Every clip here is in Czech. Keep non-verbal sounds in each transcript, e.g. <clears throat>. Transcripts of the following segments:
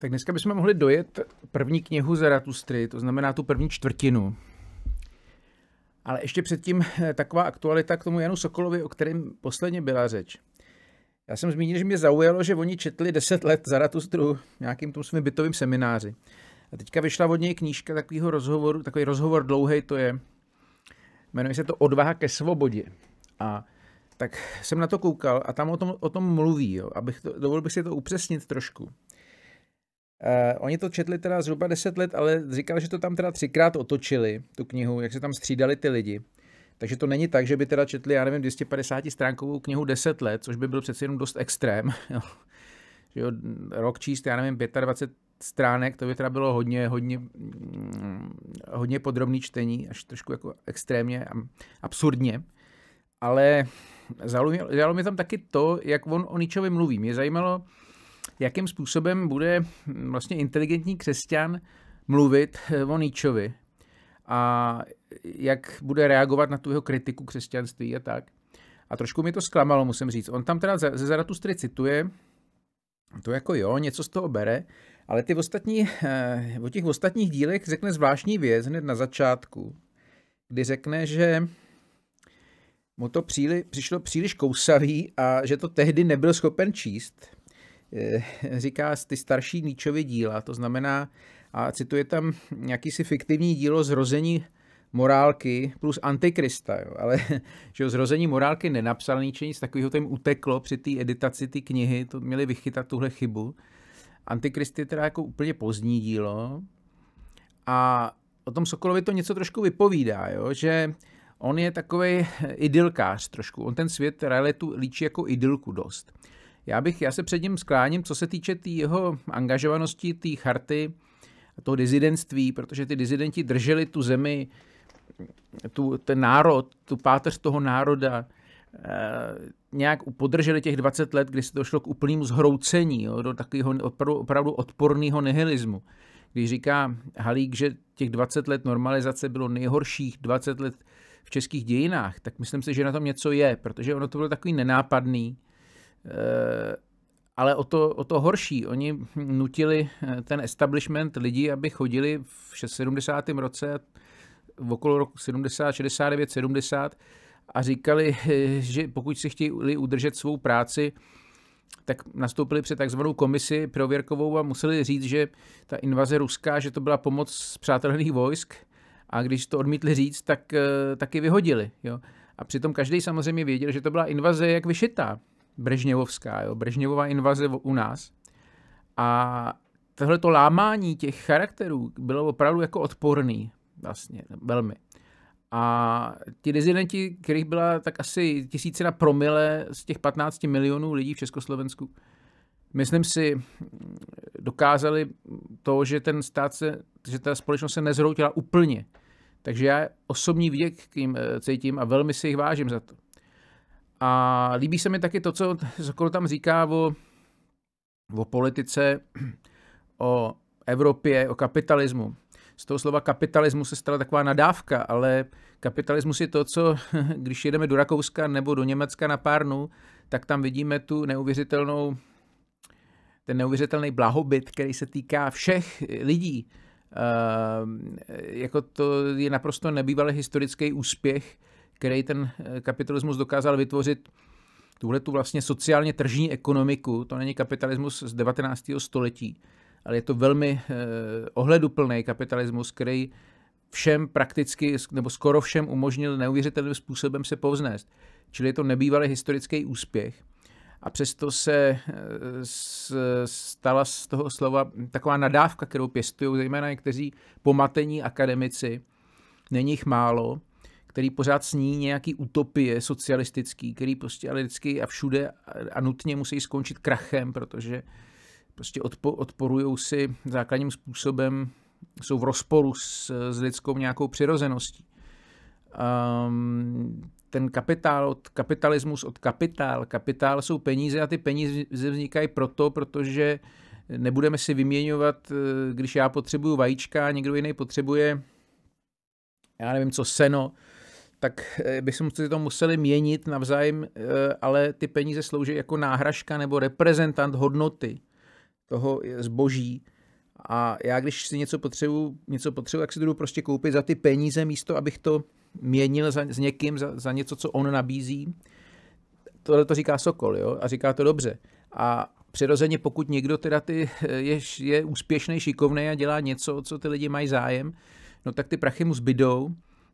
Tak dneska bychom mohli dojet první knihu Zaratustry, to znamená tu první čtvrtinu. Ale ještě předtím eh, taková aktualita k tomu Janu Sokolovi, o kterém posledně byla řeč. Já jsem zmínil, že mě zaujalo, že oni četli 10 let Zaratustru v nějakým tom svým bytovým semináři. A teďka vyšla od něj knížka takového rozhovoru, takový rozhovor dlouhý to je. Jmenuje se to Odvaha ke svobodě. A tak jsem na to koukal a tam o tom, o tom mluví, jo, abych to, dovolil bych si to upřesnit trošku. Uh, oni to četli teda zhruba 10 let, ale říkal, že to tam teda třikrát otočili, tu knihu, jak se tam střídali ty lidi. Takže to není tak, že by teda četli, já nevím, 250 stránkovou knihu 10 let, což by byl přeci jenom dost extrém. <laughs> že jo, rok číst, já nevím, 25 stránek, to by teda bylo hodně, hodně, mm, hodně podrobný čtení, až trošku jako extrémně absurdně. Ale zaujalo mě tam taky to, jak on o Ničovi mluví. Mě zajímalo, jakým způsobem bude vlastně inteligentní křesťan mluvit eh, o Nietzschevi a jak bude reagovat na tu jeho kritiku křesťanství a tak. A trošku mi to zklamalo, musím říct. On tam teda ze Zaratustry cituje, to jako jo, něco z toho bere, ale ty ostatní, eh, o těch ostatních dílech řekne zvláštní věc hned na začátku, kdy řekne, že mu to příli, přišlo příliš kousavý a že to tehdy nebyl schopen číst. Eh, <laughs> říká ty starší Níčovy díla, to znamená, a cituje tam nějaký si fiktivní dílo Zrození morálky plus antikrista, jo. ale <laughs> že o zrození morálky nenapsal Nietzsche, nic takového tam uteklo při té editaci té knihy, to měli vychytat tuhle chybu. Antikrist je teda jako úplně pozdní dílo a o tom Sokolovi to něco trošku vypovídá, jo, že on je takový idylkář trošku, on ten svět realitu líčí jako idylku dost. Já bych, já se před ním skláním, co se týče tý jeho angažovanosti, té charty a toho dizidentství, protože ty dizidenti drželi tu zemi, tu, ten národ, tu páteř toho národa, eh, nějak podrželi těch 20 let, kdy se došlo k úplnému zhroucení, jo, do takového opravdu, opravdu odporného nihilismu. Když říká Halík, že těch 20 let normalizace bylo nejhorších 20 let v českých dějinách, tak myslím si, že na tom něco je, protože ono to bylo takový nenápadný, Eh, ale o to, o to horší. Oni nutili eh, ten establishment lidí, aby chodili v 70. roce, v okolo roku 70, 69, 70 a říkali, <laughs> že pokud si chtěli udržet svou práci, tak nastoupili před takzvanou komisi prověrkovou a museli říct, že ta invaze ruská, že to byla pomoc z přátelných vojsk a když to odmítli říct, tak eh, taky vyhodili. Jo? A přitom každý samozřejmě věděl, že to byla invaze jak vyšitá. Brežněvovská, jo, Brežněvová invaze u nás. A tohle to lámání těch charakterů bylo opravdu jako odporný, vlastně, velmi. A ti rezidenti, kterých byla tak asi tisíce na promile z těch 15 milionů lidí v Československu, myslím si, dokázali to, že ten stát se, že ta společnost se nezhroutila úplně. Takže já osobní vděk k ním eh, cítím a velmi si jich vážím za to. A líbí se mi taky to, co Sokol tam říká o, o politice, <clears throat> o Evropě, o kapitalismu. Z toho slova kapitalismu se stala taková nadávka, ale kapitalismus je to, co <laughs> když jedeme do Rakouska nebo do Německa na pár dnů, tak tam vidíme tu neuvěřitelnou, ten neuvěřitelný blahobyt, který se týká všech lidí. E, jako to je naprosto nebývalý historický úspěch, který ten eh, kapitalismus dokázal vytvořit tuhle tu vlastně sociálně tržní ekonomiku. To není kapitalismus z 19. století, ale je to velmi eh, ohleduplný kapitalismus, který všem prakticky, nebo skoro všem umožnil neuvěřitelným způsobem se povznést. Čili je to nebývalý historický úspěch. A přesto se eh, stala z toho slova taková nadávka, kterou pěstují zejména někteří pomatení akademici. Není jich málo který pořád sní nějaký utopie socialistický, který prostě ale vždycky a všude a nutně musí skončit krachem, protože prostě odpo, odporují si základním způsobem, jsou v rozporu s, s lidskou nějakou přirozeností. Um, ten kapitál, od kapitalismus od kapitál, kapitál jsou peníze a ty peníze vznikají proto, protože nebudeme si vyměňovat, eh, když já potřebuju vajíčka, někdo jiný potřebuje, já nevím co, seno, tak eh, bychom si to museli měnit navzájem, eh, ale ty peníze slouží jako náhražka nebo reprezentant hodnoty toho eh, zboží. A já, když si něco potřebuju, něco potřebuji, tak si to jdu prostě koupit za ty peníze místo, abych to měnil za, s někým za, za něco, co on nabízí. Tohle to říká Sokol, jo? A říká to dobře. A přirozeně, pokud někdo teda ty je, je úspěšný, šikovný a dělá něco, co ty lidi mají zájem, no tak ty prachy mu zbydou,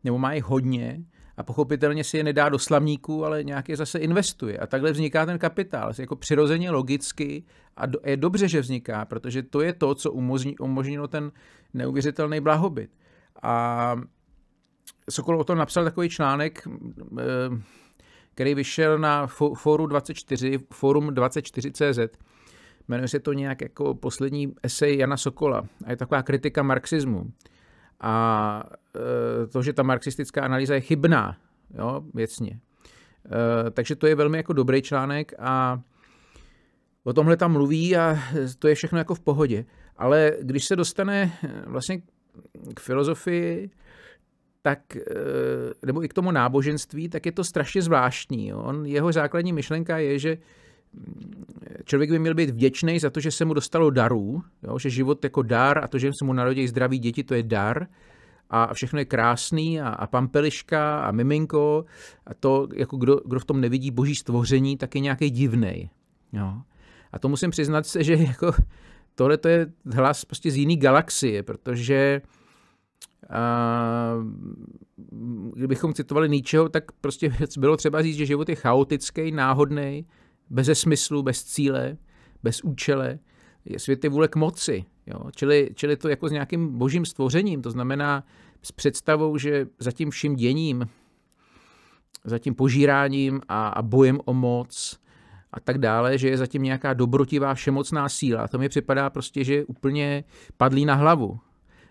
nebo mají hodně a pochopitelně si je nedá do slamníku, ale nějak je zase investuje. A takhle vzniká ten kapitál, jako přirozeně logicky a do, je dobře, že vzniká, protože to je to, co umožní, umožnilo ten neuvěřitelný blahobyt. A Sokol o tom napsal takový článek, eh, který vyšel na Foru 24, Forum 24.cz. Jmenuje se to nějak jako poslední esej Jana Sokola a je taková kritika marxismu. A e, to, že ta marxistická analýza je chybná, jo, věcně. E, takže to je velmi jako dobrý článek a o tomhle tam mluví a to je všechno jako v pohodě. Ale když se dostane e, vlastně k filozofii, tak, nebo i k tomu náboženství, tak je to strašně zvláštní. On, jeho základní myšlenka je, že člověk by měl být vděčný za to, že se mu dostalo darů, jo? že život jako dar a to, že se mu narodí zdraví děti, to je dar a všechno je krásný a, a pampeliška a miminko a to, jako kdo, kdo v tom nevidí boží stvoření, tak je nějaký divný. A to musím přiznat se, že jako tohle to je hlas prostě z jiný galaxie, protože a kdybychom citovali Nietzscheho, tak prostě <laughs> bylo třeba říct, že život je chaotický, náhodný, bez smyslu, bez cíle, bez účele, je světy vůle k moci. Jo? Čili, čili to jako s nějakým božím stvořením, to znamená s představou, že za tím vším děním, za tím požíráním a, a bojem o moc a tak dále, že je zatím nějaká dobrotivá všemocná síla. A to mi připadá prostě, že úplně padlí na hlavu.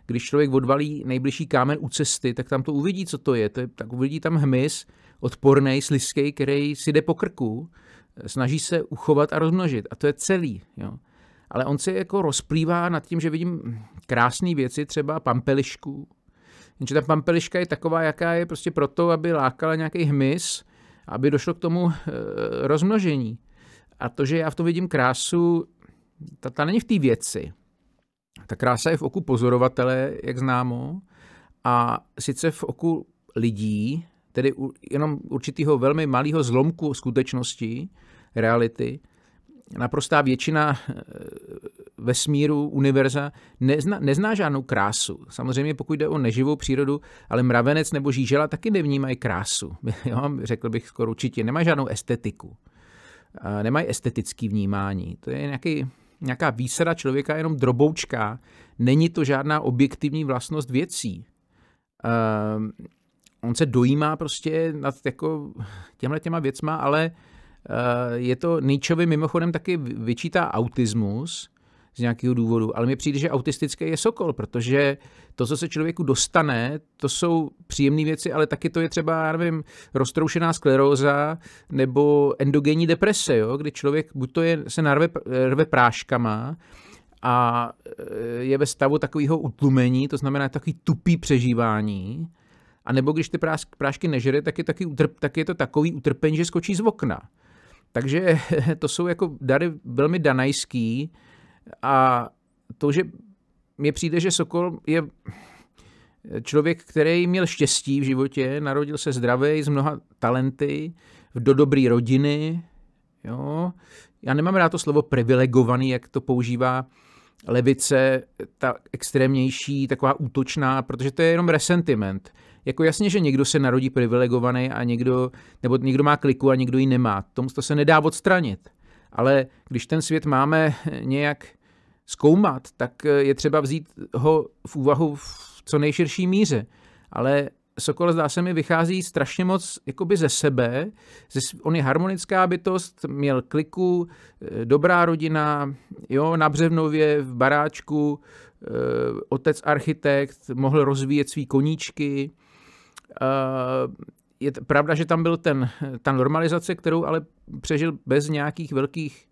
Když člověk odvalí nejbližší kámen u cesty, tak tam to uvidí, co to je. To je tak uvidí tam hmyz, odporný, sliskej, který si jde po krku snaží se uchovat a rozmnožit. A to je celý. Jo. Ale on se jako rozplývá nad tím, že vidím krásné věci, třeba pampelišku. Jenže ta pampeliška je taková, jaká je prostě proto, aby lákala nějaký hmyz, aby došlo k tomu e, rozmnožení. A to, že já v tom vidím krásu, ta, ta není v té věci. Ta krása je v oku pozorovatele, jak známo, a sice v oku lidí, tedy jenom určitého velmi malého zlomku skutečnosti, reality, naprostá většina eh, vesmíru, univerza nezná, nezná žádnou krásu. Samozřejmě pokud jde o neživou přírodu, ale mravenec nebo žížela taky nevnímají krásu. <laughs> Jo, řekl bych skoro určitě. Nemají žádnou estetiku. Nemají estetický vnímání. To je nějaký, nějaká výsada člověka, jenom droboučka. Není to žádná objektivní vlastnost věcí. Ehm, on se dojímá prostě nad jako těmhle těma věcma, ale eh, je to Nietzscheovi mimochodem taky vyčítá autismus z nějakého důvodu, ale mně přijde, že autistické je sokol, protože to, co se člověku dostane, to jsou příjemné věci, ale taky to je třeba, já nevím, roztroušená skleróza nebo endogenní deprese, jo? kdy člověk buď to je, se narve rve práškama, a eh, je ve stavu takového utlumení, to znamená takový tupý přežívání, a nebo když ty prášky, nežere, tak je, taky utrp, tak je to takový utrpení, že skočí z okna. Takže <laughs> to jsou jako dary velmi danajský a to, že mně přijde, že Sokol je člověk, který měl štěstí v životě, narodil se zdravý, s mnoha talenty, do dobré rodiny. Jo. Já nemám rád to slovo privilegovaný, jak to používá levice, ta extrémnější, taková útočná, protože to je jenom resentiment jako jasně, že někdo se narodí privilegovaný a někdo, nebo někdo má kliku a někdo ji nemá. Tomu to se nedá odstranit. Ale když ten svět máme nějak zkoumat, tak eh, je třeba vzít ho v úvahu v co nejširší míře. Ale Sokol zdá se mi vychází strašně moc jakoby ze sebe. On je harmonická bytost, měl kliku, eh, dobrá rodina, jo, na Břevnově, v baráčku, eh, otec architekt, mohl rozvíjet svý koníčky, Eh, je pravda, že tam byl ten, ta normalizace, kterou ale přežil bez nějakých velkých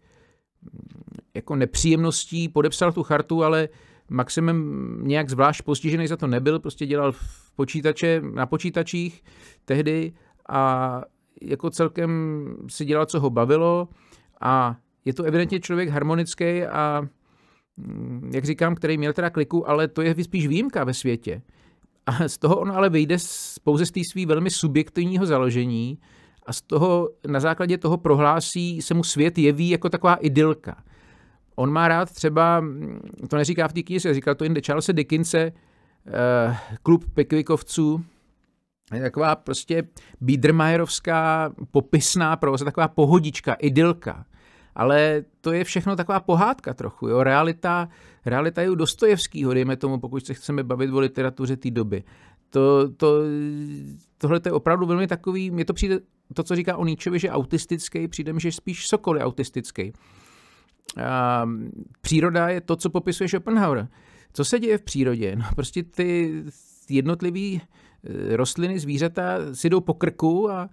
jako nepříjemností, podepsal tu chartu, ale Maximem nějak zvlášť postižený za to nebyl, prostě dělal v počítače, na počítačích tehdy a jako celkem si dělal, co ho bavilo a je to evidentně člověk harmonický a mm, jak říkám, který měl teda kliku, ale to je spíš výjimka ve světě. A z toho on ale vyjde pouze z té svý velmi subjektivního založení a z toho, na základě toho prohlásí, se mu svět jeví jako taková idylka. On má rád třeba, mm, to neříká v té knize, říkal to jinde Charlesa Dickinse, eh, klub Pekvikovců, taková prostě Biedermajerovská popisná proza, taková pohodička, idylka ale to je všechno taková pohádka trochu. Jo? Realita, realita je u Dostojevského, dejme tomu, pokud se chceme bavit o literatuře té doby. To, to, tohle to je opravdu velmi takový, mě to přijde, to, co říká o Níčovi, že autistický, přijde mi, že spíš Sokol je autistický. A, příroda je to, co popisuje Schopenhauer. Co se děje v přírodě? No prostě ty jednotlivé eh, rostliny, zvířata si jdou po krku a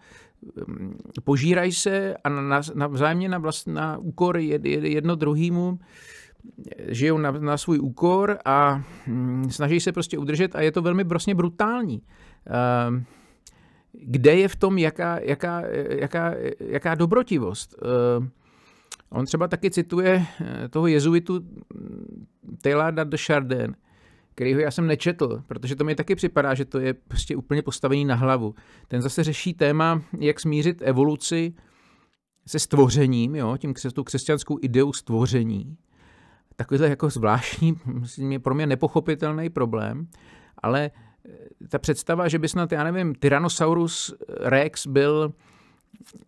Ehm, požírají se a na, na, vlast, na úkor jedno druhýmu eh, žijou na, na svůj úkor a hm, snaží se prostě udržet a je to velmi prostě brutální. Ehm, kde je v tom jaká, jaká, eh, jaká, eh, jaká dobrotivost? Ehm, on třeba taky cituje toho jezuitu hm, Taylada de Chardin, kterýho já jsem nečetl, protože to mi taky připadá, že to je prostě úplně postavený na hlavu. Ten zase řeší téma, jak smířit evoluci se stvořením, jo, tím tou křesťanskou ideou stvoření. Takovýhle jako zvláštní, pro mě nepochopitelný problém, ale e, ta představa, že by snad, já nevím, Tyrannosaurus Rex byl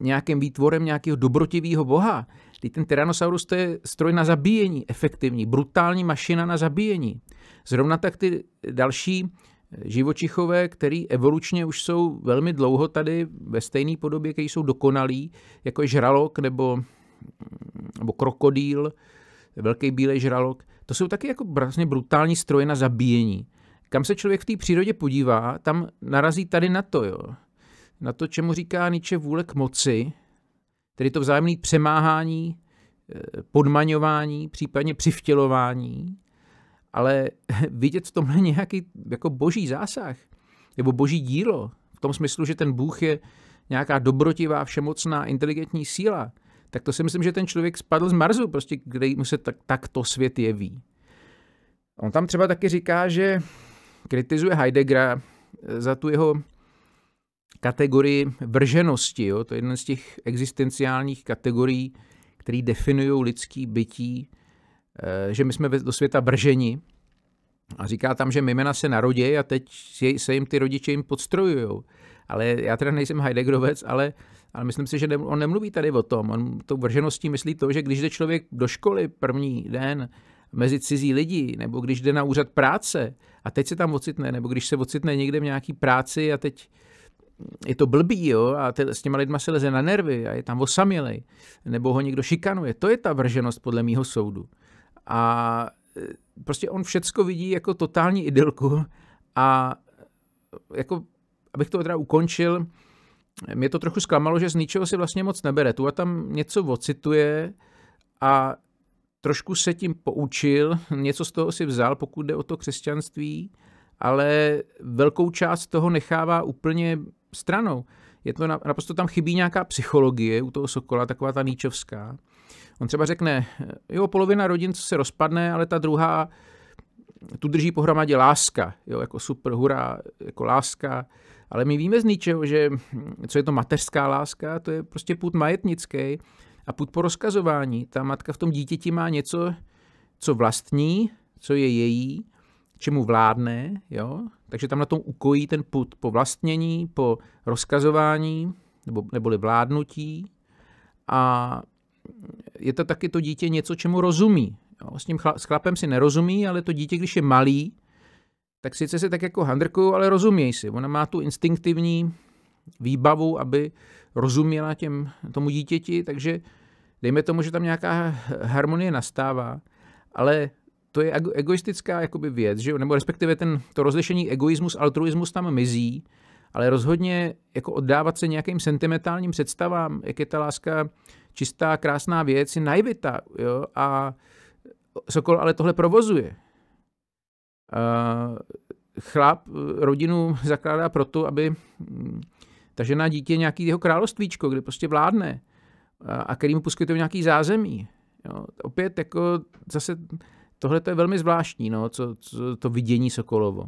nějakým výtvorem nějakého dobrotivého boha. Teď ten Tyrannosaurus to je stroj na zabíjení, efektivní, brutální mašina na zabíjení. Zrovna tak ty další živočichové, který evolučně už jsou velmi dlouho tady ve stejné podobě, který jsou dokonalí, jako je žralok nebo, nebo krokodýl, velký bílý žralok, to jsou taky jako vlastně brutální stroje na zabíjení. Kam se člověk v té přírodě podívá, tam narazí tady na to, jo. Na to, čemu říká Nietzsche vůle k moci, tedy to vzájemné přemáhání, eh, podmaňování, případně přivtělování, ale <laughs> vidět v tomhle nějaký jako boží zásah, nebo boží dílo, v tom smyslu, že ten Bůh je nějaká dobrotivá, všemocná, inteligentní síla, tak to si myslím, že ten člověk spadl z Marzu, prostě, kde mu se tak, tak to svět jeví. On tam třeba taky říká, že kritizuje Heideggera eh, za tu jeho kategorii vrženosti. Jo? To je jeden z těch existenciálních kategorií, které definují lidský bytí Eh, že my jsme do světa brženi a říká tam, že mimena se narodí a teď se jim ty rodiče jim podstrojují. Ale já teda nejsem Heideggerovec, ale, ale myslím si, že on nemluví tady o tom. On tou vržeností myslí to, že když jde člověk do školy první den mezi cizí lidi, nebo když jde na úřad práce a teď se tam ocitne, nebo když se ocitne někde v nějaký práci a teď je to blbý, jo, a te, s těma lidma se leze na nervy a je tam osamělej, nebo ho někdo šikanuje. To je ta vrženost podle mýho soudu. A e, prostě on všecko vidí jako totální idylku a e, jako, abych to teda ukončil, mě to trochu zklamalo, že z ničeho si vlastně moc nebere. Tu a tam něco ocituje a trošku se tím poučil, něco z toho si vzal, pokud jde o to křesťanství, ale velkou část toho nechává úplně stranou. Je to naprosto tam chybí nějaká psychologie u toho Sokola, taková ta níčovská. On třeba řekne, jo, polovina rodin se rozpadne, ale ta druhá, tu drží pohromadě láska, jo, jako super, hurá, jako láska. Ale my víme z ničeho, že co je to mateřská láska, to je prostě půd majetnický a půd po rozkazování. Ta matka v tom dítěti má něco, co vlastní, co je její, čemu vládne, jo? takže tam na tom ukojí ten put po vlastnění, po rozkazování, nebo, neboli vládnutí a je to taky to dítě něco, čemu rozumí. Jo, s tím chla, s chlapem si nerozumí, ale to dítě, když je malý, tak sice se tak jako handrkují, ale rozumějí si. Ona má tu instinktivní výbavu, aby rozuměla těm, tomu dítěti, takže dejme tomu, že tam nějaká harmonie nastává, ale to je egoistická jakoby věc, že? nebo respektive ten, to rozlišení egoismus, altruismus tam mizí ale rozhodně jako oddávat se nějakým sentimentálním představám, jak je ta láska čistá, krásná věc, je naivita. Jo? A Sokol ale tohle provozuje. chlap eh, rodinu zakládá proto, aby hm, ta žena dítě nějaký jeho královstvíčko, kde prostě vládne a který mu poskytuje nějaký zázemí. Jo. Opět jako zase tohle je velmi zvláštní, no, co, co, to vidění Sokolovo.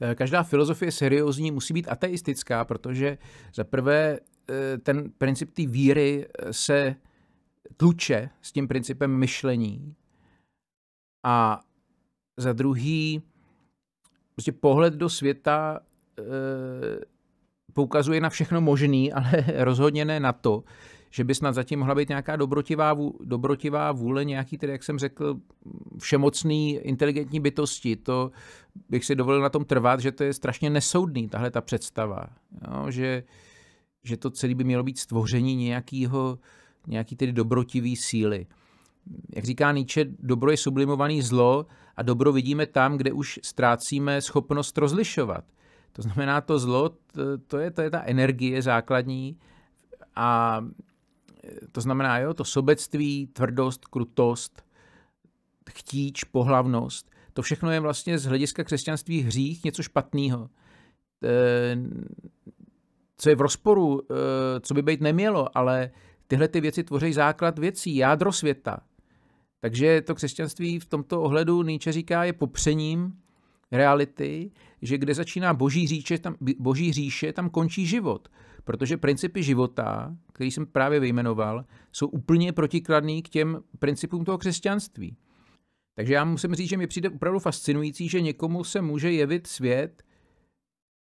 Eh, každá filozofie seriózní musí být ateistická, protože za prvé eh, ten princip té víry eh, se tluče s tím principem myšlení a za druhý prostě pohled do světa poukazuje na všechno možný, <laughs> ale rozhodně ne na to, že by snad zatím mohla být nějaká dobrotivá, dobrotivá vůle nějaký, tedy jak jsem řekl, všemocný, inteligentní bytosti. To bych si dovolil na tom trvat, že to je strašně nesoudný, tahle ta představa. Jo, že, že to celé by mělo být stvoření nějakého, nějaký tedy dobrotivý síly. Jak říká Nietzsche, dobro je sublimovaný zlo a dobro vidíme tam, kde už ztrácíme schopnost rozlišovat. To znamená, to zlo, to, to, je, to je ta energie základní a to znamená, jo, to sobectví, tvrdost, krutost, chtíč, pohlavnost, to všechno je vlastně z hlediska křesťanství hřích něco špatného. Eh, co je v rozporu, eh, co by být nemělo, ale tyhle ty věci tvoří základ věcí, jádro světa. Takže to křesťanství v tomto ohledu Nietzsche říká je popřením reality, že kde začíná boží říše, tam, boží říše, tam končí život protože principy života, který jsem právě vyjmenoval, jsou úplně protikladný k těm principům toho křesťanství. Takže já musím říct, že mi přijde opravdu fascinující, že někomu se může jevit svět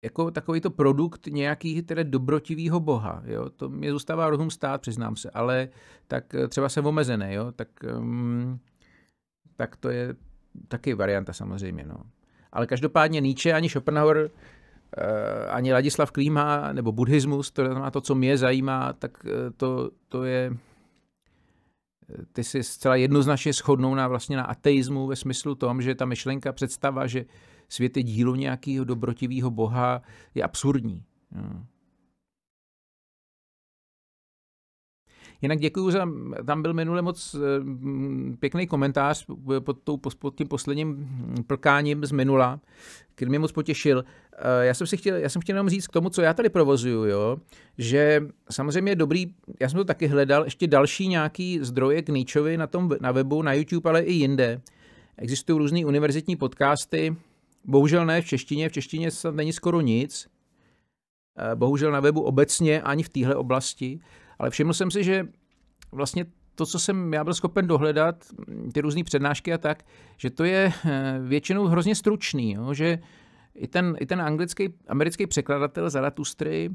jako takovýto produkt nějakých teda dobrotivýho boha. Jo? To mě zůstává rozum stát, přiznám se, ale tak eh, třeba jsem omezený, jo? Tak, um, tak to je taky varianta samozřejmě. No. Ale každopádně Nietzsche ani Schopenhauer Eh, ani Ladislav Klíma nebo buddhismus, to znamená to, co mě zajímá, tak eh, to, to je eh, ty si zcela jednoznačně shodnou na, vlastně na ateismu ve smyslu tom, že ta myšlenka, představa, že svět je dílo nějakého dobrotivého boha, je absurdní. Hmm. Jinak děkuji za, tam byl minule moc eh, pěkný komentář pod, tou, pod tím posledním plkáním z minula, který mě moc potěšil. Eh, já jsem, si chtěl, já jsem chtěl jenom říct k tomu, co já tady provozuju, jo? že samozřejmě je dobrý, já jsem to taky hledal, ještě další nějaký zdroje k Nietzschevi na, tom, na webu, na YouTube, ale i jinde. Existují různé univerzitní podcasty, bohužel ne v češtině, v češtině se není skoro nic, eh, bohužel na webu obecně, ani v téhle oblasti. Ale všiml jsem si, že vlastně to, co jsem já byl schopen dohledat, ty různé přednášky a tak, že to je eh, většinou hrozně stručný, jo? že i ten, i ten anglický, americký překladatel Zaratustry,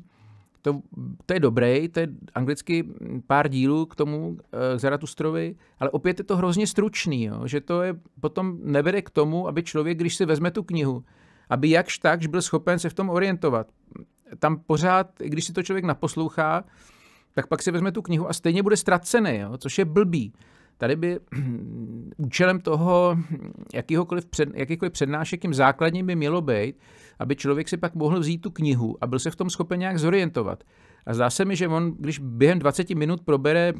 to, to je dobrý, to je anglicky pár dílů k tomu, eh, k Zaratustrovi, ale opět je to hrozně stručný, jo? že to je potom nevede k tomu, aby člověk, když si vezme tu knihu, aby jakž takž byl schopen se v tom orientovat. Tam pořád, když si to člověk naposlouchá, tak pak si vezme tu knihu a stejně bude ztracený, jo? což je blbý. Tady by <clears throat> účelem toho jakýkoliv před, jakýkoliv přednášek tím základním by mělo být, aby člověk si pak mohl vzít tu knihu a byl se v tom schopen nějak zorientovat. A zdá se mi, že on, když během 20 minut probere,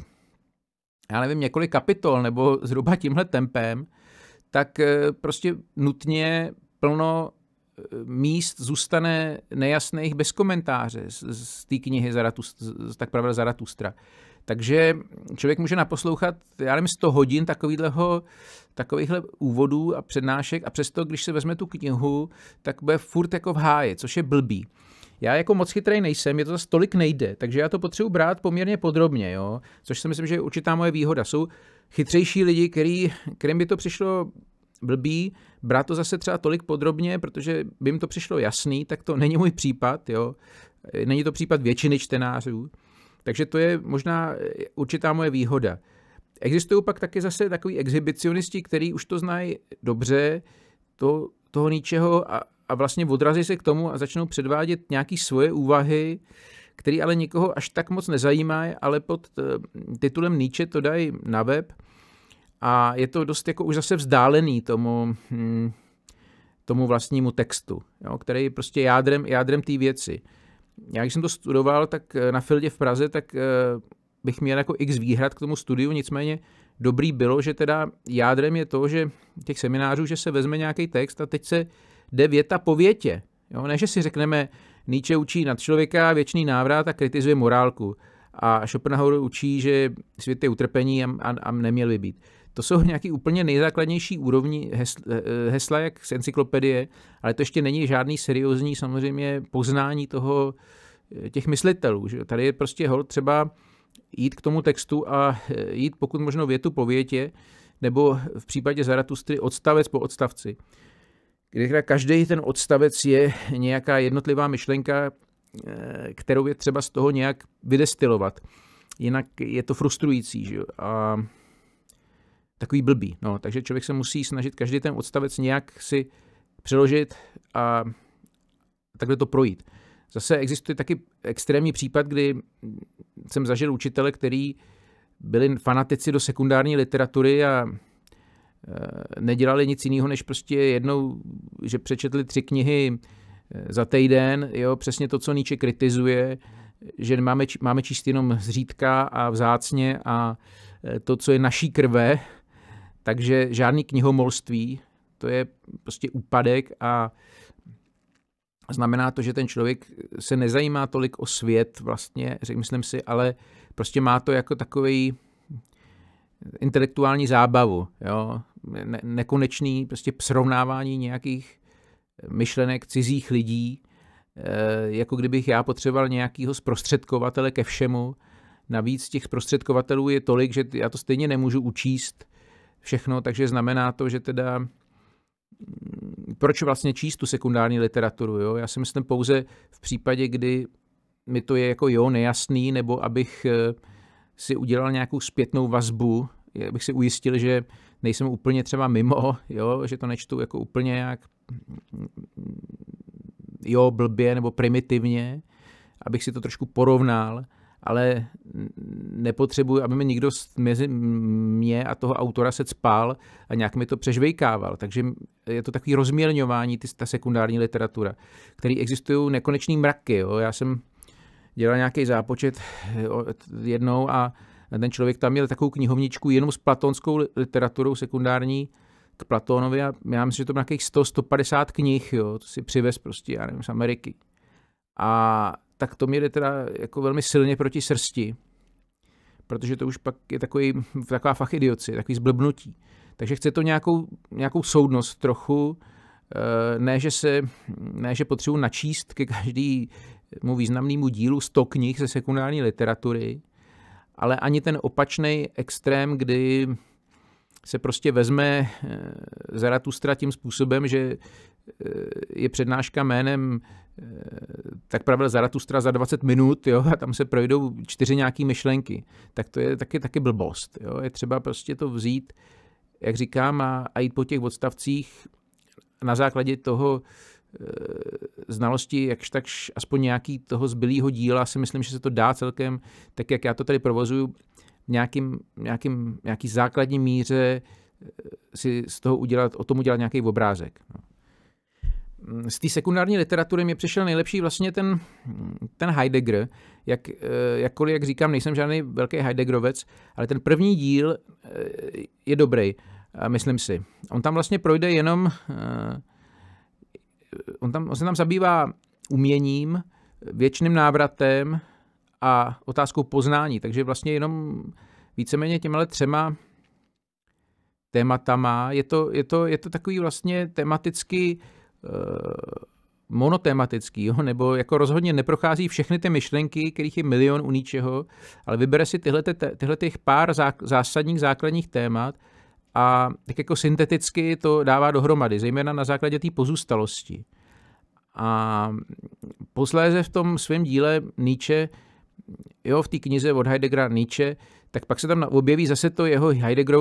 já nevím, několik kapitol nebo zhruba tímhle tempem, tak eh, prostě nutně plno míst zůstane nejasných bez komentáře z, z té knihy Zaratust, z, tak pravda Zaratustra. Takže člověk může naposlouchat, já nevím, 100 hodin takovýhleho, takovýchhle úvodů a přednášek a přesto, když se vezme tu knihu, tak bude furt jako v háji, což je blbý. Já jako moc chytrý nejsem, je to zase tolik nejde, takže já to potřebuji brát poměrně podrobně, jo? což si myslím, že je určitá moje výhoda. Jsou chytřejší lidi, který, kterým by to přišlo blbý, brát to zase třeba tolik podrobně, protože by jim to přišlo jasný, tak to není můj případ, jo. Není to případ většiny čtenářů. Takže to je možná eh, určitá moje výhoda. Existují pak taky zase takový exhibicionisti, kteří už to znají dobře, to, toho ničeho a, a vlastně odrazí se k tomu a začnou předvádět nějaké svoje úvahy, který ale nikoho až tak moc nezajímá, ale pod eh, titulem Nietzsche to dají na web – a je to dost jako už zase vzdálený tomu, hm, tomu vlastnímu textu, jo, který je prostě jádrem, jádrem té věci. Já když jsem to studoval tak eh, na Fildě v Praze, tak eh, bych měl jako x výhrad k tomu studiu, nicméně dobrý bylo, že teda jádrem je to, že těch seminářů, že se vezme nějaký text a teď se jde věta po větě. Jo? Ne, že si řekneme, Nietzsche učí nad člověka věčný návrat a kritizuje morálku. A Schopenhauer učí, že svět je utrpení a, a, a neměl by být. To jsou <laughs> nějaký úplně nejzákladnější úrovni eh, eh, hesla, jak z encyklopedie, ale to ještě není žádný seriózní samozřejmě poznání toho, eh, těch myslitelů. Že? Tady je prostě hol třeba jít k tomu textu a jít pokud možno větu po větě, nebo v případě Zaratustry odstavec po odstavci, kde každý ten odstavec je nějaká jednotlivá myšlenka, kterou je třeba z toho nějak vydestilovat. Jinak je to frustrující. Že? A takový blbý. No, takže člověk se musí snažit každý ten odstavec nějak si přeložit a takhle to projít. Zase existuje taky extrémní případ, kdy jsem zažil učitele, který byli fanatici do sekundární literatury a e, nedělali nic jiného, než prostě jednou, že přečetli tři knihy e, za týden, jo, přesně to, co Nietzsche kritizuje, že máme, máme číst jenom zřídka a vzácně a e, to, co je naší krve, takže žádný knihomolství, to je prostě úpadek a znamená to, že ten člověk se nezajímá tolik o svět vlastně, myslím si, ale prostě má to jako takový intelektuální zábavu, jo? Ne- nekonečný prostě srovnávání nějakých myšlenek cizích lidí, e, jako kdybych já potřeboval nějakého zprostředkovatele ke všemu. Navíc těch zprostředkovatelů je tolik, že já to stejně nemůžu učíst, všechno, takže znamená to, že teda mm, proč vlastně číst tu sekundární literaturu. Jo? Já si myslím pouze v případě, kdy mi to je jako jo nejasný, nebo abych eh, si udělal nějakou zpětnou vazbu, abych si ujistil, že nejsem úplně třeba mimo, jo? že to nečtu jako úplně jak mm, jo blbě nebo primitivně, abych si to trošku porovnal ale nepotřebuji, aby mi někdo mezi mě a toho autora se spál a nějak mi to přežvejkával. Takže je to takový rozmělňování, ty, ta sekundární literatura, který existují nekonečný mraky. Jo. Já jsem dělal nějaký zápočet eh, jednou a ten člověk tam měl takovou knihovničku jenom s platonskou literaturou sekundární k Platónovi a já myslím, že to bylo nějakých 100-150 knih, jo, to si přivez prostě, já nevím, z Ameriky. A tak to mi jde teda jako velmi silně proti srsti, protože to už pak je takový, taková fachidioci, takový zblbnutí. Takže chce to nějakou, nějakou soudnost trochu, eh, ne, že, se, ne, že potřebuji načíst ke každému významnému dílu 100 knih ze sekundární literatury, ale ani ten opačný extrém, kdy se prostě vezme eh, Zaratustra tím způsobem, že je přednáška jménem eh, tak pravil Zaratustra za 20 minut jo, a tam se projdou čtyři nějaké myšlenky, tak to je taky, taky blbost. Jo. Je třeba prostě to vzít, jak říkám, a, a jít po těch odstavcích na základě toho e, znalosti, jakž tak aspoň nějaký toho zbylého díla, si myslím, že se to dá celkem, tak jak já to tady provozuju, v nějakým, nějakým, nějaký základní míře eh, si z toho udělat, o tom udělat nějaký obrázek. No z té sekundární literatury mi přišel nejlepší vlastně ten, ten Heidegger, jak, eh, jakkoliv, jak říkám, nejsem žádný velký Heideggerovec, ale ten první díl eh, je dobrý, eh, myslím si. On tam vlastně projde jenom, on, tam, on se tam zabývá uměním, věčným návratem a otázkou poznání, takže vlastně jenom víceméně těmhle třema tématama. Je to, je to, je to takový vlastně tematicky Eh, monotematického, nebo jako rozhodně neprochází všechny ty myšlenky, kterých je milion u ničeho, ale vybere si tyhle, tyhle těch pár zásadních základních témat a tak jako synteticky to dává dohromady, zejména na základě té pozůstalosti. A posléze v tom svém díle Nietzsche, jo, v té knize od Heideggera Nietzsche, tak pak se tam objeví zase to jeho Heidegger,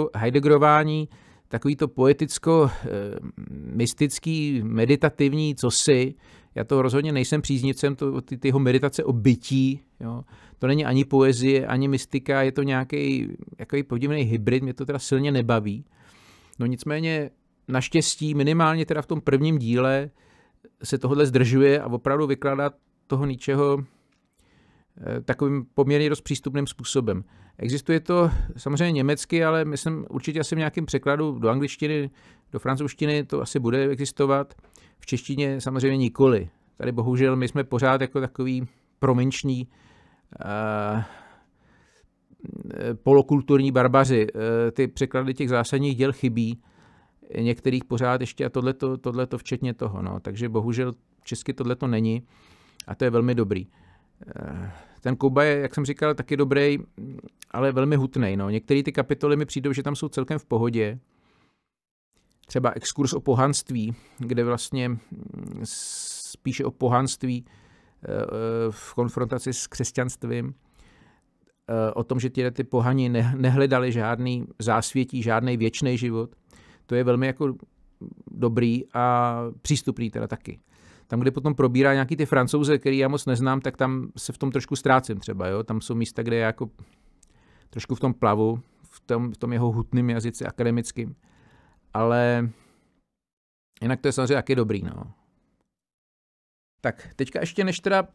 takový to poeticko-mystický, eh, meditativní cosi. Já to rozhodně nejsem příznivcem, to, ty, ty jeho meditace o bytí. Jo. To není ani poezie, ani mystika, je to nějaký podivný hybrid, mě to teda silně nebaví. No nicméně naštěstí minimálně teda v tom prvním díle se tohle zdržuje a opravdu vykládá toho ničeho Eh, takovým poměrně dost přístupným způsobem. Existuje to samozřejmě německy, ale myslím určitě asi v nějakém překladu do angličtiny, do francouzštiny to asi bude existovat. V češtině samozřejmě nikoli. Tady bohužel my jsme pořád jako takový prominční uh, polokulturní barbaři. Uh, ty překlady těch zásadních děl chybí. Některých pořád ještě a tohleto, tohleto včetně toho. No. Takže bohužel česky tohleto není a to je velmi dobrý. Uh, ten Kuba je, jak jsem říkal, taky dobrý, ale velmi hutný. No. Některé ty kapitoly mi přijdou, že tam jsou celkem v pohodě. Třeba exkurs o pohanství, kde vlastně mm, spíše o pohanství eh, eh, v konfrontaci s křesťanstvím eh, o tom, že ty pohani nehledali žádný zásvětí, žádný věčný život. To je velmi jako dobrý a přístupný teda taky tam, kde potom probírá nějaký ty francouze, který já moc neznám, tak tam se v tom trošku ztrácím třeba, jo? Tam jsou místa, kde já jako trošku v tom plavu, v tom, v tom jeho hutném jazyce akademickým. Ale jinak to je samozřejmě taky dobrý, no. Tak, teďka ještě než teda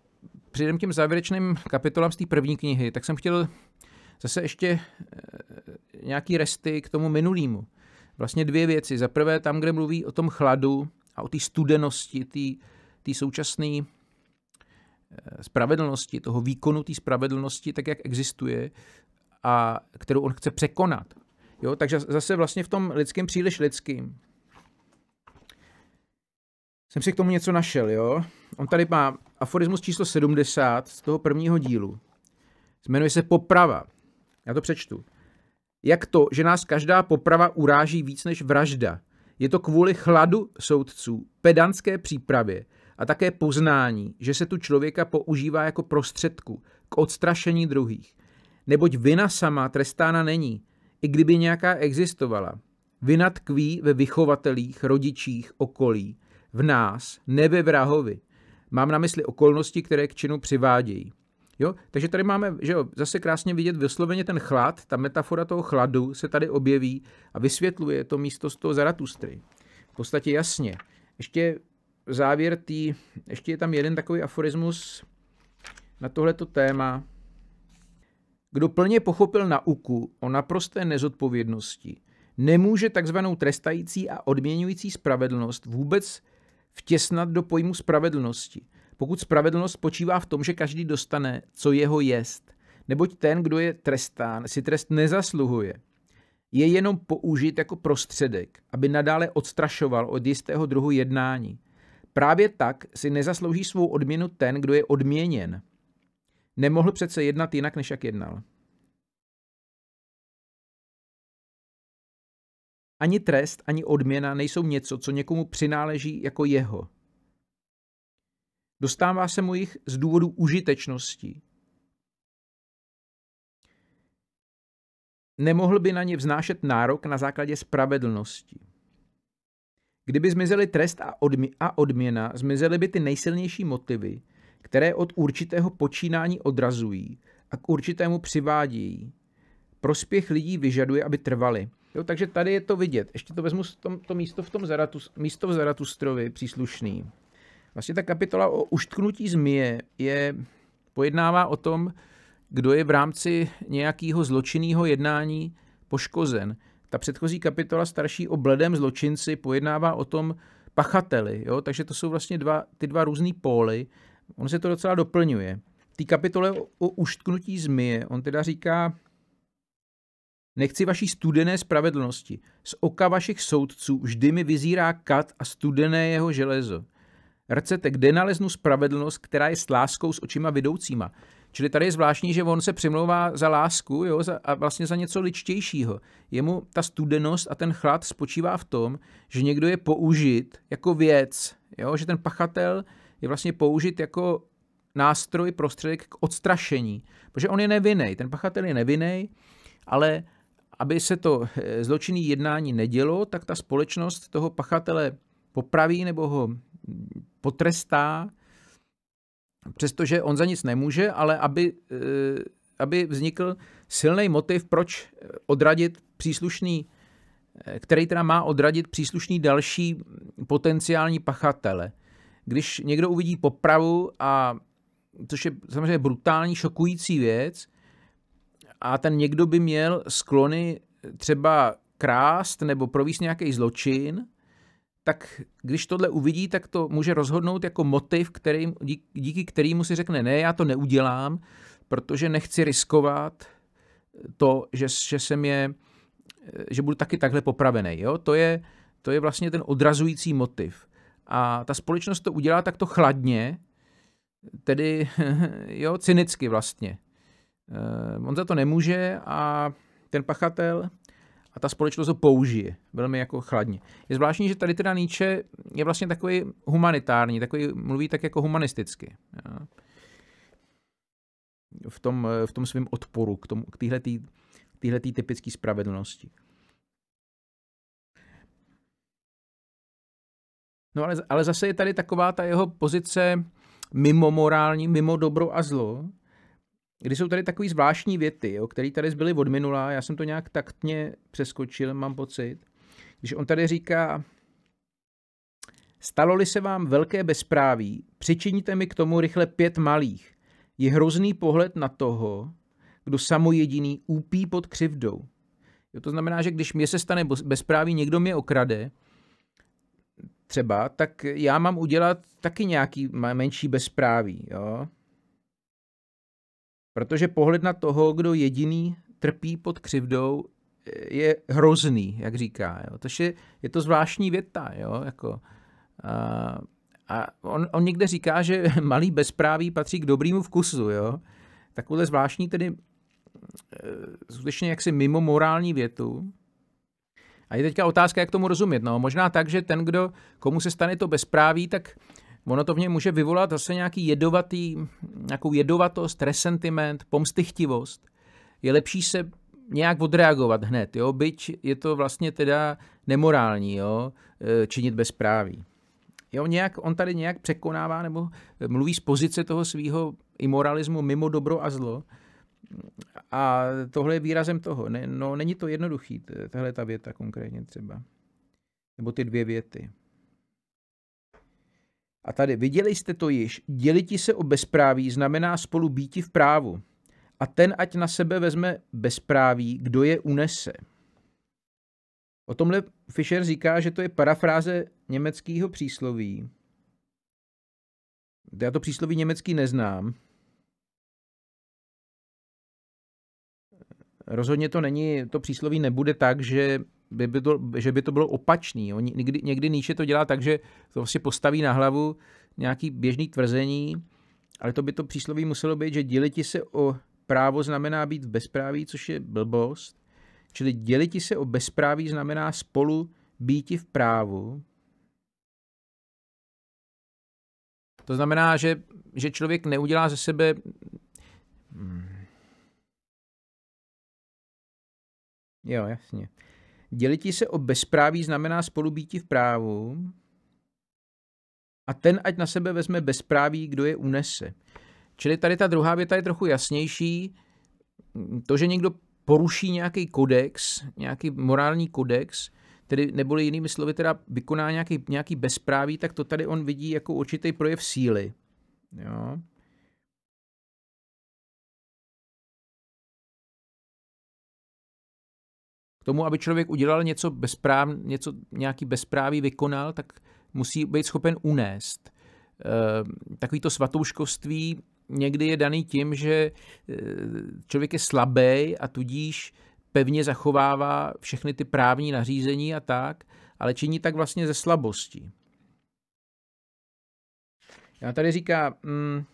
přijdem k těm závěrečným kapitolám z té první knihy, tak jsem chtěl zase ještě eh, nějaký resty k tomu minulýmu. Vlastně dvě věci. Za prvé tam, kde mluví o tom chladu a o té studenosti, té té současné eh, spravedlnosti, toho výkonu té spravedlnosti, tak jak existuje a kterou on chce překonat. Jo, takže zase vlastně v tom lidském příliš lidským jsem si k tomu něco našel, jo. On tady má aforismus číslo 70 z toho prvního dílu. Jmenuje se Poprava. Já to přečtu. Jak to, že nás každá poprava uráží víc než vražda? Je to kvůli chladu soudců, pedantské přípravě, a také poznání, že se tu člověka používá jako prostředku k odstrašení druhých. Neboť vina sama trestána není, i kdyby nějaká existovala. Vina tkví ve vychovatelích, rodičích, okolí, v nás, ne ve vrahovi. Mám na mysli okolnosti, které k činu přivádějí. Jo? Takže tady máme, že jo, zase krásně vidět vysloveně ten chlad, ta metafora toho chladu se tady objeví a vysvětluje to místo z toho Zaratustry. V podstatě jasně. Ještě závěr tý, ještě je tam jeden takový aforismus na tohleto téma. Kdo plně pochopil nauku o naprosté nezodpovědnosti, nemůže takzvanou trestající a odměňující spravedlnost vůbec vtěsnat do pojmu spravedlnosti, pokud spravedlnost spočívá v tom, že každý dostane, co jeho jest, neboť ten, kdo je trestán, si trest nezasluhuje. Je jenom použit jako prostředek, aby nadále odstrašoval od jistého druhu jednání. Právě tak si nezaslouží svou odměnu ten, kdo je odměněn. Nemohl přece jednat jinak, než jak jednal. Ani trest, ani odměna nejsou něco, co někomu přináleží jako jeho. Dostává se mu jich z důvodu užitečnosti. Nemohl by na ně vznášet nárok na základě spravedlnosti. Kdyby zmizely trest a, odmi- a odměna, zmizely by ty nejsilnější motivy, které od určitého počínání odrazují a k určitému přivádějí. Prospěch lidí vyžaduje, aby trvali. Jo, takže tady je to vidět. Ještě to vezmu tom, to místo v tom Zaratus, místo v Zaratustrovi příslušný. Vlastně ta kapitola o uštknutí zmije je, pojednává o tom, kdo je v rámci nějakého zločinného jednání poškozen. Ta předchozí kapitola starší o bledém zločinci pojednává o tom pachateli, jo? takže to jsou vlastně dva, ty dva různé póly. On se to docela doplňuje. V té kapitole o, o uštknutí zmije, on teda říká, Nechci vaší studené spravedlnosti. Z oka vašich soudců vždy mi vyzírá kat a studené jeho železo. Rcete, kde naleznu spravedlnost, která je s láskou s očima vidoucíma. Čili tady je zvláštní, že on se přimlouvá za lásku jo, za, a vlastně za něco ličtějšího. Jemu ta studenost a ten chlad spočívá v tom, že někdo je použit jako věc, jo, že ten pachatel je vlastně použit jako nástroj, prostředek k odstrašení. Protože on je nevinný, ten pachatel je nevinný, ale aby se to eh, zločinný jednání nedělo, tak ta společnost toho pachatele popraví nebo ho hm, potrestá, přestože on za nic nemůže, ale aby, eh, aby vznikl silný motiv, proč odradit příslušný, eh, který teda má odradit příslušný další potenciální pachatele. Když někdo uvidí popravu, a, což je samozřejmě brutální, šokující věc, a ten někdo by měl sklony třeba krást nebo províst nějaký zločin, tak když tohle uvidí, tak to může rozhodnout jako motiv, který, díky kterému si řekne, ne, já to neudělám, protože nechci riskovat to, že, že jsem je, že budu taky takhle popravený. Jo? To, je, to je vlastně ten odrazující motiv. A ta společnost to udělá takto chladně, tedy <laughs> jo, cynicky vlastně. Eh, on za to nemůže a ten pachatel a ta společnost ho použije velmi jako chladně. Je zvláštní, že tady teda Nietzsche je vlastně takový humanitární, takový mluví tak jako humanisticky. Jo. Eh, v tom, eh, v tom svém odporu k, tomu, k téhle typické spravedlnosti. No ale, ale zase je tady taková ta jeho pozice mimo morální, mimo dobro a zlo, kdy jsou tady takové zvláštní věty, které tady zbyly od minula, já jsem to nějak taktně přeskočil, mám pocit. Když on tady říká, stalo-li se vám velké bezpráví, přičiníte mi k tomu rychle pět malých. Je hrozný pohled na toho, kdo samo jediný úpí pod křivdou. Jo, to znamená, že když mě se stane bezpráví, někdo mě okrade, třeba, tak já mám udělat taky nějaký menší bezpráví. Jo? Protože pohled na toho, kdo jediný trpí pod křivdou, je hrozný, jak říká. Jo. Tož je, je to zvláštní věta. Jo, jako, a, a on, on někde říká, že <laughs> malý bezpráví patří k dobrému vkusu. Jo. Takovouhle zvláštní tedy eh, skutečně jaksi mimo morální větu. A je teďka otázka, jak tomu rozumět. No, možná tak, že ten, kdo, komu se stane to bezpráví, tak ono to v něm může vyvolat zase nějaký jedovatý, nějakou jedovatost, resentiment, pomstychtivost. Je lepší se nějak odreagovat hned, jo? byť je to vlastně teda nemorální jo? E, činit bezpráví. Jo, nějak, on tady nějak překonává nebo mluví z pozice toho svého imoralismu mimo dobro a zlo. A tohle je výrazem toho. Ne, no, není to jednoduchý, tahle ta věta konkrétně třeba. Nebo ty dvě věty. A tady viděli jste to již, děliti se o bezpráví znamená spolu býti v právu. A ten, ať na sebe vezme bezpráví, kdo je unese. O tomhle Fischer říká, že to je parafráze německého přísloví. Já to přísloví německý neznám. Rozhodně to není, to přísloví nebude tak, že by by to, že by to bylo opačný. Oni, někdy, někdy Nietzsche to dělá tak, že to vlastně postaví na hlavu nějaký běžný tvrzení, ale to by to přísloví muselo být, že děliti se o právo znamená být v bezpráví, což je blbost. Čili děliti se o bezpráví znamená spolu býti v právu. To znamená, že, že člověk neudělá ze sebe hmm. Jo, jasně. Dělití se o bezpráví znamená spolubítí v právu a ten, ať na sebe vezme bezpráví, kdo je unese. Čili tady ta druhá věta je trochu jasnější. To, že někdo poruší nějaký kodex, nějaký morální kodex, tedy neboli jinými slovy teda vykoná nějaký, nějaký bezpráví, tak to tady on vidí jako určitý projev síly. Jo? tomu, aby člověk udělal něco, bezpráv, něco nějaký bezpráví vykonal, tak musí být schopen unést. Ehm, takový to svatouškovství někdy je daný tím, že e, člověk je slabý a tudíž pevně zachovává všechny ty právní nařízení a tak, ale činí tak vlastně ze slabosti. Já tady říká, mm,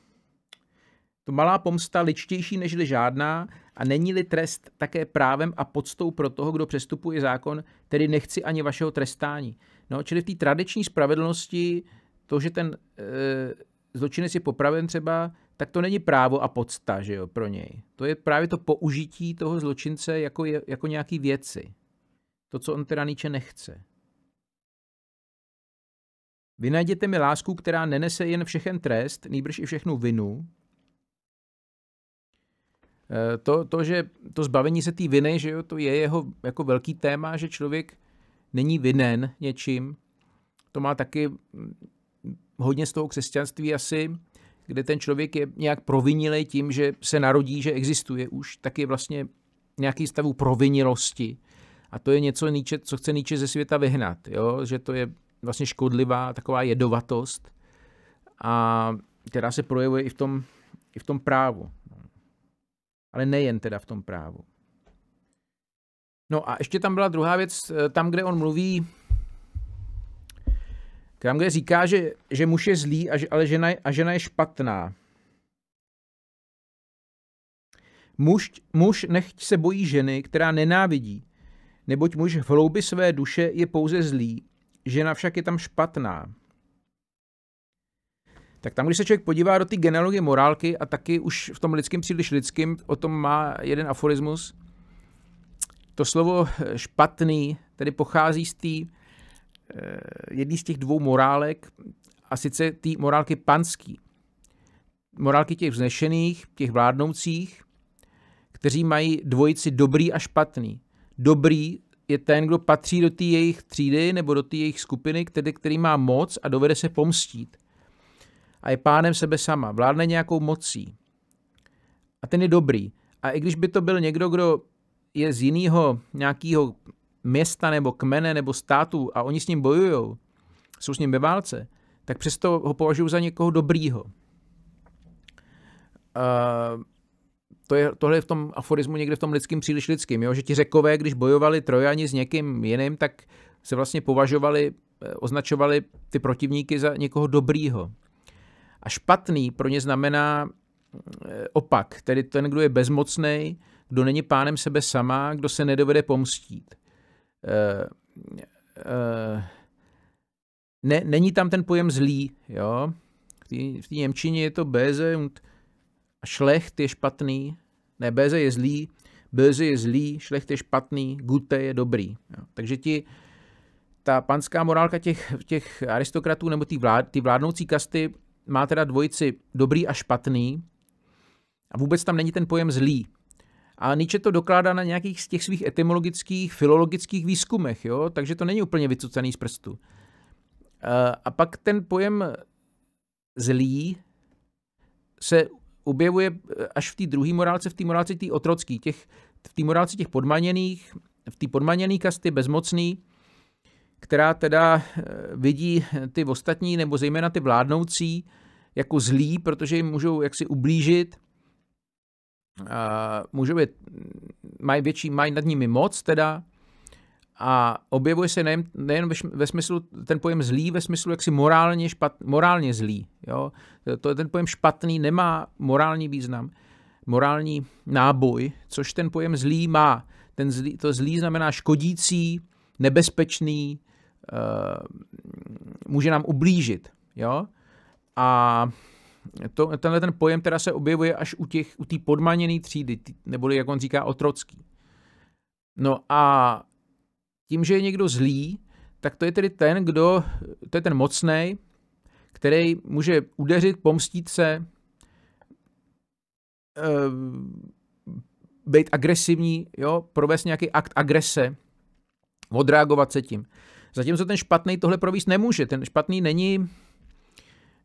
to malá pomsta ličtější než žádná a není-li trest také právem a podstou pro toho, kdo přestupuje zákon, tedy nechci ani vašeho trestání. No, čili v té tradiční spravedlnosti to, že ten e, zločinec je popraven třeba, tak to není právo a podsta že jo, pro něj. To je právě to použití toho zločince jako, je, jako nějaký věci. To, co on teda Nietzsche nechce. Vynajděte mi lásku, která nenese jen všechen trest, nýbrž i všechnu vinu, Eh, to, to, že to zbavení se té viny, že jo, to je jeho jako velký téma, že člověk není vinen něčím. To má taky mm, hodně z toho křesťanství asi, kde ten člověk je nějak provinilý tím, že se narodí, že existuje už, tak je vlastně nějaký stavu provinilosti. A to je něco, co chce Nietzsche ze světa vyhnat, jo? že to je vlastně škodlivá taková jedovatost, a která se projevuje i v tom, i v tom právu ale nejen teda v tom právu. No a ještě tam byla druhá věc, eh, tam, kde on mluví, tam, kde říká, že, že muž je zlý, a že, ale žena, a žena je špatná. Muž, muž nechť se bojí ženy, která nenávidí, neboť muž v hloubi své duše je pouze zlý, žena však je tam špatná tak tam, když se člověk podívá do ty genealogie morálky a taky už v tom lidském příliš lidským, o tom má jeden aforismus, to slovo eh, špatný tedy pochází z té eh, jedný z těch dvou morálek, a sice té morálky panský. Morálky těch vznešených, těch vládnoucích, kteří mají dvojici dobrý a špatný. Dobrý je ten, kdo patří do té jejich třídy nebo do té jejich skupiny, který, který má moc a dovede se pomstít a je pánem sebe sama, vládne nějakou mocí. A ten je dobrý. A i když by to byl někdo, kdo je z jiného nějakého města nebo kmene nebo státu a oni s ním bojují, jsou s ním ve válce, tak přesto ho považuji za někoho dobrýho. Uh, to je, tohle je v tom aforismu někde v tom lidským příliš lidským, jo? že ti řekové, když bojovali trojani s někým jiným, tak se vlastně považovali, e, označovali ty protivníky za někoho dobrýho. A špatný pro ně znamená eh, opak, tedy ten, kdo je bezmocný, kdo není pánem sebe sama, kdo se nedovede pomstít. Eh, eh, ne, není tam ten pojem zlý, jo. V té Němčině je to beze a šlecht je špatný, ne, beze je zlý, beze je zlý, šlecht je špatný, gute je dobrý. Jo? Takže ti, ta panská morálka těch, těch aristokratů nebo ty vlád, vládnoucí kasty má teda dvojici dobrý a špatný a vůbec tam není ten pojem zlý. A Nietzsche to dokládá na nějakých z těch svých etymologických, filologických výzkumech, jo? takže to není úplně vycucený z prstu. A pak ten pojem zlý se objevuje e, až v té druhé morálce, v té morálce té otrocké, v té morálce těch podmaněných, v té podmaněné kasty, bezmocný, která teda eh, vidí eh, ty ostatní nebo zejména ty vládnoucí jako zlí, protože jim můžou jaksi ublížit, můžou je, mm, mají větší, mají nad nimi moc teda a objevuje se nejen, nejen ve, ve smyslu, ten pojem zlý ve smyslu jaksi morálně, špat, morálně zlý, jo? To, ten pojem špatný nemá morální význam, morální náboj, což ten pojem zlý má. Ten zlý, to zlý znamená škodící, nebezpečný, Eh, může nám ublížit. Jo? A to, tenhle ten pojem teda se objevuje až u té u podmaněné třídy, tý, neboli jak on říká otrocký. No a tím, že je někdo zlý, tak to je tedy ten, kdo, to je ten mocný, který může udeřit, pomstit se, eh, být agresivní, jo, provést nějaký akt agrese, odreagovat se tím. Zatímco ten špatný tohle províst nemůže. Ten špatný není,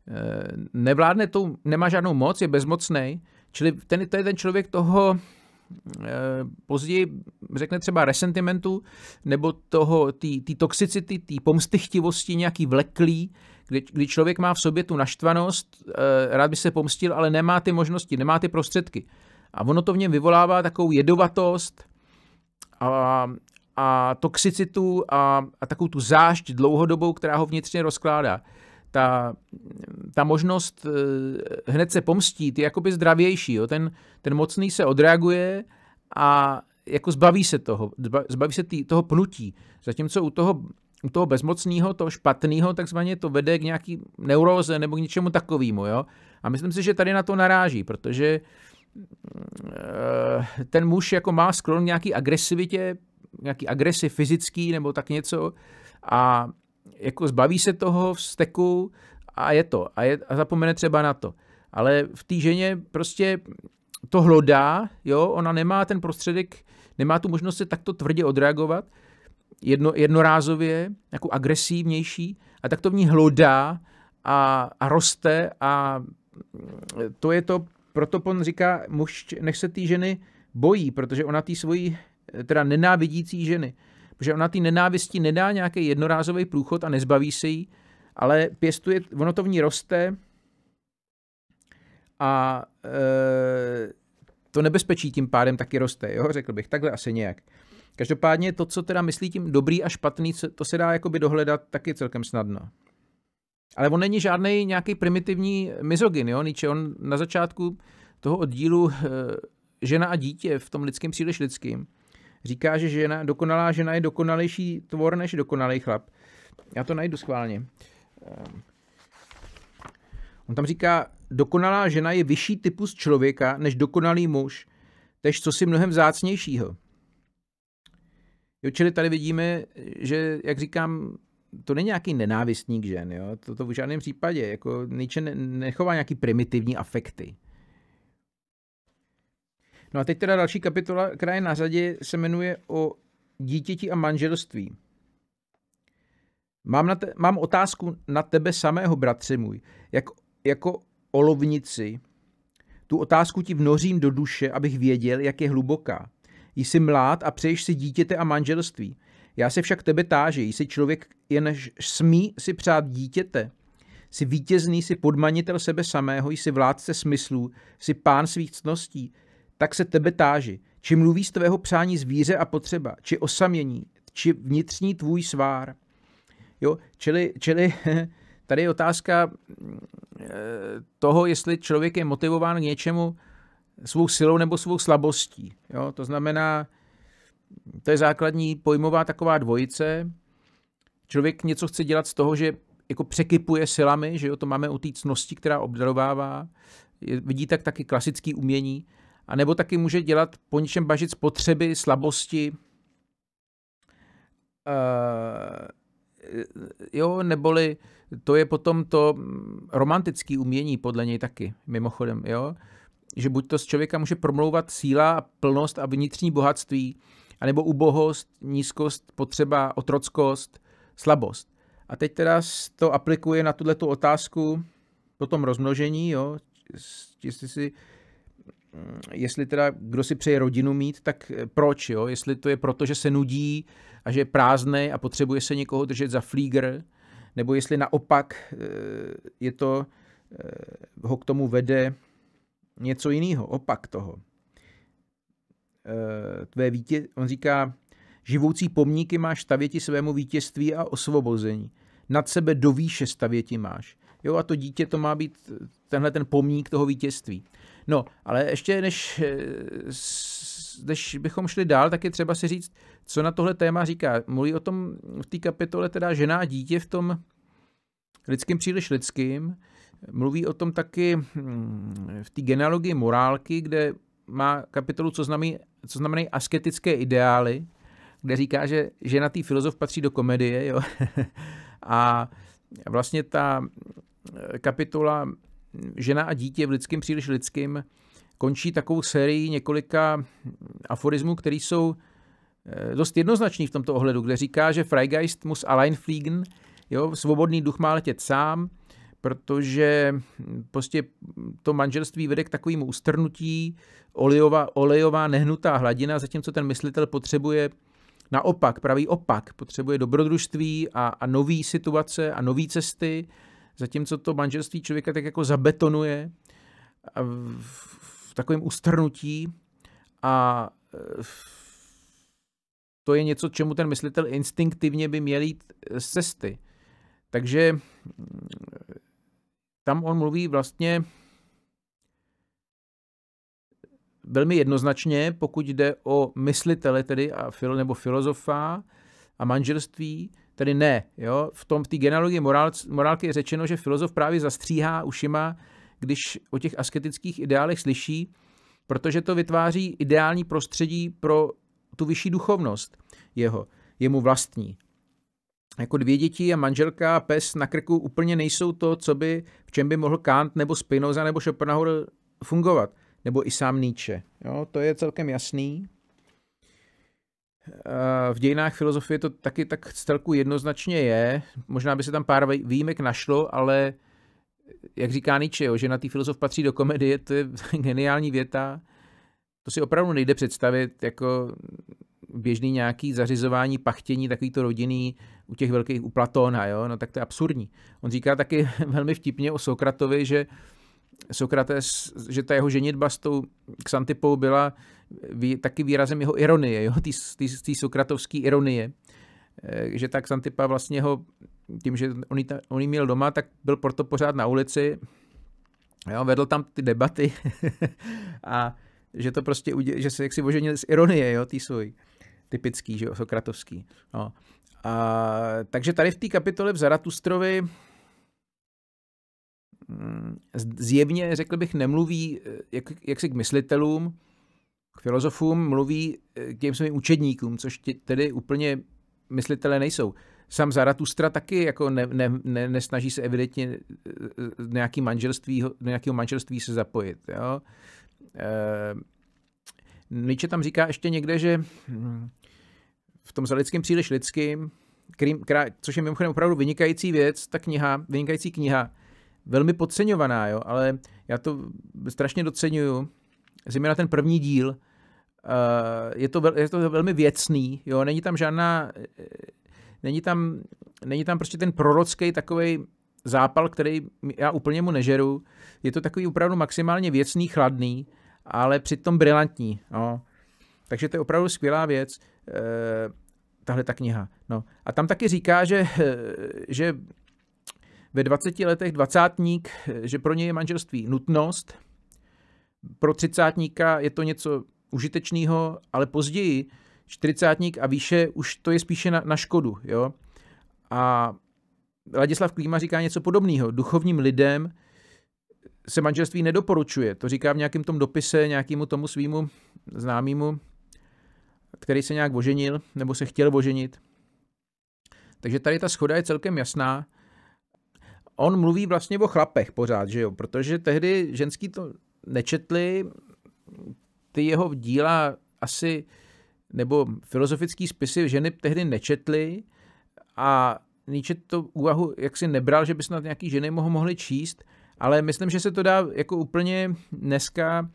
eh, nevládne to, nemá žádnou moc, je bezmocný. Čili ten, to je ten člověk toho, eh, později řekne třeba resentimentu nebo toho, té toxicity, té pomstychtivosti nějaký vleklý, kdy, kdy člověk má v sobě tu naštvanost, eh, rád by se pomstil, ale nemá ty možnosti, nemá ty prostředky. A ono to v něm vyvolává takovou jedovatost a, a toxicitu a, a takovou tu zášť dlouhodobou, která ho vnitřně rozkládá. Ta, ta možnost eh, hned se pomstít je jakoby zdravější. Jo? Ten, ten mocný se odreaguje a jako zbaví se toho, zbaví se tý, toho pnutí. Zatímco u toho, u toho bezmocného, toho špatného, takzvaně to vede k nějaký neuroze nebo k něčemu takovému. Jo? A myslím si, že tady na to naráží, protože eh, ten muž jako má sklon nějaký agresivitě, nějaký agresi fyzický nebo tak něco a jako zbaví se toho steku a je to. A, je, a zapomene třeba na to. Ale v té ženě prostě to hlodá, jo, ona nemá ten prostředek, nemá tu možnost se takto tvrdě odreagovat, jedno, jednorázově, jako agresivnější, a tak to v ní hlodá a, a roste a to je to, proto on říká, muž nech se té ženy bojí, protože ona té svojí Eh, teda nenávidící ženy. Protože ona ty nenávisti nedá nějaký jednorázový průchod a nezbaví se jí, ale pěstuje, ono to v ní roste a e, to nebezpečí tím pádem taky roste, jo, řekl bych, takhle asi nějak. Každopádně to, co teda myslí tím dobrý a špatný, to se dá jakoby dohledat taky celkem snadno. Ale on není žádný nějaký primitivní mizogyn, jo? Nietzsche, on na začátku toho oddílu e, žena a dítě v tom lidském příliš lidským, Říká, že žena, dokonalá žena je dokonalejší tvor než dokonalý chlap. Já to najdu schválně. Ehm. On tam říká, dokonalá žena je vyšší typus člověka než dokonalý muž, tež co si mnohem zácnějšího. Jo, čili tady vidíme, že, jak říkám, to není nějaký nenávistník žen, jo? To, to v žádném případě. Jako Nietzsche nechová nějaký primitivní afekty. No a teď teda další kapitola, která je na řadě, se jmenuje o dítěti a manželství. Mám, na te, mám otázku na tebe samého, bratře můj, jak, jako olovnici. Tu otázku ti vnořím do duše, abych věděl, jak je hluboká. Jsi mlád a přeješ si dítěte a manželství. Já se však tebe táže, jsi člověk jen smí si přát dítěte. Jsi vítězný, jsi podmanitel sebe samého, jsi vládce smyslů, jsi pán svých cností, tak se tebe táži, či mluví z tvého přání zvíře a potřeba, či osamění, či vnitřní tvůj svár. Jo, čili, čili <laughs> tady je otázka eh, toho, jestli člověk je motivován k něčemu svou silou nebo svou slabostí. Jo, to znamená, to je základní pojmová taková dvojice. Člověk něco chce dělat z toho, že jako překypuje silami, že jo, to máme u té cnosti, která obdarovává. Vidí tak taky klasický umění. A nebo taky může dělat po něčem bažit potřeby, slabosti, uh, jo, neboli to je potom to romantické umění podle něj taky, mimochodem, jo, že buď to z člověka může promlouvat síla, plnost a vnitřní bohatství, anebo ubohost, nízkost, potřeba, otrockost, slabost. A teď teda to aplikuje na tuhle otázku po tom rozmnožení, jo, jestli si Mm, jestli teda kdo si přeje rodinu mít, tak eh, proč, jo? Jestli to je proto, že se nudí a že je prázdný a potřebuje se někoho držet za flíger, nebo jestli naopak eh, je to, eh, ho k tomu vede něco jiného, opak toho. Tvé vítě, on říká, živoucí pomníky máš stavěti svému vítězství a osvobození. Nad sebe do výše stavěti máš. Jo, a to dítě to má být tenhle ten pomník toho vítězství. No, ale ještě než, eh, než bychom šli dál, tak je třeba si říct, co na tohle téma říká. Mluví o tom v té kapitole teda žena a dítě v tom lidským příliš lidským. Mluví o tom taky hm, v té genealogii morálky, kde má kapitolu, co, znamení, co znamenají asketické ideály, kde říká, že tý filozof patří do komedie. Jo? <laughs> a vlastně ta Eh, kapitola mm, Žena a dítě v lidském příliš lidským končí takovou sérií několika mm, aforismů, které jsou eh, dost jednoznačný v tomto ohledu, kde říká, že Freigeist muss allein fliegen, jo, svobodný duch má letět sám, protože mm, prostě to manželství vede k takovému ustrnutí, olejová, olejová nehnutá hladina, zatímco ten myslitel potřebuje naopak, pravý opak, potřebuje dobrodružství a, a nový situace a nové cesty Zatímco to manželství člověka tak jako zabetonuje v, takovém ustrnutí a e, to je něco, čemu ten myslitel instinktivně by měl jít z cesty. Takže mm, tam on mluví vlastně velmi jednoznačně, pokud jde o myslitele tedy a fil, nebo filozofa a manželství, Tedy ne. Jo? V tom v té genealogii morál, morálky je řečeno, že filozof právě zastříhá ušima, když o těch asketických ideálech slyší, protože to vytváří ideální prostředí pro tu vyšší duchovnost jeho, jemu vlastní. Jako dvě děti a manželka a pes na krku úplně nejsou to, co by, v čem by mohl Kant nebo Spinoza nebo Schopenhauer fungovat, nebo i sám Nietzsche. Jo, to je celkem jasný. Eh, v dějinách filozofie to taky tak celku jednoznačně je. Možná by se tam pár výjimek našlo, ale eh, jak říká Nietzsche, že na tý filozof patří do komedie, to je <laughs> geniální věta. To si opravdu nejde představit jako běžný nějaký zařizování, pachtění, takový to rodinný u těch velkých, u Platona, jo? no tak to je absurdní. On říká taky <laughs> velmi vtipně o Sokratovi, že Sokrates, že ta jeho ženitba s tou Xantipou byla vý, taky výrazem jeho ironie, jo, té sokratovské ironie, eh, že tak Santipa vlastně ho, tím, že on, ta, on jí měl doma, tak byl proto pořád na ulici, jo, vedl tam ty debaty <laughs> a že to prostě, že se jaksi oženil z ironie, jo, ty svůj, typický, že jo, sokratovský. No. A, takže tady v té kapitole v Zaratustrovi mm, zjevně, řekl bych, nemluví eh, jak, jaksi k myslitelům, k filozofům mluví eh, k těm svým učedníkům, což tedy úplně myslitele nejsou. Sam Zaratustra taky jako ne, ne, ne, nesnaží se evidentně eh, eh, nějaký manželství, nějakého manželství se zapojit. Jo? E, Nietzsche tam říká ještě někde, že hm, v tom za lidským příliš lidským, krým, krá, což je mimochodem opravdu vynikající věc, ta kniha, vynikající kniha, velmi podceňovaná, jo, ale já to strašně docenuju, zejména ten první díl, Eh, je to, je to velmi věcný, jo, není tam žádná, eh, není tam, není tam prostě ten prorocký takový zápal, který já úplně mu nežeru. Je to takový opravdu maximálně věcný, chladný, ale přitom brilantní. No. Takže to je opravdu skvělá věc, eh, tahle ta kniha. No. A tam taky říká, že, že ve 20 letech dvacátník, že pro něj je manželství nutnost, pro třicátníka je to něco užitečného, ale později čtyřicátník a výše už to je spíše na, na škodu. Jo? A Ladislav Klíma říká něco podobného. Duchovním lidem se manželství nedoporučuje. To říká v nějakém tom dopise nějakému tomu svýmu známému, který se nějak oženil nebo se chtěl oženit. Takže tady ta schoda je celkem jasná. On mluví vlastně o chlapech pořád, že jo? Protože tehdy ženský to nečetli, ty jeho díla asi, nebo filozofické spisy ženy tehdy nečetly a Nietzsche to úvahu jaksi nebral, že by snad nějaký ženy mohl mohly číst, ale myslím, že se to dá jako úplně dneska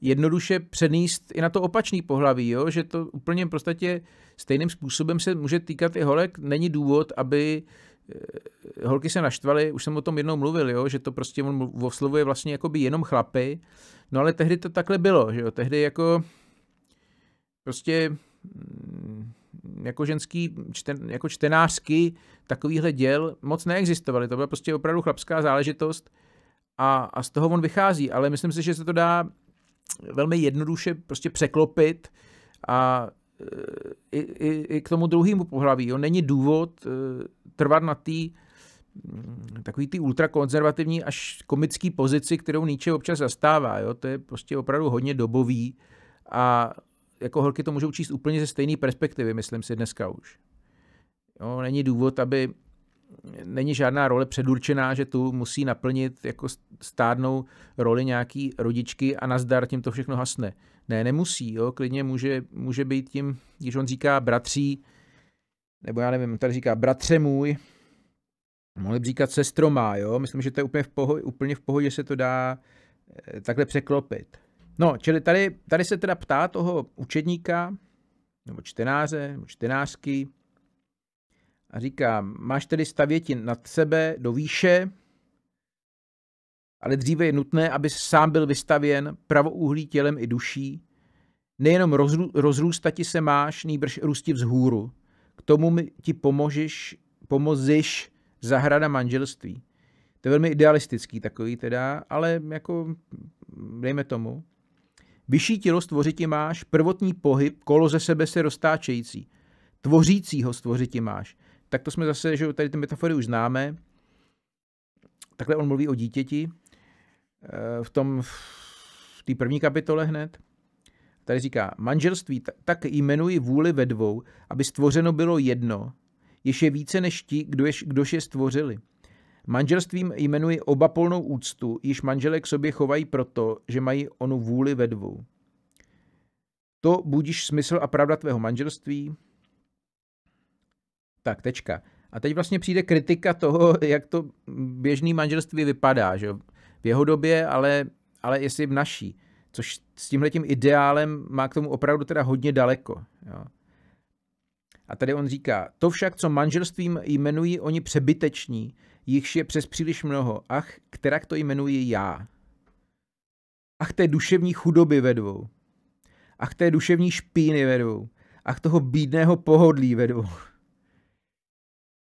jednoduše přenést i na to opačný pohlaví, jo? že to úplně v podstatě stejným způsobem se může týkat i holek. Není důvod, aby uh, Eh, holky se naštvaly, už jsem o tom jednou mluvil, jo, že to prostě on oslovuje vlastně jakoby jenom chlapy, no ale tehdy to takhle bylo, že jo, tehdy jako prostě mm, jako ženský, čten, jako čtenářský takovýhle děl moc neexistovaly, to byla prostě opravdu chlapská záležitost a, a z toho on vychází, ale myslím si, že se to dá velmi jednoduše prostě překlopit a i, i, i k tomu druhému pohlaví. Jo. Není důvod eh, trvat na té mm, takový ty ultrakonzervativní až komický pozici, kterou Nietzsche občas zastává. Jo? To je prostě opravdu hodně dobový a jako holky to můžou číst úplně ze stejné perspektivy, myslím si dneska už. Jo, není důvod, aby není žádná role předurčená, že tu musí naplnit jako stádnou roli nějaký rodičky a nazdar tím to všechno hasne. Ne, nemusí, jo, klidně může, může být tím, když on říká bratří, nebo já nevím, tady říká bratře můj, mohli by říkat sestro má, jo, myslím, že to je úplně v, pohodě, úplně v pohodě, se to dá eh, takhle překlopit. No, čili tady, tady se teda ptá toho učedníka, nebo čtenáře, nebo čtenářky, a říká, máš tedy stavěti nad sebe do výše, ale dříve je nutné, aby sám byl vystavěn pravouhlý tělem i duší. Nejenom rozrů, rozrůstati se máš, nýbrž růsti vzhůru. K tomu mi ti pomožiš, pomoziš zahrada manželství. To je velmi idealistický takový teda, ale jako dejme tomu. Vyšší tělo stvořiti máš, prvotní pohyb, kolo ze sebe se roztáčející. Tvořícího stvořiti máš. Tak to jsme zase, že tady ty metafory už známe. Takhle on mluví o dítěti. Eh, v tom, v té první kapitole hned. Tady říká, manželství tak jmenuji vůli ve dvou, aby stvořeno bylo jedno, jež je více než ti, kdo je, kdož je stvořili. Manželstvím jmenuji oba polnou úctu, již manželek sobě chovají proto, že mají onu vůli ve dvou. To budíš smysl a pravda tvého manželství. Tak, tečka. A teď vlastně přijde kritika toho, <laughs> jak to běžný manželství vypadá. Že? v jeho době, ale, ale jestli v naší. Což s tímhletím ideálem má k tomu opravdu teda hodně daleko. Jo. A tady on říká, to však, co manželstvím jmenují oni přebyteční, jichž je přes příliš mnoho, ach, která to jmenuji já. Ach té duševní chudoby vedou. Ach té duševní špíny vedou. Ach toho bídného pohodlí vedou.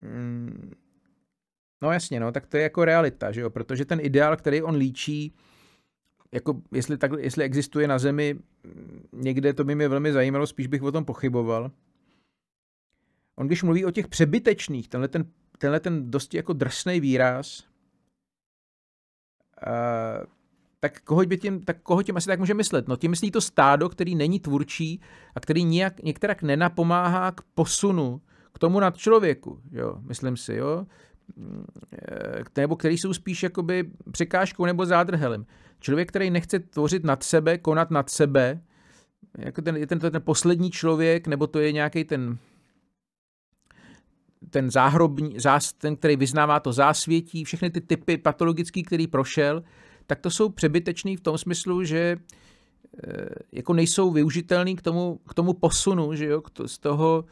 Hmm. No jasně, no, tak to je jako realita, že jo, protože ten ideál, který on líčí, jako jestli, tak, jestli existuje na Zemi mm, někde, to by mě velmi zajímalo, spíš bych o tom pochyboval. On když mluví o těch přebytečných, tenhle ten, tenhle ten dosti jako drsný výraz, uh, tak koho, by tím, tak koho tím asi tak může myslet? No tím myslí to stádo, který není tvůrčí a který nějak, některak nenapomáhá k posunu, k tomu nad člověku, jo, myslím si, jo. Eh, nebo který jsou spíš jakoby překážkou nebo zádrhelem. Člověk, který nechce tvořit nad sebe, konat nad sebe, jako ten, je ten, ten poslední člověk, nebo to je nějaký ten ten záhrobní, zás, ten, který vyznává to zásvětí, všechny ty typy patologický, který prošel, tak to jsou přebytečný v tom smyslu, že eh, jako nejsou využitelný k tomu, k tomu posunu, že jo, k z toho,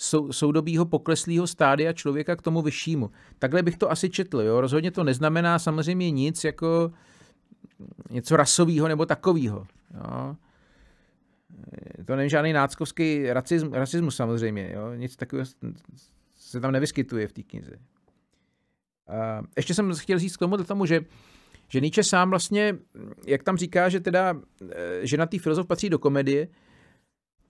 sou, soudobího pokleslého stádia člověka k tomu vyššímu. Takhle bych to asi četl. Jo? Rozhodně to neznamená samozřejmě nic jako něco rasového nebo takového. To není žádný náckovský rasism, rasismus samozřejmě. Jo? Nic takového se tam nevyskytuje v té knize. A ještě jsem chtěl říct k tomu, tomu že že Nietzsche sám vlastně, jak tam říká, že teda e, ženatý filozof patří do komedie,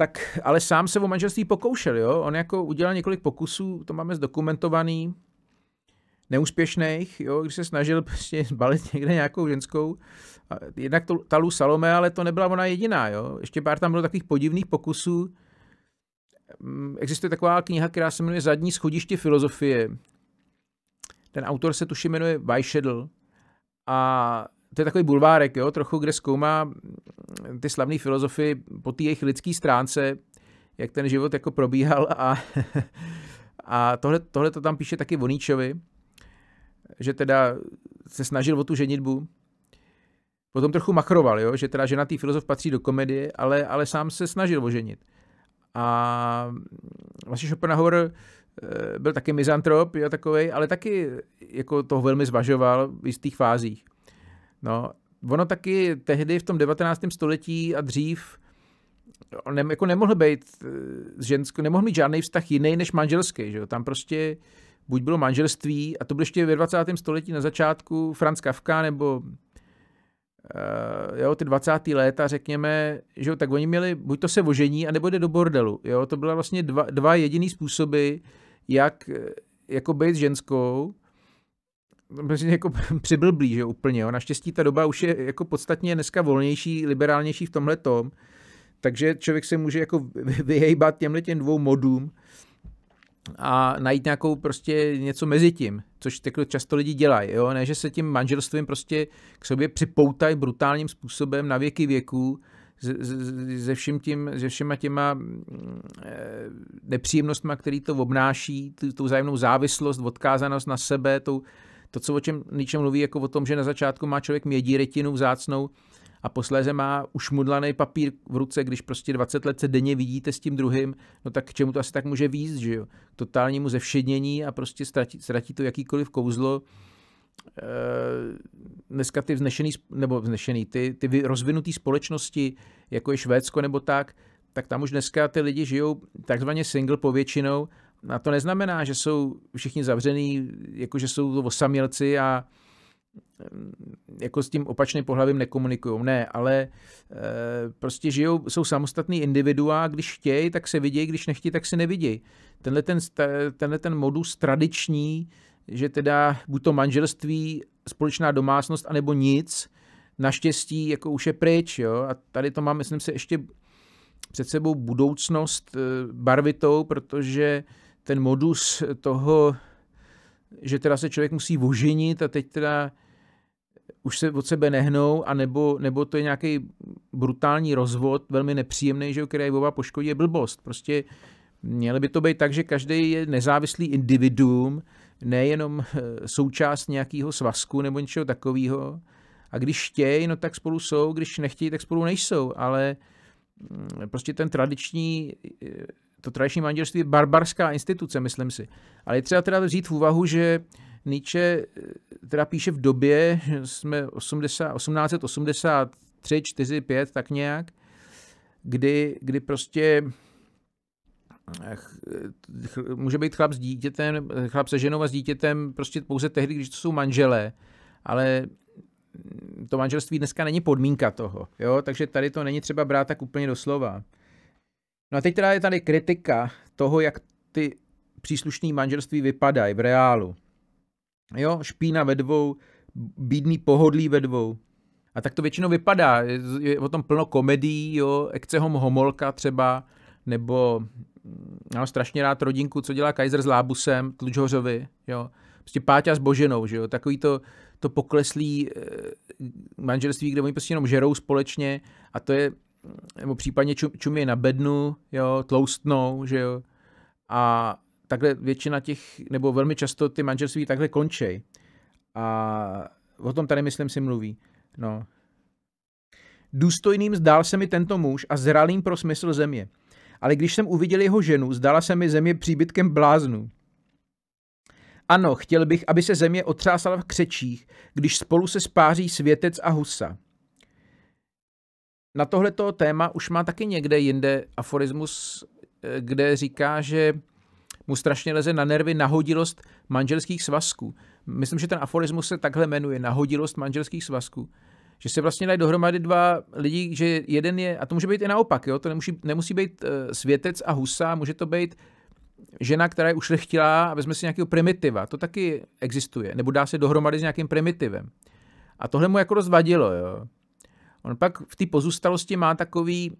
tak ale sám se o manželství pokoušel, jo? On jako udělal několik pokusů, to máme zdokumentovaný, neúspěšných, jo, když se snažil prostě <laughs> balit někde nějakou ženskou. Jednak to, Talu Salome, ale to nebyla ona jediná, jo. Ještě pár tam bylo takových podivných pokusů. Mm, existuje taková kniha, která se jmenuje Zadní schodiště filozofie. Ten autor se tuším jmenuje Weishedl. A to je takový bulvárek, jo, trochu, kde zkoumá mm, ty slavné filozofy po té jejich lidské stránce, jak ten život jako probíhal a, <laughs> a tohle, tohle to tam píše taky Voníčovi, že teda se snažil o tu ženitbu, potom trochu machroval, jo, že teda ženatý filozof patří do komedie, ale, ale sám se snažil oženit. A mm, vlastně Schopenhauer eh, byl taky mizantrop, jo, takovej, ale taky jako toho velmi zvažoval v jistých fázích. No, ono taky tehdy v tom 19. století a dřív ne, jako nemohl být eh, žensko, nemohl mít žádný vztah jiný než manželský, že jo? Tam prostě buď bylo manželství, a to bylo ještě ve 20. století na začátku Franz Kafka nebo uh, jo, ty 20. léta, řekněme, že jo, tak oni měli buď to se vožení, anebo jde do bordelu. Jo? To byly vlastně dva, dva jediný způsoby, jak eh, jako být ženskou prostě jako <laughs> přiblblý, že úplně. Jo. Naštěstí ta doba už je jako podstatně dneska volnější, liberálnější v tomhle tom. Takže člověk se může jako vyhejbat těmhle těm dvou modům a najít nějakou prostě něco mezi tím, což takhle často lidi dělají, jo, ne, že se tím manželstvím prostě k sobě připoutají brutálním způsobem na věky věků, se vším tím, se všema těma e, nepříjemnostma, který to obnáší, tu, tu vzájemnou závislost, odkázanost na sebe, tou, to, co o čem Nietzsche mluví, jako o tom, že na začátku má člověk mědí retinu vzácnou a posléze má ušmudlaný papír v ruce, když prostě 20 let se denně vidíte s tím druhým, no tak k čemu to asi tak může výjít, že jo? K totálnímu zevšednění a prostě ztratí, ztratí to jakýkoliv kouzlo. E, dneska ty vznešený, nebo vznešený, ty, ty rozvinutý společnosti, jako je Švédsko nebo tak, tak tam už dneska ty lidi žijou takzvaně single povětšinou a to neznamená, že jsou všichni zavřený, jako že jsou to osamělci a mm, jako s tím opačným pohlavím nekomunikují. Ne, ale e, prostě žijou, jsou samostatný individua, když chtějí, tak se vidějí, když nechtějí, tak se nevidějí. Tenhle ten, tenhle ten modus tradiční, že teda buď to manželství, společná domácnost, anebo nic, naštěstí jako už je pryč. Jo? A tady to mám, myslím si, ještě před sebou budoucnost eh, barvitou, protože ten modus toho, že teda se člověk musí voženit a teď teda už se od sebe nehnou, a nebo nebo to je nějaký brutální rozvod, velmi nepříjemný, že který oba poškodí, je blbost. Prostě mělo by to být tak, že každý je nezávislý individuum, nejenom eh, součást nějakého svazku nebo něčeho takového. A když chtějí, no tak spolu jsou, když nechtějí, tak spolu nejsou, ale mm, prostě ten tradiční eh, to tradiční manželství je barbarská instituce, myslím si. Ale je třeba teda vzít v úvahu, že Nietzsche eh, teda píše v době, že jsme 80, 1883, 4, 5, tak nějak, kdy, kdy prostě eh, může být chlap s dítětem, chlap se ženou a s dítětem prostě pouze tehdy, když to jsou manželé, ale to manželství dneska není podmínka toho, jo? takže tady to není třeba brát tak úplně doslova. No a teď teda je tady kritika toho, jak ty příslušné manželství vypadají v reálu. Jo, špína ve dvou, bídný pohodlí ve dvou. A tak to většinou vypadá. Je, o tom plno komedií, jo, Exehom Homolka třeba, nebo mm, já strašně rád rodinku, co dělá Kaiser s Lábusem, Tlučhořovi, jo. Prostě Páťa s Boženou, že jo, takový to, to pokleslý eh, manželství, kde oni prostě jenom žerou společně a to je nebo případně čum, čumí na bednu, jo, tloustnou, že jo. A takhle většina těch, nebo velmi často ty manželství takhle končí. A o tom tady, myslím, si mluví. No. Důstojným zdál se mi tento muž a zralým pro smysl země. Ale když jsem uviděl jeho ženu, zdála se mi země příbytkem bláznů. Ano, chtěl bych, aby se země otřásala v křečích, když spolu se spáří světec a husa na tohleto téma už má taky někde jinde aforismus, eh, kde říká, že mu strašně leze na nervy nahodilost manželských svazků. Myslím, že ten aforismus se takhle jmenuje, nahodilost manželských svazků. Že se vlastně dají dohromady dva lidi, že jeden je, a to může být i naopak, jo? to nemusí, nemusí být eh, světec a husa, může to být žena, která je ušlechtilá a vezme si nějakého primitiva. To taky existuje. Nebo dá se dohromady s nějakým primitivem. A tohle mu jako rozvadilo. Jo? On pak v té pozůstalosti má takový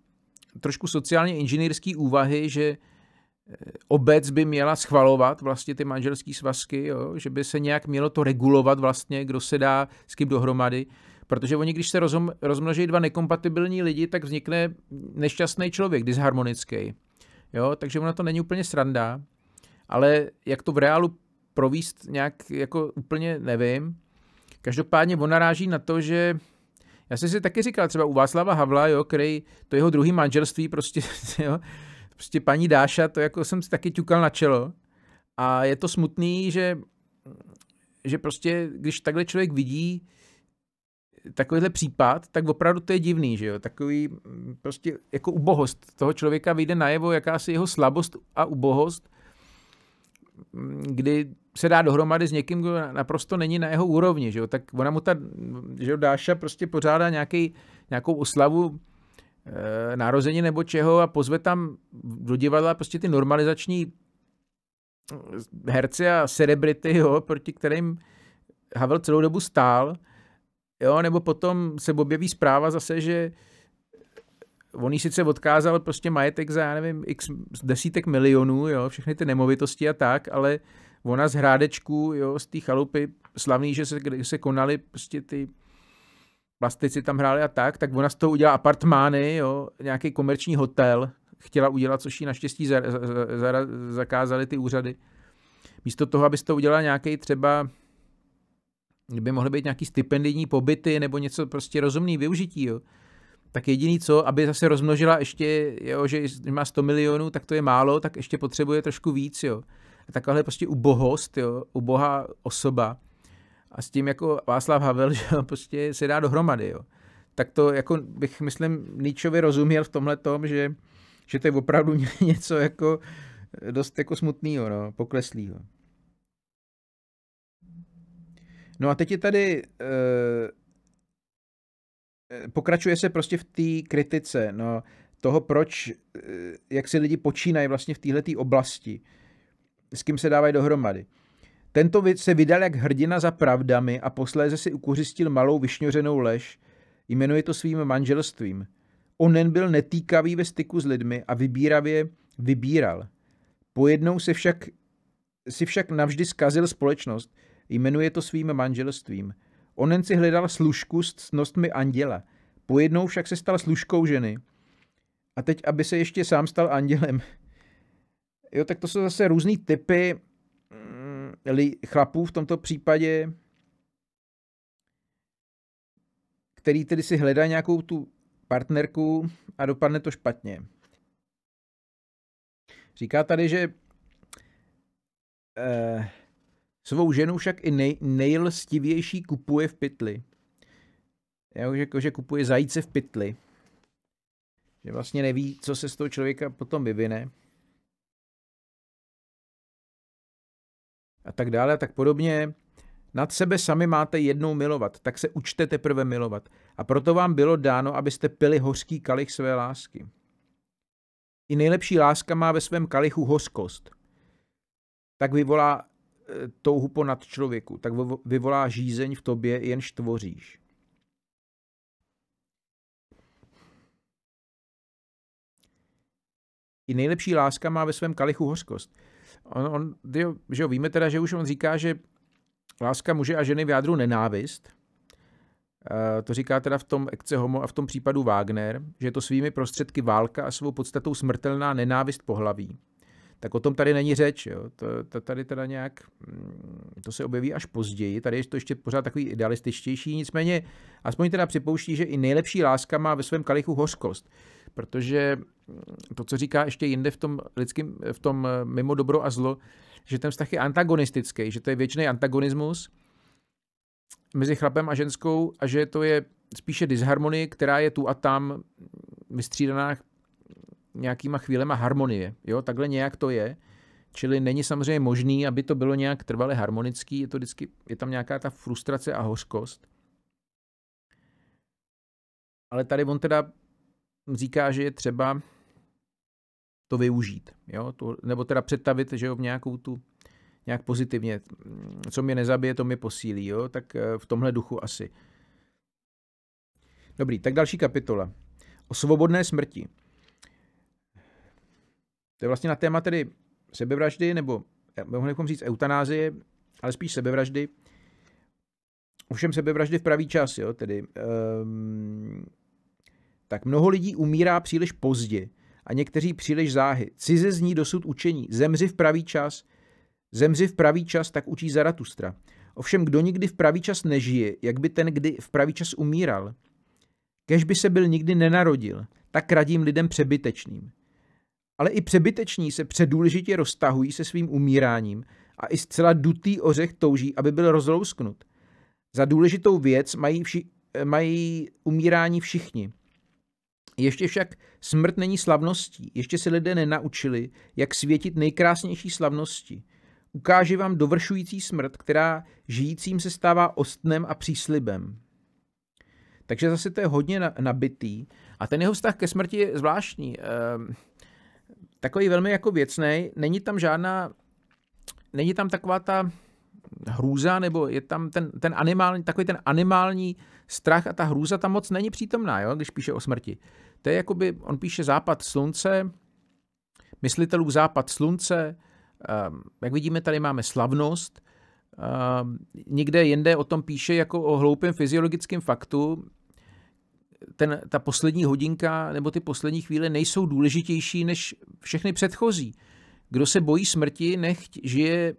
trošku sociálně inženýrský úvahy, že eh, obec by měla schvalovat vlastně ty manželské svazky, jo? že by se nějak mělo to regulovat vlastně, kdo se dá s kým dohromady. Protože oni, když se rozom, rozmnoží dva nekompatibilní lidi, tak vznikne nešťastný člověk, disharmonický. Jo? Takže ona to není úplně sranda, ale jak to v reálu províst nějak jako úplně nevím. Každopádně on naráží na to, že já jsem si taky říkal třeba u Václava Havla, jo, který to jeho druhý manželství prostě, <laughs> jo, prostě paní Dáša, to jako jsem si taky ťukal na čelo. A je to smutný, že, že prostě, když takhle člověk vidí takovýhle případ, tak opravdu to je divný, že jo, takový mm, prostě jako ubohost toho člověka vyjde najevo jakási jeho slabost a ubohost, mm, kdy se dá dohromady s někým, kdo naprosto není na jeho úrovni, že jo? tak ona mu ta, že jo, Dáša prostě pořádá nějaký, nějakou oslavu e, eh, narození nebo čeho a pozve tam do divadla prostě ty normalizační eh, herce a celebrity, jo, proti kterým Havel celou dobu stál, jo, nebo potom se objeví zpráva zase, že on sice odkázal prostě majetek za, já nevím, x desítek milionů, jo, všechny ty nemovitosti a tak, ale ona z Hrádečku, jo, z té chalupy, slavný, že se, se konaly prostě ty plastici tam hráli a tak, tak ona z toho udělala apartmány, jo, nějaký komerční hotel, chtěla udělat, což jí naštěstí za, za, za, zakázali ty úřady. Místo toho, aby to udělala nějaký třeba by mohly být nějaký stipendijní pobyty nebo něco prostě rozumný využití, jo. Tak jediný co, aby zase rozmnožila ještě, jo, že má 100 milionů, tak to je málo, tak ještě potřebuje trošku víc, jo takováhle prostě ubohost, jo, ubohá osoba a s tím jako Václav Havel, <laughs> že prostě se dá dohromady, jo. Tak to jako bych, myslím, Nietzschevi rozuměl v tomhle tom, že, že to je opravdu <laughs> něco jako dost jako smutného, no, pokleslýho. No a teď je tady, eh, eh pokračuje se prostě v té kritice, no, toho, proč, eh, jak si lidi počínají vlastně v této oblasti s kým se dávají dohromady. Tento se vydal jak hrdina za pravdami a posléze si ukořistil malou vyšňořenou lež, jmenuje to svým manželstvím. Onen byl netýkavý ve styku s lidmi a vybíravě vybíral. Pojednou se však, si však navždy zkazil společnost, jmenuje to svým manželstvím. Onen si hledal služku s cnostmi anděla, pojednou však se stal služkou ženy. A teď, aby se ještě sám stal andělem, Jo, tak to jsou zase různý typy mm, chlapů v tomto případě, který tedy si hledá nějakou tu partnerku a dopadne to špatně. Říká tady, že eh, svou ženu však i nej, nejlstivější kupuje v pytli. Jo, jako, že, že kupuje zajíce v pytli. Že vlastně neví, co se z toho člověka potom vyvine. a tak dále a tak podobně. Nad sebe sami máte jednou milovat, tak se učte teprve milovat. A proto vám bylo dáno, abyste pili hořký kalich své lásky. I nejlepší láska má ve svém kalichu hořkost. Tak vyvolá e, touhu po nad člověku, tak vyvolá žízeň v tobě, jenž tvoříš. I nejlepší láska má ve svém kalichu hořkost on, on že jo, víme teda, že už on říká, že láska muže a ženy v jádru nenávist, eh, to říká teda v tom ekce Homo a v tom případu Wagner, že je to svými prostředky válka a svou podstatou smrtelná nenávist pohlaví. Tak o tom tady není řeč. Jo. To, to, tady teda nějak, mm, to se objeví až později. Tady je to ještě pořád takový idealističtější. Nicméně, aspoň teda připouští, že i nejlepší láska má ve svém kalichu hořkost, protože to, co říká ještě jinde v tom lidském, v tom eh, mimo dobro a zlo, že ten vztah je antagonistický, že to je věčný antagonismus mezi chlapem a ženskou a že to je spíše disharmonie, která je tu a tam vystřídaná nějakýma chvílema harmonie. Jo? Takhle nějak to je. Čili není samozřejmě možný, aby to bylo nějak trvale harmonický, je, to vždycky, je tam nějaká ta frustrace a hořkost. Ale tady on teda říká, že je třeba to využít, jo? To, nebo teda představit, že jo, v nějakou tu, nějak pozitivně, co mě nezabije, to mě posílí, jo? tak eh, v tomhle duchu asi. Dobrý, tak další kapitola. O svobodné smrti. To je vlastně na téma tedy sebevraždy, nebo eh, mohli bychom říct eutanázie, ale spíš sebevraždy. Ovšem sebevraždy v pravý čas, jo, tedy. Um, tak mnoho lidí umírá příliš pozdě a někteří příliš záhy. Cize zní dosud učení. Zemři v pravý čas. Zemři v pravý čas, tak učí Zaratustra. Ovšem, kdo nikdy v pravý čas nežije, jak by ten kdy v pravý čas umíral? Kež by se byl nikdy nenarodil, tak radím lidem přebytečným. Ale i přebyteční se předůležitě roztahují se svým umíráním a i zcela dutý ořech touží, aby byl rozlousknut. Za důležitou věc mají, vši, mají umírání všichni, ještě však smrt není slavností, ještě se lidé nenaučili, jak světit nejkrásnější slavnosti. Ukáže vám dovršující smrt, která žijícím se stává ostnem a příslibem. Takže zase to je hodně nabitý. A ten jeho vztah ke smrti je zvláštní. Ehm, takový velmi jako věcný. Není tam žádná, není tam taková ta hrůza, nebo je tam ten, ten animální, takový ten animální strach a ta hrůza tam moc není přítomná, jo, když píše o smrti. To je by on píše západ slunce, myslitelů západ slunce, ehm, jak vidíme, tady máme slavnost, ehm, někde jinde o tom píše jako o hloupém fyziologickém faktu, ten, ta poslední hodinka nebo ty poslední chvíle nejsou důležitější než všechny předchozí. Kdo se bojí smrti, nechť žije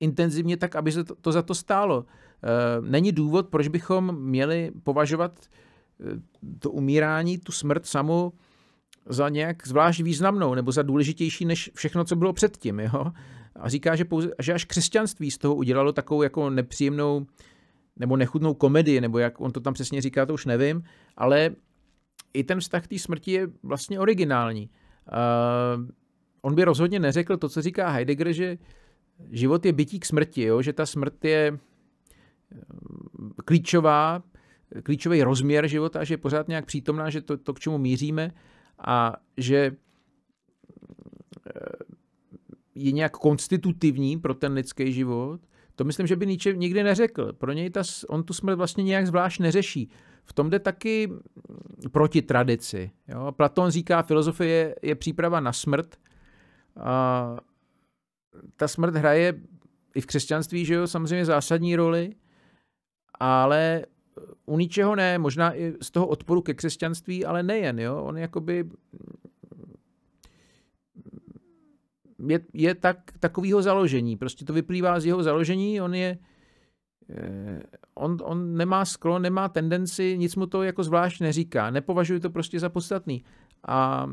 intenzivně tak, aby se to, to za to stálo. Ehm, není důvod, proč bychom měli považovat Eh, to umírání, tu smrt samou za nějak zvlášť významnou nebo za důležitější než všechno, co bylo předtím. Jo? A říká, že, pouze, že až křesťanství z toho udělalo takovou jako nepříjemnou nebo nechutnou komedii, nebo jak on to tam přesně říká, to už nevím, ale i ten vztah k té smrti je vlastně originální. Uh, on by rozhodně neřekl to, co říká Heidegger, že život je bytí k smrti, jo? že ta smrt je eh, klíčová klíčový rozměr života, že je pořád nějak přítomná, že to, to k čemu míříme a že eh, je nějak konstitutivní pro ten lidský život, to myslím, že by Nietzsche nikdy neřekl. Pro něj ta, on tu smrt vlastně nějak zvlášť neřeší. V tom jde taky hm, proti tradici. Jo? Platón říká, filozofie je, je příprava na smrt. A ta smrt hraje i v křesťanství, že jo, samozřejmě zásadní roli, ale u ničeho ne, možná i z toho odporu ke křesťanství, ale nejen, jo. On jakoby je, je tak, takovýho založení, prostě to vyplývá z jeho založení, on je eh, on, on nemá sklon, nemá tendenci, nic mu to jako zvlášť neříká, nepovažuji to prostě za podstatný a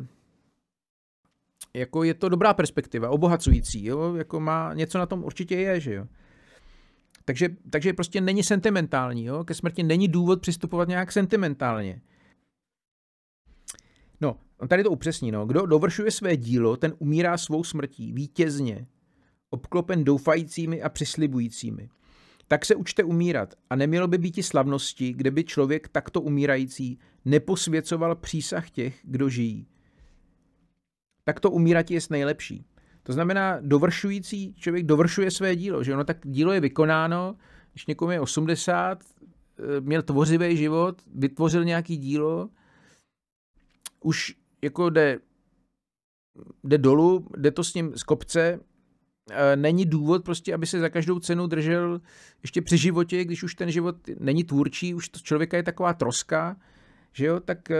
jako je to dobrá perspektiva, obohacující, jo, jako má, něco na tom určitě je, že jo. Takže, takže prostě není sentimentální. Jo? Ke smrti není důvod přistupovat nějak sentimentálně. No, on tady to upřesní. No. Kdo dovršuje své dílo, ten umírá svou smrtí vítězně, obklopen doufajícími a přislibujícími. Tak se učte umírat a nemělo by být i slavnosti, kde by člověk takto umírající neposvěcoval přísah těch, kdo žijí. Takto umírat je nejlepší. To znamená, dovršující člověk dovršuje své dílo, že ono tak dílo je vykonáno, když někomu je 80, eh, měl tvořivý život, vytvořil nějaký dílo, už jako jde, jde dolů, jde to s ním z kopce, není důvod prostě, aby se za každou cenu držel ještě při životě, když už ten život není tvůrčí, už to člověka je taková troska, že jo, tak eh,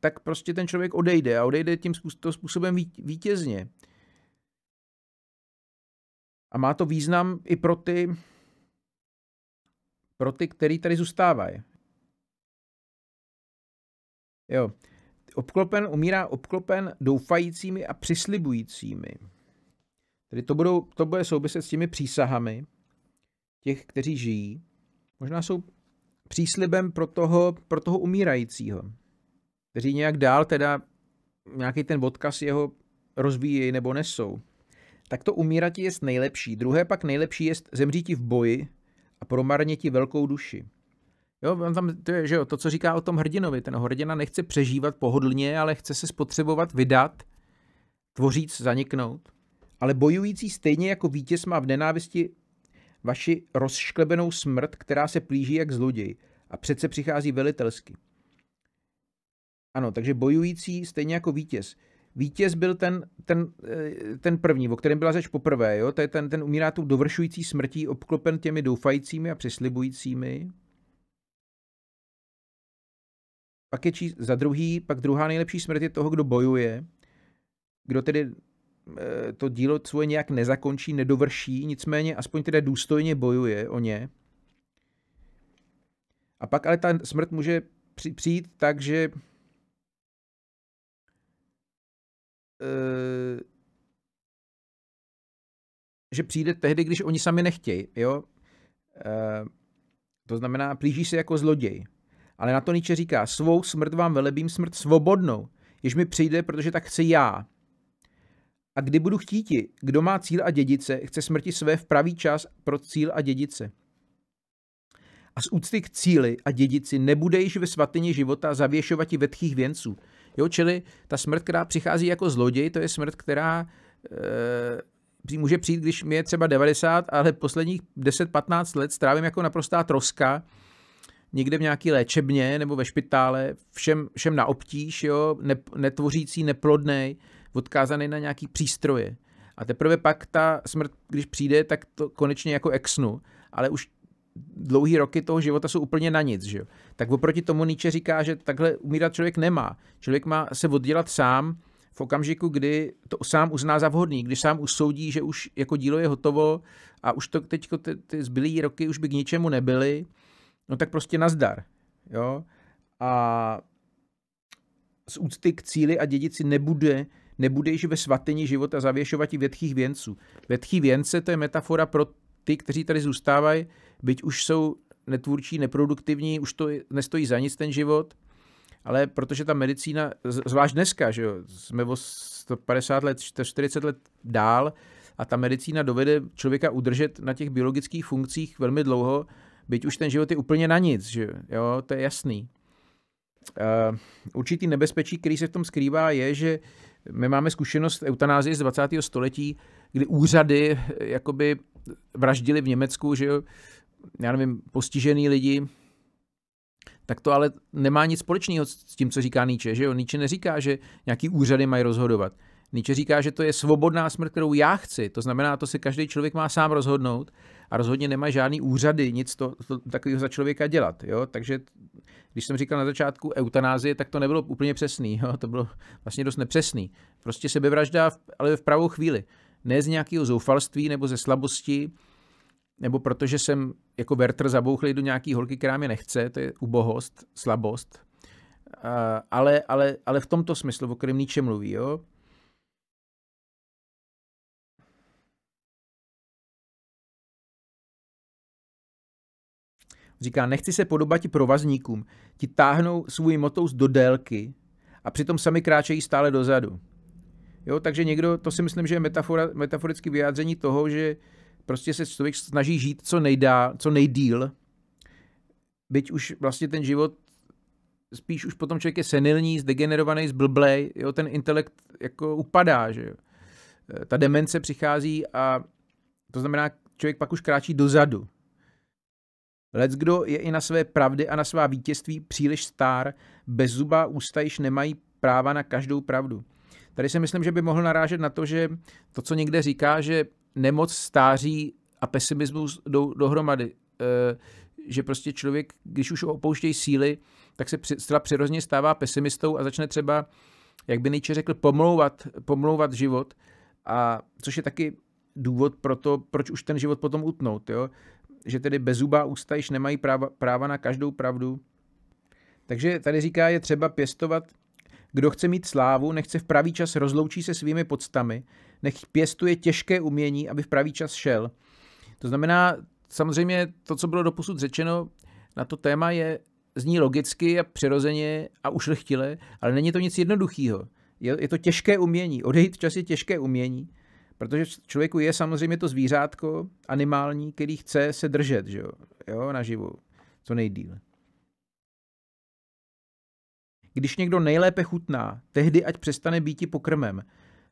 tak prostě ten člověk odejde a odejde tím způsobem vítězně. A má to význam i pro ty, pro ty, který tady zůstávají. Jo. Obklopen umírá obklopen doufajícími a přislibujícími. Tedy to, budou, to bude souviset s těmi přísahami těch, kteří žijí. Možná jsou příslibem pro toho, pro toho umírajícího kteří nějak dál teda nějaký ten odkaz jeho rozvíjejí nebo nesou. Tak to umírat je nejlepší. Druhé pak nejlepší je zemříti v boji a promarněti velkou duši. Jo, on tam, to, je, že jo, to, co říká o tom hrdinovi, ten hrdina nechce přežívat pohodlně, ale chce se spotřebovat, vydat, tvořit, zaniknout. Ale bojující stejně jako vítěz má v nenávisti vaši rozšklebenou smrt, která se plíží jak zloděj a přece přichází velitelsky. Ano, takže bojující stejně jako vítěz. Vítěz byl ten, ten, eh, ten první, o kterém byla řeč poprvé. Jo? To je ten, ten umírá tu dovršující smrtí, obklopen těmi doufajícími a přislibujícími. Pak je čí, za druhý, pak druhá nejlepší smrt je toho, kdo bojuje, kdo tedy eh, to dílo svoje nějak nezakončí, nedovrší, nicméně aspoň teda důstojně bojuje o ně. A pak ale ta smrt může přijít tak, že Eh, že přijde tehdy, když oni sami nechtějí, jo. Eh, to znamená, plíží se jako zloděj. Ale na to Nietzsche říká, svou smrt vám velebím smrt svobodnou, jež mi přijde, protože tak chci já. A kdy budu chtíti, kdo má cíl a dědice, chce smrti své v pravý čas pro cíl a dědice. A z úcty k cíli a dědici nebude již ve svatyni života zavěšovati vetchých věnců, Jo, čili ta smrt, která přichází jako zloděj, to je smrt, která e, může přijít, když mi je třeba 90, ale posledních 10-15 let strávím jako naprostá troska, někde v nějaké léčebně nebo ve špitále, všem, všem na obtíž, jo, ne, netvořící, neplodný, odkázaný na nějaký přístroje. A teprve pak ta smrt, když přijde, tak to konečně jako exnu, ale už dlouhý roky toho života jsou úplně na nic. Že jo? Tak oproti tomu Nietzsche říká, že takhle umírat člověk nemá. Člověk má se oddělat sám v okamžiku, kdy to sám uzná za vhodný, když sám usoudí, že už jako dílo je hotovo a už to teď ty, ty zbylý roky už by k ničemu nebyly, no tak prostě nazdar. Jo? A z úcty k cíli a dědici nebude nebudeš ve svatyni života zavěšovat i větchých věnců. Větchý věnce to je metafora pro ty, kteří tady zůstávají byť už jsou netvůrčí, neproduktivní, už to nestojí za nic ten život, ale protože ta medicína, zvlášť dneska, že jo, jsme o 150 let, 40 let dál a ta medicína dovede člověka udržet na těch biologických funkcích velmi dlouho, byť už ten život je úplně na nic, že jo, to je jasný. Uh, určitý nebezpečí, který se v tom skrývá, je, že my máme zkušenost eutanázie z 20. století, kdy úřady eh, jakoby vraždili v Německu, že jo, já nevím, postižený lidi, tak to ale nemá nic společného s tím, co říká Nietzsche. Že jo? Nietzsche neříká, že nějaký úřady mají rozhodovat. Nietzsche říká, že to je svobodná smrt, kterou já chci. To znamená, to si každý člověk má sám rozhodnout a rozhodně nemá žádný úřady, nic to, to takového za člověka dělat. Jo? Takže když jsem říkal na začátku eutanázie, tak to nebylo úplně přesný. Jo? To bylo vlastně dost nepřesný. Prostě sebevražda, ale v pravou chvíli. Ne z nějakého zoufalství nebo ze slabosti, nebo protože jsem jako Werther zabouchlý do nějaký holky, která mě nechce, to je ubohost, slabost, ale, ale, ale v tomto smyslu, o kterém Nietzsche mluví, jo, Říká, nechci se podobat i provazníkům. Ti táhnou svůj motous do délky a přitom sami kráčejí stále dozadu. Jo, takže někdo, to si myslím, že je metafora, metaforické vyjádření toho, že uh, prostě se člověk snaží žít co nejdá, co nejdíl, byť už vlastně ten život spíš už potom člověk je senilní, zdegenerovaný, zblblej, jo, ten intelekt jako upadá, že jo. E, ta demence přichází a to znamená, člověk pak už kráčí dozadu. Lec kdo je i na své pravdy a na svá vítězství příliš stár, bez zuba ústa již nemají práva na každou pravdu. Tady si myslím, že by mohl narážet na to, že to, co někde říká, že nemoc, stáří a pesimismus jdou dohromady. E, že prostě člověk, když už opouštějí síly, tak se zcela přirozeně stává pesimistou a začne třeba, jak by Nietzsche řekl, pomlouvat, pomlouvat život, a což je taky důvod pro to, proč už ten život potom utnout. Jo? Že tedy bezubá ústa již nemají práva, práva na každou pravdu. Takže tady říká, je třeba pěstovat kdo chce mít slávu, nechce v pravý čas rozloučí se svými podstami, nech pěstuje těžké umění, aby v pravý čas šel. To znamená, samozřejmě to, co bylo doposud řečeno na to téma, je zní logicky a přirozeně a ušlechtile, ale není to nic jednoduchého. Je, je to těžké umění. Odejít čas je těžké umění, protože člověku je samozřejmě to zvířátko animální, který chce se držet že jo? Jo, naživu, co nejdíle. Když někdo nejlépe chutná, tehdy ať přestane býti pokrmem.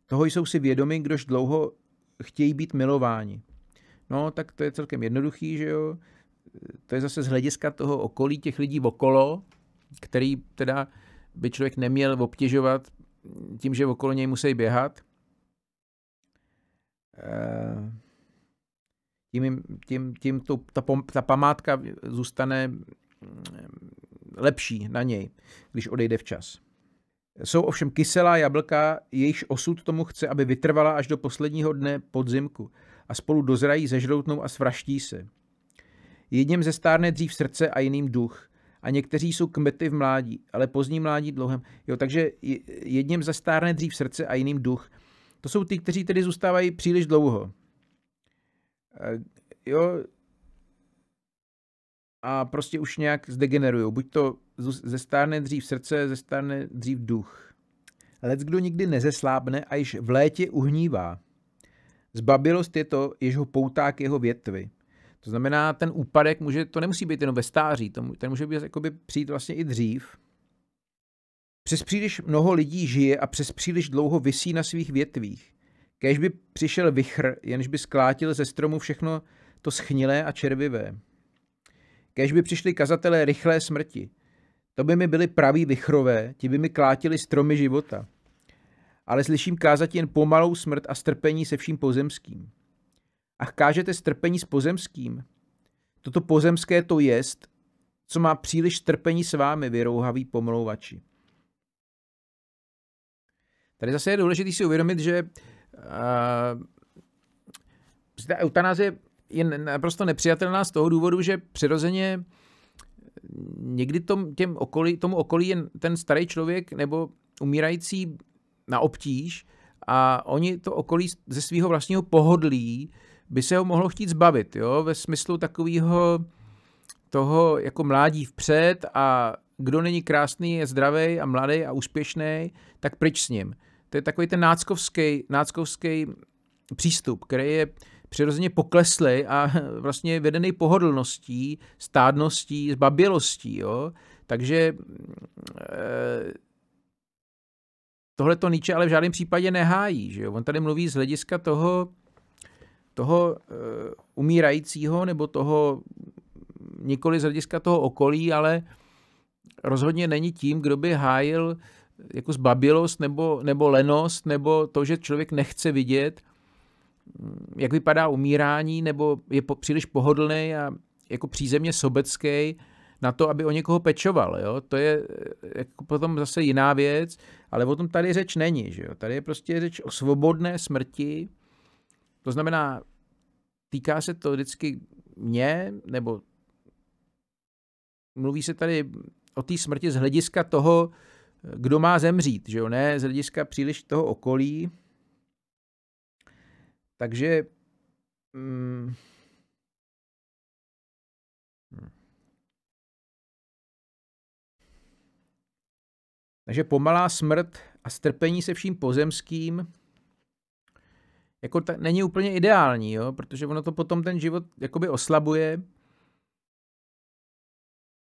Toho jsou si vědomi, kdož dlouho chtějí být milováni. No, tak to je celkem jednoduchý, že jo. To je zase z hlediska toho okolí, těch lidí okolo, který teda by člověk neměl obtěžovat tím, že okolo něj musí běhat. Eh, tím, tím, tím to, ta, pom, ta památka zůstane lepší na něj, když odejde včas. Jsou ovšem kyselá jablka, jejichž osud tomu chce, aby vytrvala až do posledního dne podzimku a spolu dozrají, zežroutnou a svraští se. Jedním ze stárne dřív srdce a jiným duch. A někteří jsou kmety v mládí, ale pozdní mládí dlouhem. Jo, takže jedním ze stárne dřív srdce a jiným duch. To jsou ty, kteří tedy zůstávají příliš dlouho. E, jo, a prostě už nějak zdegenerují. Buď to zestárne dřív srdce, zestárne dřív duch. Lec kdo nikdy nezeslábne a již v létě uhnívá. Zbabilost je to, jež ho poutá k jeho větvi. To znamená, ten úpadek může, to nemusí být jenom ve stáří, to, ten může být, jakoby, přijít vlastně i dřív. Přes příliš mnoho lidí žije a přes příliš dlouho visí na svých větvích. Kež by přišel vichr, jenž by sklátil ze stromu všechno to schnilé a červivé. Kež by přišli kazatelé rychlé smrti. To by mi byli praví vychrové, ti by mi klátili stromy života. Ale slyším kázat jen pomalou smrt a strpení se vším pozemským. Ach, kážete strpení s pozemským? Toto pozemské to jest, co má příliš strpení s vámi, vyrouhaví pomlouvači. Tady zase je důležité si uvědomit, že uh, eutanázie je naprosto nepřijatelná z toho důvodu, že přirozeně někdy tom, těm okolí, tomu okolí je ten starý člověk nebo umírající na obtíž a oni to okolí ze svého vlastního pohodlí by se ho mohlo chtít zbavit, jo, ve smyslu takového toho jako mládí vpřed a kdo není krásný, je zdravý a mladý a úspěšný, tak pryč s ním. To je takový ten náckovský, náckovský přístup, který je přirozeně poklesly a <laughs> vlastně vedený pohodlností, stádností, zbabělostí. Jo? Takže e, tohle to Nietzsche ale v žádném případě nehájí. Že jo? On tady mluví z hlediska toho, toho e, umírajícího nebo toho nikoli z hlediska toho okolí, ale rozhodně není tím, kdo by hájil jako zbabilost nebo, nebo lenost, nebo to, že člověk nechce vidět jak vypadá umírání, nebo je po, příliš pohodlný a jako přízemně sobecký na to, aby o někoho pečoval. Jo? To je eh, jako potom zase jiná věc, ale o tom tady řeč není. Že jo? Tady je prostě řeč o svobodné smrti. To znamená, týká se to vždycky mě, nebo mluví se tady o té smrti z hlediska toho, eh, kdo má zemřít, že jo? ne z hlediska příliš toho okolí, takže mm, takže pomalá smrt a strpení se vším pozemským jako ta, není úplně ideální, jo? protože ono to potom ten život jakoby oslabuje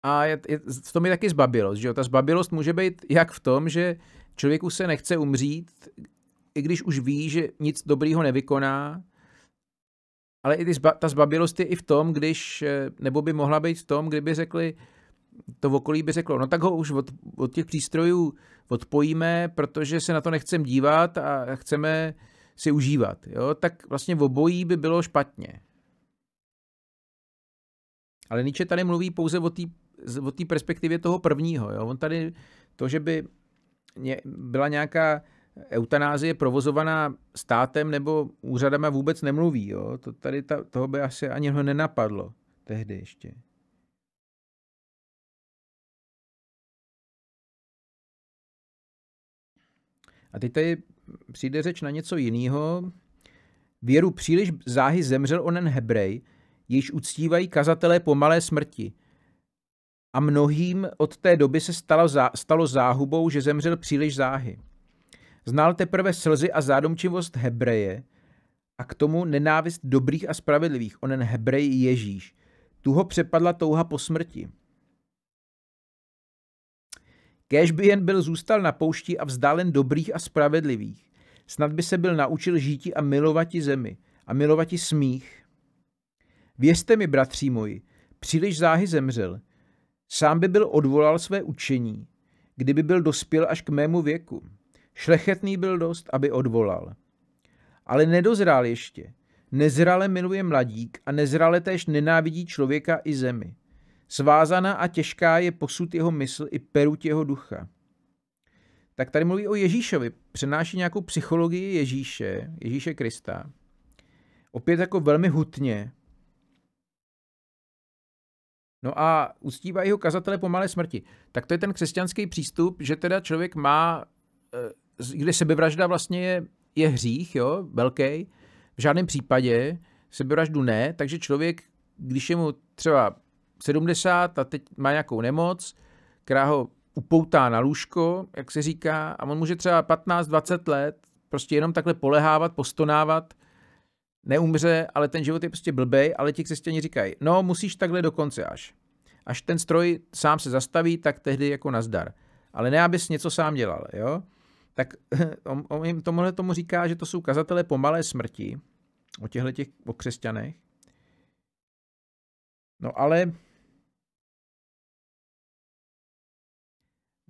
a je, je, v tom je taky zbabilost. Že jo? Ta zbabilost může být jak v tom, že člověku se nechce umřít, i když už ví, že nic dobrýho nevykoná, ale i zba, ta zbabilost je i v tom, když, eh, nebo by mohla být v tom, kdyby řekli, to v okolí by řeklo, no tak ho už od, od těch přístrojů odpojíme, protože se na to nechceme dívat a chceme si užívat. Jo? Tak vlastně v obojí by bylo špatně. Ale Nietzsche tady mluví pouze o té o perspektivě toho prvního. Jo? On tady to, že by byla nějaká eutanázie provozovaná státem nebo úřadama vůbec nemluví. Jo? To tady ta, toho by asi ani ho nenapadlo tehdy ještě. A teď tady přijde řeč na něco jiného. Věru příliš záhy zemřel onen Hebrej, již uctívají kazatelé pomalé smrti. A mnohým od té doby se stalo, zá, stalo záhubou, že zemřel příliš záhy. Znal teprve slzy a zádomčivost Hebreje a k tomu nenávist dobrých a spravedlivých, onen Hebrej Ježíš. Tu ho přepadla touha po smrti. Kéž by jen byl zůstal na poušti a vzdálen dobrých a spravedlivých. Snad by se byl naučil žíti a milovati zemi a milovati smích. Věřte mi, bratří moji, příliš záhy zemřel. Sám by byl odvolal své učení, kdyby byl dospěl až k mému věku. Šlechetný byl dost, aby odvolal. Ale nedozrál ještě. Nezrale miluje mladík a nezrale též nenávidí člověka i zemi. Svázaná a těžká je posud jeho mysl i perut jeho ducha. Tak tady mluví o Ježíšovi, přenáší nějakou psychologii Ježíše, Ježíše Krista. Opět jako velmi hutně. No a uctívají ho kazatele po malé smrti. Tak to je ten křesťanský přístup, že teda člověk má eh, kde sebevražda vlastně je, je hřích, jo, velký, v žádném případě sebevraždu ne, takže člověk, když je mu třeba 70 a teď má nějakou nemoc, která ho upoutá na lůžko, jak se říká, a on může třeba 15-20 let prostě jenom takhle polehávat, postonávat, neumře, ale ten život je prostě blbej, ale ti křesťani říkají, no musíš takhle dokonce až. Až ten stroj sám se zastaví, tak tehdy jako nazdar. Ale ne, abys něco sám dělal, jo? tak <laughs> on, on jim tomuhle tomu říká, že to jsou kazatele pomalé smrti, o těchto těch, o křesťanech. No ale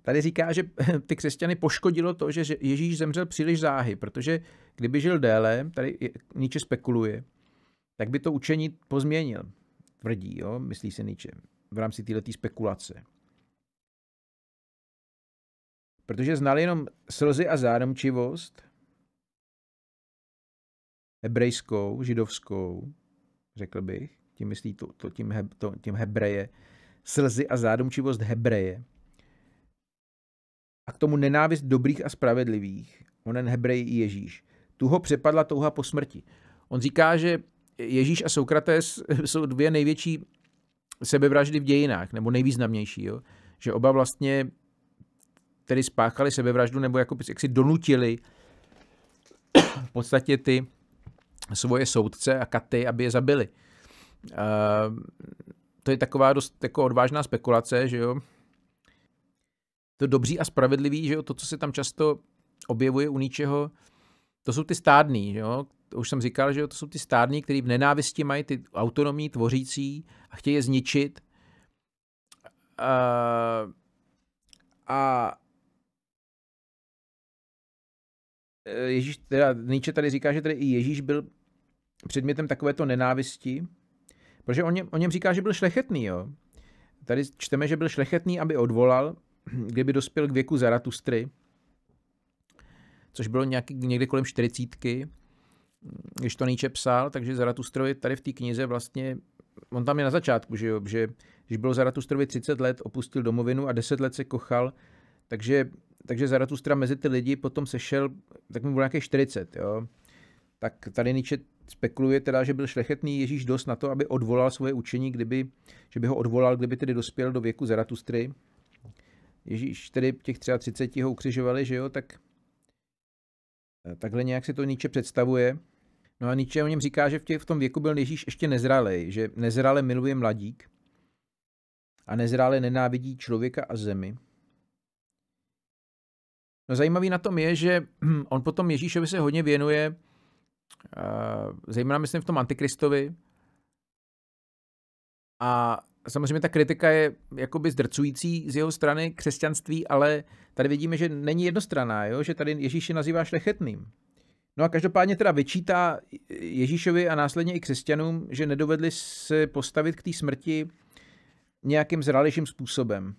tady říká, že <laughs> ty křesťany poškodilo to, že Ježíš zemřel příliš záhy, protože kdyby žil déle, tady Nietzsche spekuluje, tak by to učení pozměnil, tvrdí, jo, myslí se Nietzsche, v rámci této spekulace protože znali jenom slzy a záromčivost, hebrejskou, židovskou, řekl bych, tím myslí to, to, tím, he, to, tím hebreje, slzy a zádomčivost hebreje. A k tomu nenávist dobrých a spravedlivých. Onen hebrej i Ježíš. Tu ho přepadla touha po smrti. On říká, že Ježíš a Sokrates <laughs> jsou dvě největší sebevraždy v dějinách, nebo nejvýznamnější. Jo? Že oba vlastně tedy spáchali sebevraždu nebo jako, jak si donutili v podstatě ty svoje soudce a katy, aby je zabili. E, to je taková dost jako odvážná spekulace, že jo. To dobří a spravedlivý, že jo, to, co se tam často objevuje u ničeho, to jsou ty stádný, že jo. Už jsem říkal, že jo, to jsou ty stádný, který v nenávisti mají ty autonomní tvořící a chtějí je zničit. E, a Eh, Ježíš, teda Nietzsche tady říká, že tady i Ježíš byl předmětem takovéto nenávisti, protože on něm, o něm říká, že byl šlechetný, jo. Tady čteme, že byl šlechetný, aby odvolal, kdyby dospěl k věku Zaratustry, což bylo nějaký, někde kolem čtyřicítky, když to Nietzsche psal, takže Zaratustrovi tady v té knize vlastně, on tam je na začátku, že jo, že když byl Zaratustrovi 30 let, opustil domovinu a 10 let se kochal takže, takže Zaratustra mezi ty lidi potom sešel, tak mu bylo nějaké 40, jo. Tak tady Nietzsche spekuluje teda, že byl šlechetný Ježíš dost na to, aby odvolal svoje učení, kdyby, že by ho odvolal, kdyby tedy dospěl do věku Zaratustry. Ježíš tedy těch 33 ho ukřižovali, že jo, tak eh, takhle nějak si to Nietzsche představuje. No a Nietzsche o něm říká, že v, těch, v tom věku byl Ježíš ještě nezralej, že nezrále miluje mladík a nezrále nenávidí člověka a zemi. No zajímavý na tom je, že <clears throat> on potom Ježíšovi se hodně věnuje, eh, zejména myslím v tom Antikristovi. A samozřejmě ta kritika je jakoby zdrcující z jeho strany křesťanství, ale tady vidíme, že není jednostraná, jo? že tady Ježíši nazývá šlechetným. No a každopádně teda vyčítá Ježíšovi a následně i křesťanům, že nedovedli se postavit k té smrti nějakým zralejším způsobem.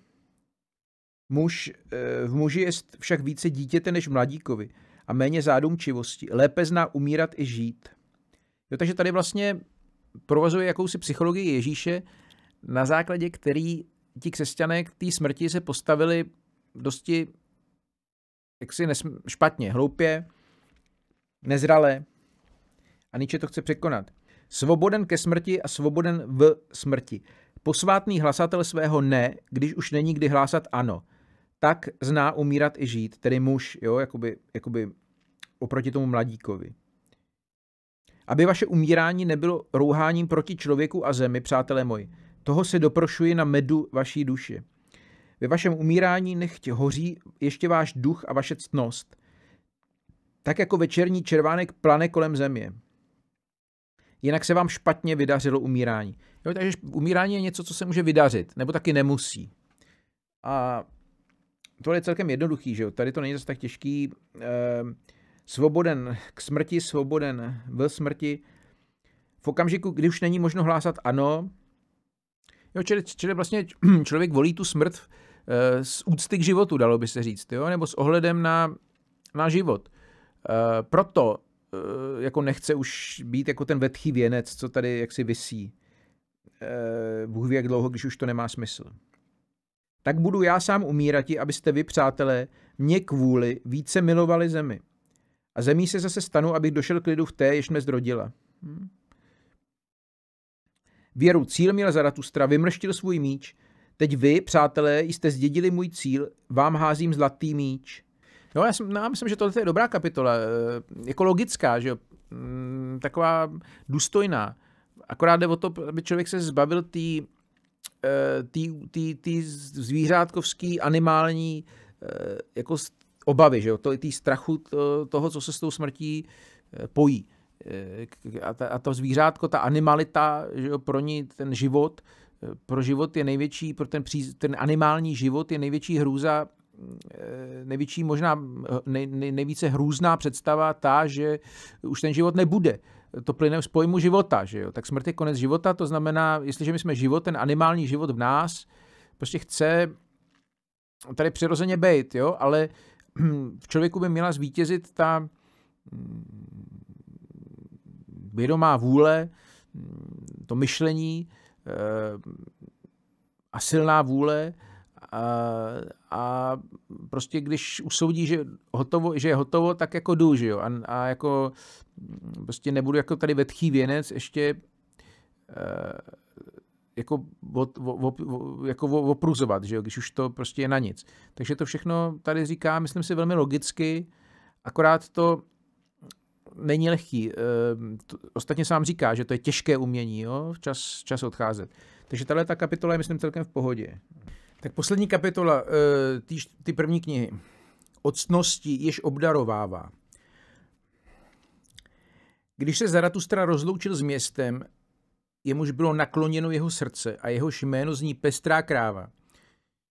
Muž, eh, v muži je však více dítěte než mladíkovi a méně zádumčivosti. Lépe zná umírat i žít. Jo, takže tady vlastně provazuje jakousi psychologii Ježíše, na základě který ti křesťané k té smrti se postavili dosti jaksi nesm- špatně, hloupě, nezralé A Nietzsche to chce překonat. Svoboden ke smrti a svoboden v smrti. Posvátný hlasatel svého ne, když už není kdy hlásat ano – tak zná umírat i žít, tedy muž, jo, jakoby, jakoby oproti tomu mladíkovi. Aby vaše umírání nebylo rouháním proti člověku a zemi, přátelé moji, toho se doprošuji na medu vaší duše. Ve vašem umírání nechť hoří ještě váš duch a vaše ctnost, tak jako večerní červánek plane kolem země. Jinak se vám špatně vydařilo umírání. Jo, takže umírání je něco, co se může vydařit, nebo taky nemusí. A to je celkem jednoduchý, že jo? Tady to není zase tak těžký. Ehm, svoboden k smrti, svoboden v smrti. V okamžiku, kdy už není možno hlásat ano, jo, čili, čili vlastně <clears throat> člověk volí tu smrt eh, z úcty k životu, dalo by se říct, jo? nebo s ohledem na, na život. Eh, proto eh, jako nechce už být jako ten vetchý věnec, co tady jaksi vysí. Bůh ví, jak dlouho, když už to nemá smysl tak budu já sám umírati, abyste vy, přátelé, mě kvůli více milovali zemi. A zemí se zase stanu, abych došel k lidu v té, jež mě zrodila. Hm. Věru cíl měl Zaratustra, vymrštil svůj míč. Teď vy, přátelé, jste zdědili můj cíl, vám házím zlatý míč. No já, jsem, no, já myslím, že tohle je dobrá kapitola, ekologická, eh, jako že jo, hm, taková důstojná. Akorát jde o to, aby člověk se zbavil té ty, eh, ty zvířátkovský, animální eh, jako obavy, že jo? To, ty strachu toho, co se s tou smrtí eh, pojí. A, ta, to zvířátko, ta animalita, že jo, pro ní ten život, pro život je největší, pro ten, příz, ten animální život je největší hrůza, největší možná, hm, nej, nejvíce hrůzná představa ta, že už ten život nebude, to plyne z pojmu života, že jo? Tak smrt je konec života, to znamená, jestliže my jsme život, ten animální život v nás, prostě chce tady přirozeně být, jo? Ale v člověku by měla zvítězit ta mm, vědomá vůle, mm, to myšlení eh, a silná vůle a prostě když usoudí, že, hotovo, že je hotovo, tak jako jdu, že jo, a, a jako mm, prostě nebudu jako tady vetchý věnec ještě eh, jako, od, jako opruzovat, že jo, když už to prostě je na nic. Takže to všechno tady říká, myslím si, velmi logicky, akorát to není lehký. Eh, ostatně sám říká, že to je těžké umění, jo, Čas, čas odcházet. Takže tahle ta kapitola je, myslím, celkem v pohodě. Tak poslední kapitola, eh, ty, ty první knihy. Octností jež obdarovává. Když se Zaratustra rozloučil s městem, jemuž bylo nakloněno jeho srdce a jehož jméno zní Pestrá kráva,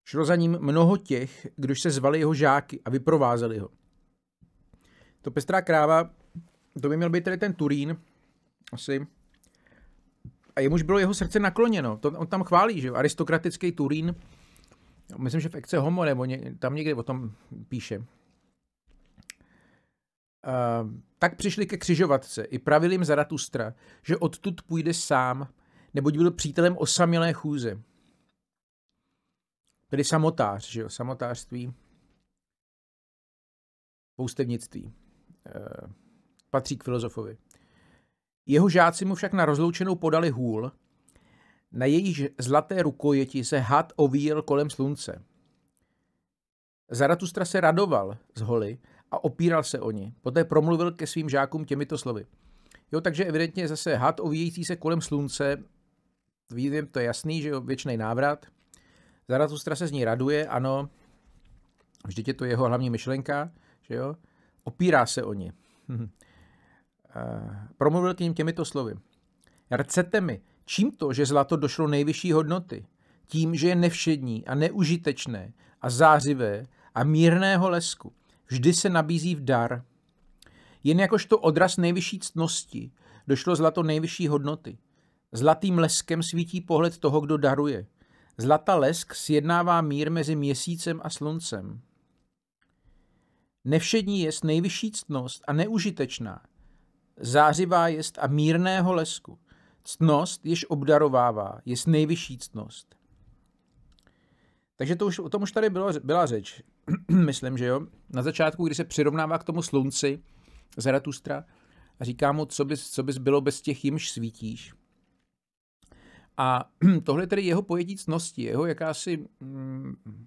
šlo za ním mnoho těch, kdož se zvali jeho žáky a vyprovázeli ho. To Pestrá kráva, to by měl být tedy ten Turín, asi. A jemuž bylo jeho srdce nakloněno. To on tam chválí, že aristokratický Turín, myslím, že v Ekce Homo, nebo ně, tam někde o tom píše. Uh, tak přišli ke křižovatce i pravil jim Zaratustra, že odtud půjde sám, neboť byl přítelem osamělé chůze. Tedy samotář, že jo, samotářství, poustevnictví. Uh, patří k filozofovi. Jeho žáci mu však na rozloučenou podali hůl, na jejíž zlaté rukojeti se had ovíjel kolem slunce. Zaratustra se radoval z holy a opíral se o ní. Poté promluvil ke svým žákům těmito slovy. Jo, takže evidentně zase had ovíjící se kolem slunce, vím, to je jasný, že jo, věčný návrat. Zaratustra se z ní raduje, ano, vždyť je to jeho hlavní myšlenka, že jo, opírá se o ní. <laughs> Promluvil k ním těmito slovy. Rcete mi, Čím to, že zlato došlo nejvyšší hodnoty? Tím, že je nevšední a neužitečné a zářivé a mírného lesku. Vždy se nabízí v dar. Jen jakožto odraz nejvyšší ctnosti došlo zlato nejvyšší hodnoty. Zlatým leskem svítí pohled toho, kdo daruje. Zlata lesk sjednává mír mezi měsícem a sluncem. Nevšední jest nejvyšší ctnost a neužitečná. Zářivá jest a mírného lesku. Ctnost, jež obdarovává, je nejvyšší ctnost. Takže to už, o tom už tady bylo, byla řeč, <clears throat> myslím, že jo. Na začátku, kdy se přirovnává k tomu slunci Zaratustra a říká mu, co bys, co bys bylo bez těch, jimž svítíš. A <clears throat> tohle je tedy jeho pojetí ctnosti, jeho jakási... Mm,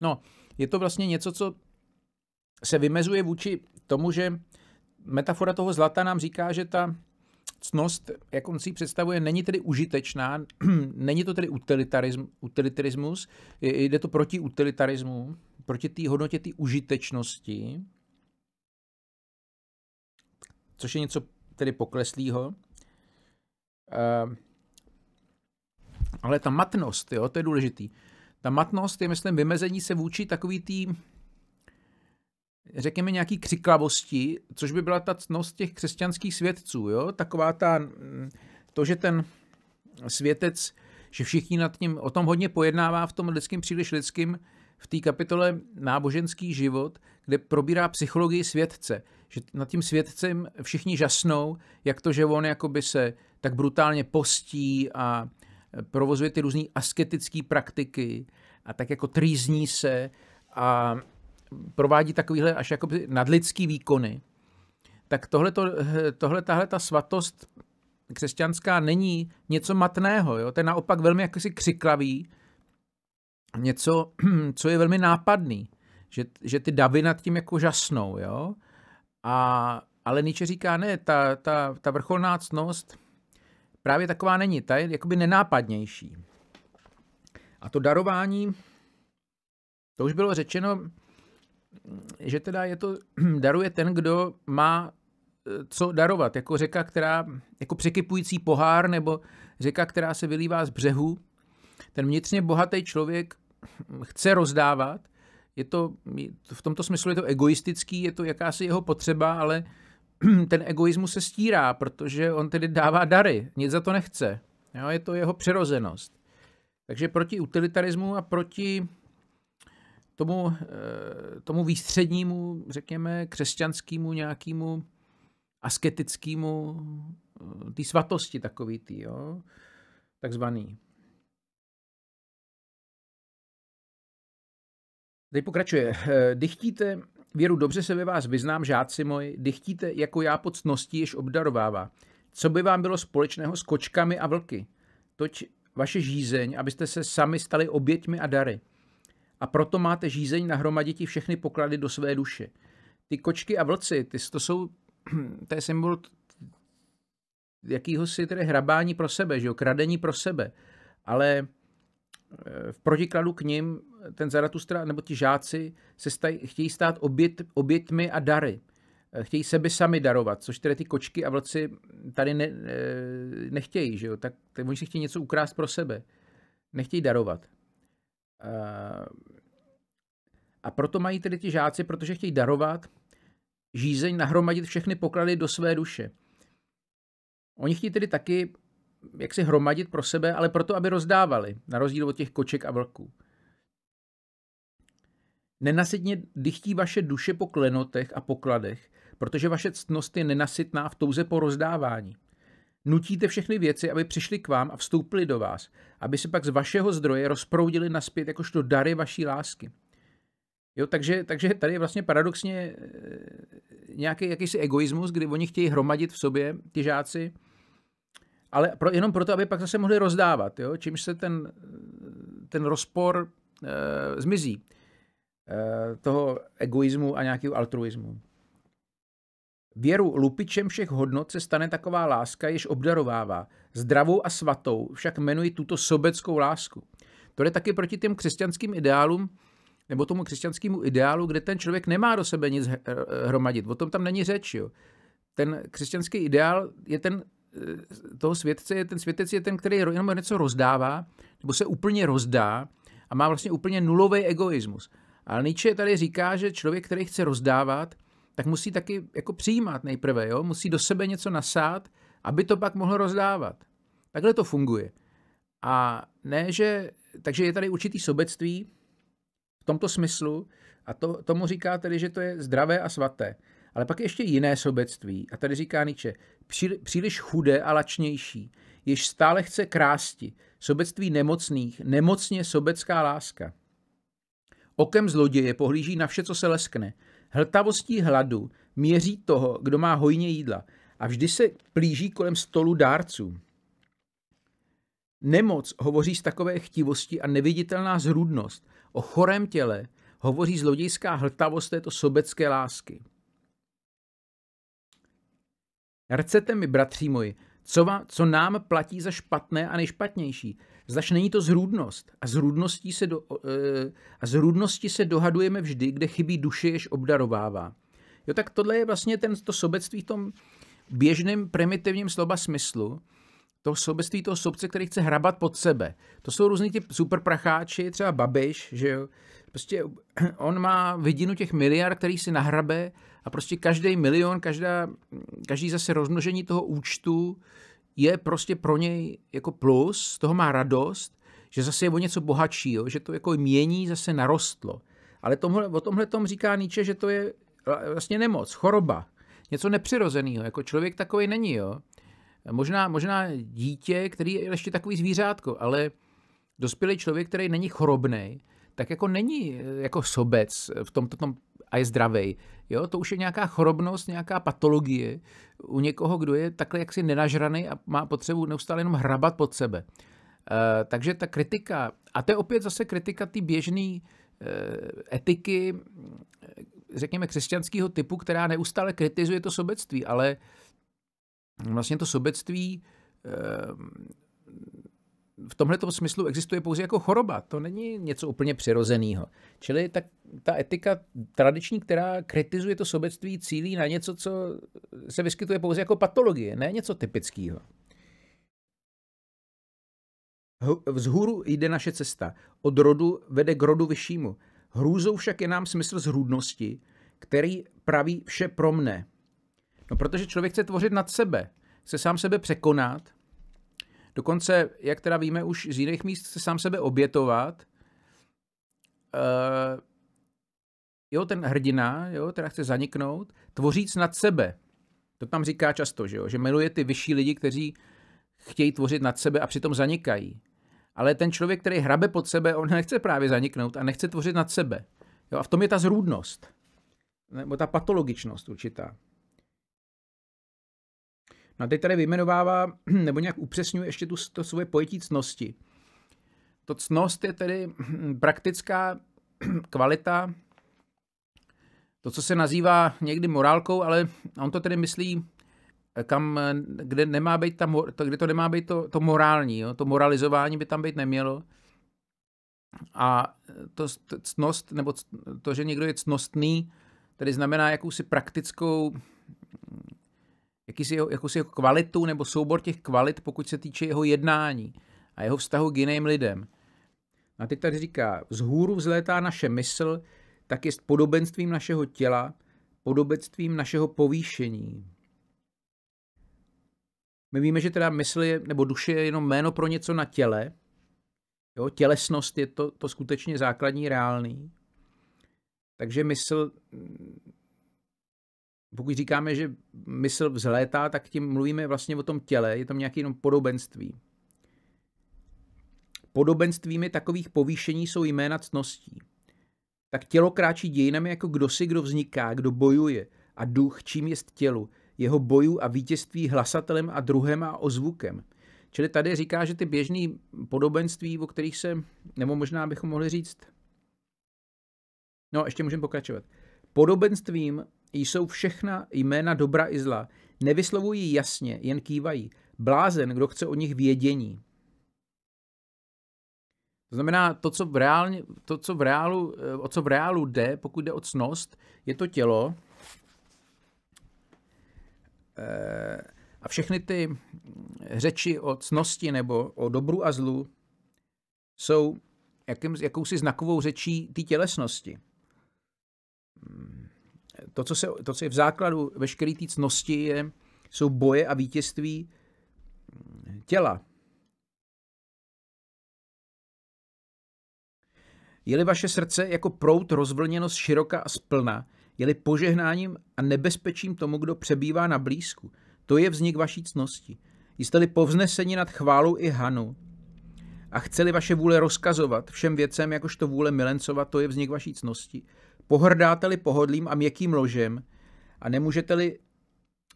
no, je to vlastně něco, co se vymezuje vůči tomu, že metafora toho zlata nám říká, že ta cnost, jak on si ji představuje, není tedy užitečná, <clears throat> není to tedy utilitarism, utilitarismus, jde to proti utilitarismu, proti té hodnotě té užitečnosti, což je něco tedy pokleslýho. Eh, ale ta matnost, jo, to je důležitý. Ta matnost je, myslím, vymezení se vůči takový tý řekněme, nějaký křiklavosti, což by byla ta cnost těch křesťanských svědců, jo? Taková ta, mm, to, že ten světec, že všichni nad tím, o tom hodně pojednává v tom lidským příliš lidským, v té kapitole Náboženský život, kde probírá psychologii světce. Že nad tím světcem všichni žasnou, jak to, že on jakoby se tak brutálně postí a provozuje ty různé asketické praktiky a tak jako trýzní se a provádí takovýhle až jakoby nadlidský výkony, tak tohle, eh, tohle tahle ta svatost křesťanská není něco matného. Jo? To je naopak velmi jakýsi křiklavý, něco, <clears throat> co je velmi nápadný, že, že ty davy nad tím jako žasnou. Jo? A, ale Nietzsche říká, ne, ta, ta, ta vrcholná cnost právě taková není, ta je jakoby nenápadnější. A to darování, to už bylo řečeno, že teda je to, <clears throat> daruje ten, kdo má eh, co darovat, jako řeka, která, jako překypující pohár, nebo řeka, která se vylívá z břehu. Ten vnitřně bohatý člověk hm, chce rozdávat, je to, v tomto smyslu je to egoistický, je to jakási jeho potřeba, ale <clears throat> ten egoismus se stírá, protože on tedy dává dary, nic za to nechce. Jo, je to jeho přirozenost. Takže proti utilitarismu a proti tomu, eh, tomu výstřednímu, řekněme, křesťanskému nějakému asketickému, eh, té svatosti takový, tý, jo, takzvaný. Teď pokračuje. Eh, dychtíte, věru dobře se ve vás vyznám, žáci moji, dychtíte jako já pod cností, jež obdarovává. Co by vám bylo společného s kočkami a vlky? Toť vaše žízeň, abyste se sami stali oběťmi a dary a proto máte žízeň nahromaditi všechny poklady do své duše. Ty kočky a vlci, ty, to jsou, <clears throat> to je symbol jakýhosi tedy hrabání pro sebe, že jo, kradení pro sebe. Ale e, v protikladu k ním ten Zaratustra nebo ti žáci se staj, chtějí stát obět, obětmi a dary. E, chtějí sebe sami darovat, což tedy ty kočky a vlci tady ne, e, nechtějí, že jo? Tak, tak oni si chtějí něco ukrást pro sebe. Nechtějí darovat. Ehm, a proto mají tedy ti žáci, protože chtějí darovat, žízeň nahromadit všechny poklady do své duše. Oni chtějí tedy taky jak si hromadit pro sebe, ale proto, aby rozdávali, na rozdíl od těch koček a vlků. Nenasytně dychtí vaše duše po klenotech a pokladech, protože vaše ctnost je nenasytná v touze po rozdávání nutíte všechny věci, aby přišly k vám a vstoupily do vás, aby se pak z vašeho zdroje rozproudily naspět jakožto dary vaší lásky. Jo, takže, takže tady je vlastně paradoxně eh, nějaký jakýsi egoismus, kdy oni chtějí hromadit v sobě ty žáci, ale pro, jenom proto, aby pak zase mohli rozdávat, jo? čímž se ten, ten rozpor e, zmizí e, toho egoismu a nějakého altruismu. Věru lupičem všech hodnot se stane taková láska, jež obdarovává. Zdravou a svatou však jmenuji tuto sobeckou lásku. To jde taky proti těm křesťanským ideálům, nebo tomu křesťanskému ideálu, kde ten člověk nemá do sebe nic eh, hromadit. O tom tam není řeč. Jo. Ten křesťanský ideál je ten eh, toho světce, je ten světec je ten, který jenom něco rozdává, nebo se úplně rozdá a má vlastně úplně nulový egoismus. Ale Nietzsche tady říká, že člověk, který chce rozdávat, tak musí taky jako přijímat nejprve, jo? musí do sebe něco nasát, aby to pak mohl rozdávat. Takhle to funguje. A ne, že, takže je tady určitý sobectví v tomto smyslu a to, tomu říká tedy, že to je zdravé a svaté. Ale pak je ještě jiné sobectví a tady říká Nietzsche, příliš chudé a lačnější, jež stále chce krásti, sobectví nemocných, nemocně sobecká láska. Okem zloděje pohlíží na vše, co se leskne – Hltavostí hladu měří toho, kdo má hojně jídla a vždy se plíží kolem stolu dárců. Nemoc hovoří z takové chtivosti a neviditelná zrůdnost. O chorém těle hovoří zlodějská hltavost této sobecké lásky. Rcete mi, bratří moji, co, vám, co nám platí za špatné a nejšpatnější. Zdaž není to zrůdnost. A zrůdností se, do, e, a zrůdnosti se dohadujeme vždy, kde chybí duše, jež obdarovává. Jo, tak tohle je vlastně ten, to sobectví v tom běžném primitivním slova smyslu, to sobectví toho sobce, který chce hrabat pod sebe. To jsou různý ty superpracháči, třeba Babiš, že jo. Prostě on má vidinu těch miliard, který si nahrabe a prostě každý milion, každá, každý zase rozmnožení toho účtu je prostě pro něj jako plus, z toho má radost, že zase je o něco bohatší, jo? že to jako mění zase narostlo. Ale tomhle, o tomhle tom říká Nietzsche, že to je vlastně nemoc, choroba, něco nepřirozeného, jako člověk takový není, jo. Možná, možná dítě, který je ještě takový zvířátko, ale dospělý člověk, který není chorobný, tak jako není eh, jako sobec v tomto tom a je zdravý. Jo, to už je nějaká chorobnost, nějaká patologie u někoho, kdo je takhle jaksi nenažraný a má potřebu neustále jenom hrabat pod sebe. E, takže ta kritika, a to je opět zase kritika ty běžné eh, etiky, řekněme, křesťanského typu, která neustále kritizuje to sobectví, ale vlastně to sobectví eh, v tomhle smyslu existuje pouze jako choroba. To není něco úplně přirozeného. Čili ta, ta etika tradiční, která kritizuje to sobectví, cílí na něco, co se vyskytuje pouze jako patologie, ne něco typického. Vzhůru jde naše cesta. Od rodu vede k rodu vyššímu. Hrůzou však je nám smysl zhrudnosti, který praví vše pro mne. No protože člověk chce tvořit nad sebe, chce sám sebe překonat – Dokonce, jak teda víme už z jiných míst, se sám sebe obětovat. E, jo, ten hrdina, jo, teda chce zaniknout, tvoříc nad sebe. To tam říká často, že, jo, že miluje ty vyšší lidi, kteří chtějí tvořit nad sebe a přitom zanikají. Ale ten člověk, který hrabe pod sebe, on nechce právě zaniknout a nechce tvořit nad sebe. Jo, a v tom je ta zrůdnost, nebo ta patologičnost určitá. No a teď tady vyjmenovává, <clears throat> nebo nějak upřesňuje ještě tu, to svoje pojetí cnosti. To cnost je tedy hm, praktická <clears throat> kvalita, to, co se nazývá někdy morálkou, ale on to tedy myslí eh, kam, eh, kde, nemá být ta, to, kde to nemá být to, to morální, jo? to moralizování by tam být nemělo. A eh, to cnost, nebo to, že někdo je cnostný, tedy znamená jakousi praktickou jakýsi jeho, jakousi jeho kvalitu nebo soubor těch kvalit, pokud se týče jeho jednání a jeho vztahu k jiným lidem. No a teď tady říká, z hůru vzlétá naše mysl, tak je podobenstvím našeho těla, podobenstvím našeho povýšení. My víme, že teda mysl je, nebo duše je jenom jméno pro něco na těle. Jo, tělesnost je to, to skutečně základní reálný. Takže mysl pokud říkáme, že mysl vzlétá, tak tím mluvíme vlastně o tom těle, je tam nějaké jenom podobenství. Podobenstvími takových povýšení jsou jména cností. Tak tělo kráčí dějinami jako kdo si, kdo vzniká, kdo bojuje a duch, čím jest tělu, jeho boju a vítězství hlasatelem a druhem a ozvukem. Čili tady říká, že ty běžné podobenství, o kterých se, nebo možná bychom mohli říct, no ještě můžeme pokračovat. Podobenstvím jsou všechna jména dobra i zla. Nevyslovují jasně, jen kývají. Blázen, kdo chce o nich vědění. To znamená, to, co v, reálně, to, co v reálu, eh, o co v reálu jde, pokud jde o cnost, je to tělo. Eh, a všechny ty řeči o cnosti nebo o dobru a zlu jsou jakým, jakousi znakovou řečí té tělesnosti to, co, se, to, co je v základu veškeré té cnosti, je, jsou boje a vítězství těla. Je-li vaše srdce jako prout rozvlněno široka a splna, je-li požehnáním a nebezpečím tomu, kdo přebývá na blízku, to je vznik vaší cnosti. Jste-li povzneseni nad chválu i hanu a chceli vaše vůle rozkazovat všem věcem, jakožto vůle milencovat, to je vznik vaší cnosti. Pohrdáte-li pohodlím a měkkým ložem a nemůžete-li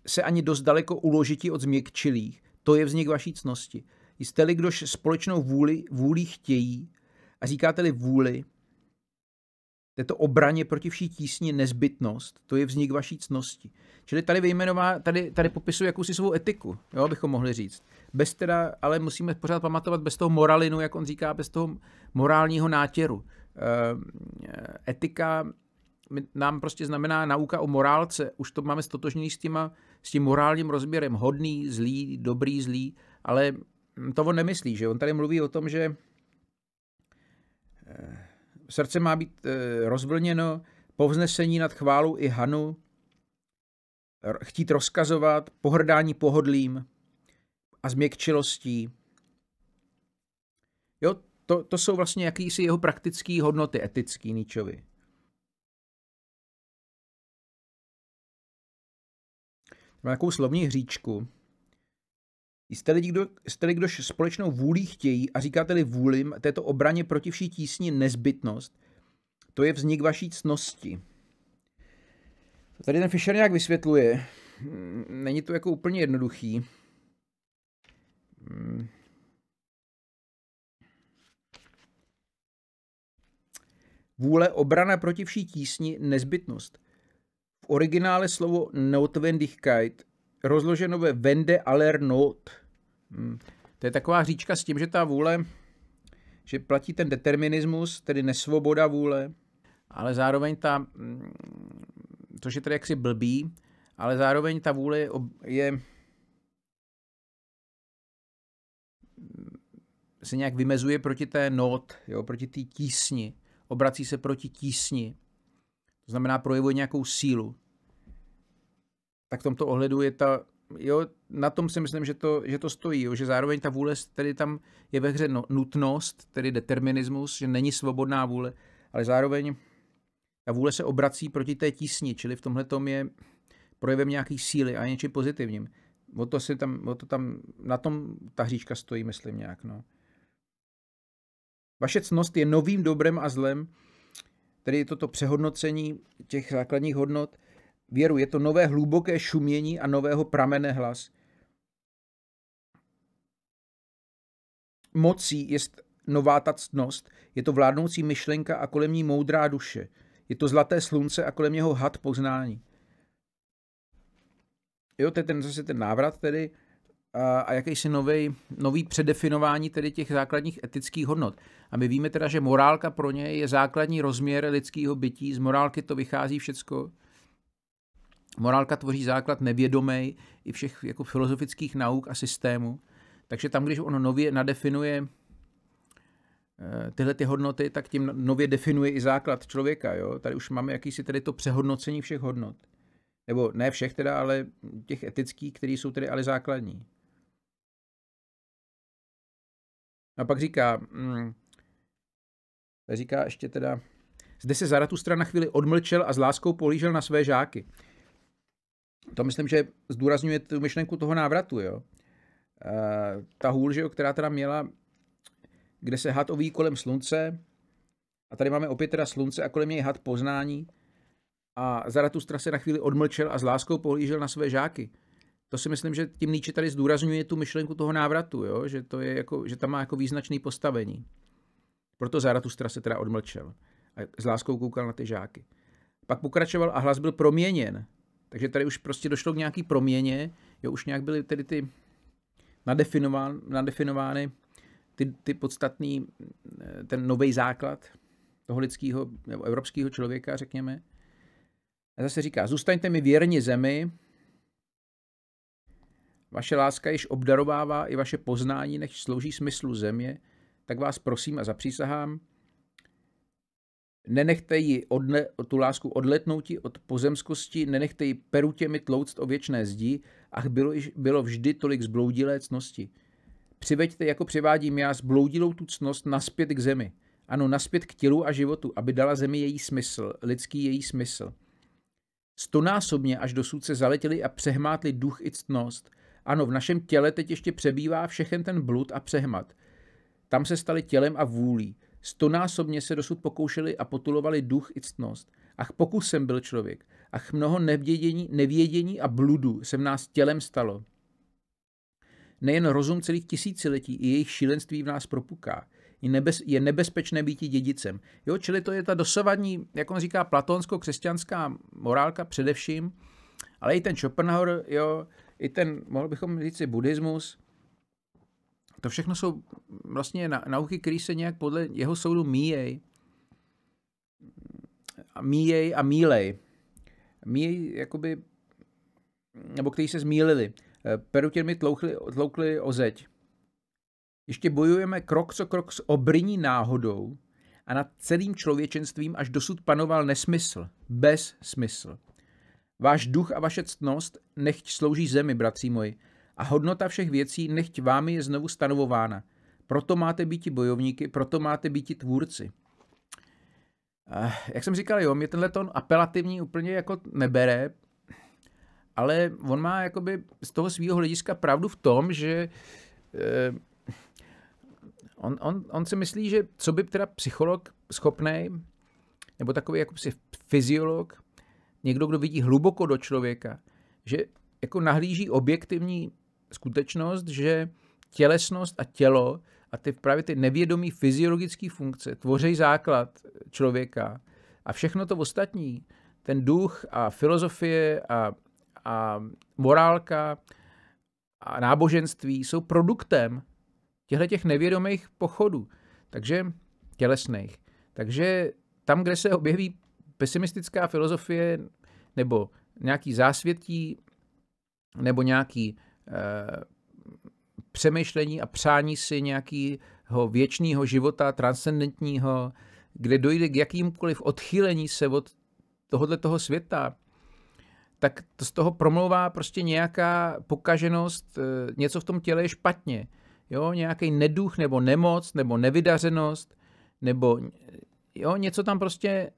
se ani dost daleko uložití od změkčilých, to je vznik vaší cnosti. Jste-li, kdož společnou vůli, vůli chtějí a říkáte-li vůli, této obraně proti vší tísni nezbytnost, to je vznik vaší cnosti. Čili tady vyjmenová, tady, tady popisuje jakousi svou etiku, jo, bychom mohli říct. Bez teda, ale musíme pořád pamatovat, bez toho moralinu, jak on říká, bez toho morálního nátěru. Ehm, etika nám prostě znamená nauka o morálce. Už to máme stotožněný s, těma, s tím morálním rozběrem. Hodný, zlý, dobrý, zlý, ale to on nemyslí, že on tady mluví o tom, že eh, srdce má být eh, rozvlněno, povznesení nad chválu i hanu, chtít rozkazovat, pohrdání pohodlím a změkčilostí. Jo, to, to jsou vlastně jakýsi jeho praktické hodnoty etický Níčovi. Mám nějakou slovní hříčku. Jste lidi, kdo, jste lidi, kdož společnou vůlí chtějí a říkáte-li vůlim této obraně proti vší tísni nezbytnost, to je vznik vaší cnosti. tady ten Fischer nějak vysvětluje. Není to jako úplně jednoduchý. Vůle, obrana proti vší tísni, nezbytnost originále slovo Notwendigkeit rozloženo ve Wende aller Not. Hmm. To je taková říčka s tím, že ta vůle, že platí ten determinismus, tedy nesvoboda vůle, ale zároveň ta, hmm, to je tady jaksi blbý, ale zároveň ta vůle je, je hmm, se nějak vymezuje proti té not, jo, proti té tísni, obrací se proti tísni, to znamená projevuje nějakou sílu tak v tomto ohledu je ta, jo, na tom si myslím, že to, že to stojí, jo, že zároveň ta vůle, tedy tam je ve hře no, nutnost, tedy determinismus, že není svobodná vůle, ale zároveň ta vůle se obrací proti té tísni, čili v tomhle tom je projevem nějaký síly a něčím pozitivním. O to, si tam, o to tam, na tom ta hříčka stojí, myslím nějak, no. Vaše cnost je novým dobrem a zlem, tedy je toto přehodnocení těch základních hodnot, věru. Je to nové hluboké šumění a nového pramene hlas. Mocí je nová tactnost, je to vládnoucí myšlenka a kolem ní moudrá duše. Je to zlaté slunce a kolem něho had poznání. Jo, to je ten, zase ten návrat tedy a, a jakýsi nový, nový předefinování tedy těch základních etických hodnot. A my víme teda, že morálka pro ně je základní rozměr lidského bytí, z morálky to vychází všecko. Morálka tvoří základ nevědomé i všech jako filozofických nauk a systémů. Takže tam, když ono nově nadefinuje eh, tyhle ty hodnoty, tak tím nově definuje i základ člověka. Jo? Tady už máme jakýsi tedy to přehodnocení všech hodnot. Nebo ne všech teda, ale těch etických, které jsou tedy ale základní. A pak říká, hmm, říká ještě teda, zde se Zaratustra na chvíli odmlčel a s láskou pohlížel na své žáky to myslím, že zdůrazňuje tu myšlenku toho návratu, jo. Eh, ta hůl, že jo, která teda měla, kde se had oví kolem slunce, a tady máme opět teda slunce a kolem něj had poznání, a Zaratustra se na chvíli odmlčel a s láskou pohlížel na své žáky. To si myslím, že tím Nietzsche tady zdůrazňuje tu myšlenku toho návratu, jo? Že, to je jako, že tam má jako význačný postavení. Proto Zaratustra se teda odmlčel a s láskou koukal na ty žáky. Pak pokračoval a hlas byl proměněn. Takže tady už prostě došlo k nějaký proměně, jo, už nějak byly tedy ty nadefinovány ty, ty podstatný, eh, ten nový základ toho lidského nebo evropského člověka, řekněme. A zase říká, zůstaňte mi věrni zemi, vaše láska již obdarovává i vaše poznání, než slouží smyslu země, tak vás prosím a zapřísahám, Nenechte ji odne, tu lásku odletnouti od pozemskosti, nenechte ji perutěmi tlouct o věčné zdi, ach bylo, bylo vždy tolik zbloudilé cnosti. Přiveďte, jako přivádím já, zbloudilou tu cnost naspět k zemi. Ano, naspět k tělu a životu, aby dala zemi její smysl, lidský její smysl. Stonásobně až do se zaletěli a přehmátli duch i ctnost. Ano, v našem těle teď ještě přebývá všechen ten blud a přehmat. Tam se stali tělem a vůlí. Stonásobně se dosud pokoušeli a potulovali duch i ctnost. Ach pokusem byl člověk. Ach mnoho nevědění, nevědění a bludu se v nás tělem stalo. Nejen rozum celých tisíciletí i jejich šílenství v nás propuká. Je, nebez, je nebezpečné být dědicem. Jo, čili to je ta dosavadní, jak on říká, platonsko-křesťanská morálka především, ale i ten Schopenhauer, jo, i ten, mohl bychom říct, buddhismus, to všechno jsou vlastně nauky, které se nějak podle jeho soudu míjej. A míjej a mílej. Míjej jakoby, nebo který se zmílili. Eh, Perutěmi tloukli, tloukli o zeď. Ještě bojujeme krok co krok s obrní náhodou a nad celým člověčenstvím až dosud panoval nesmysl, bez smysl. Váš duch a vaše ctnost nechť slouží zemi, bratři moji, a hodnota všech věcí nechť vámi je znovu stanovována. Proto máte býti bojovníky, proto máte býti tvůrci. Eh, jak jsem říkal, jo, mě tenhle tón apelativní úplně jako nebere, ale on má jakoby z toho svého hlediska pravdu v tom, že eh, on, on, on si myslí, že co by teda psycholog schopný, nebo takový jako fyziolog, někdo, kdo vidí hluboko do člověka, že jako nahlíží objektivní skutečnost, že tělesnost a tělo a ty právě ty nevědomí fyziologické funkce tvoří základ člověka a všechno to ostatní, ten duch a filozofie a, a morálka a náboženství jsou produktem těchto těch nevědomých pochodů, takže tělesných. Takže tam, kde se objeví pesimistická filozofie nebo nějaký zásvětí nebo nějaký Eh, přemýšlení a přání si nějakého věčného života, transcendentního, kde dojde k jakýmkoliv odchýlení se od tohohle toho světa, tak to z toho promlouvá prostě nějaká pokaženost, eh, něco v tom těle je špatně. Jo, nějaký neduch nebo nemoc nebo nevydařenost nebo jo, něco tam prostě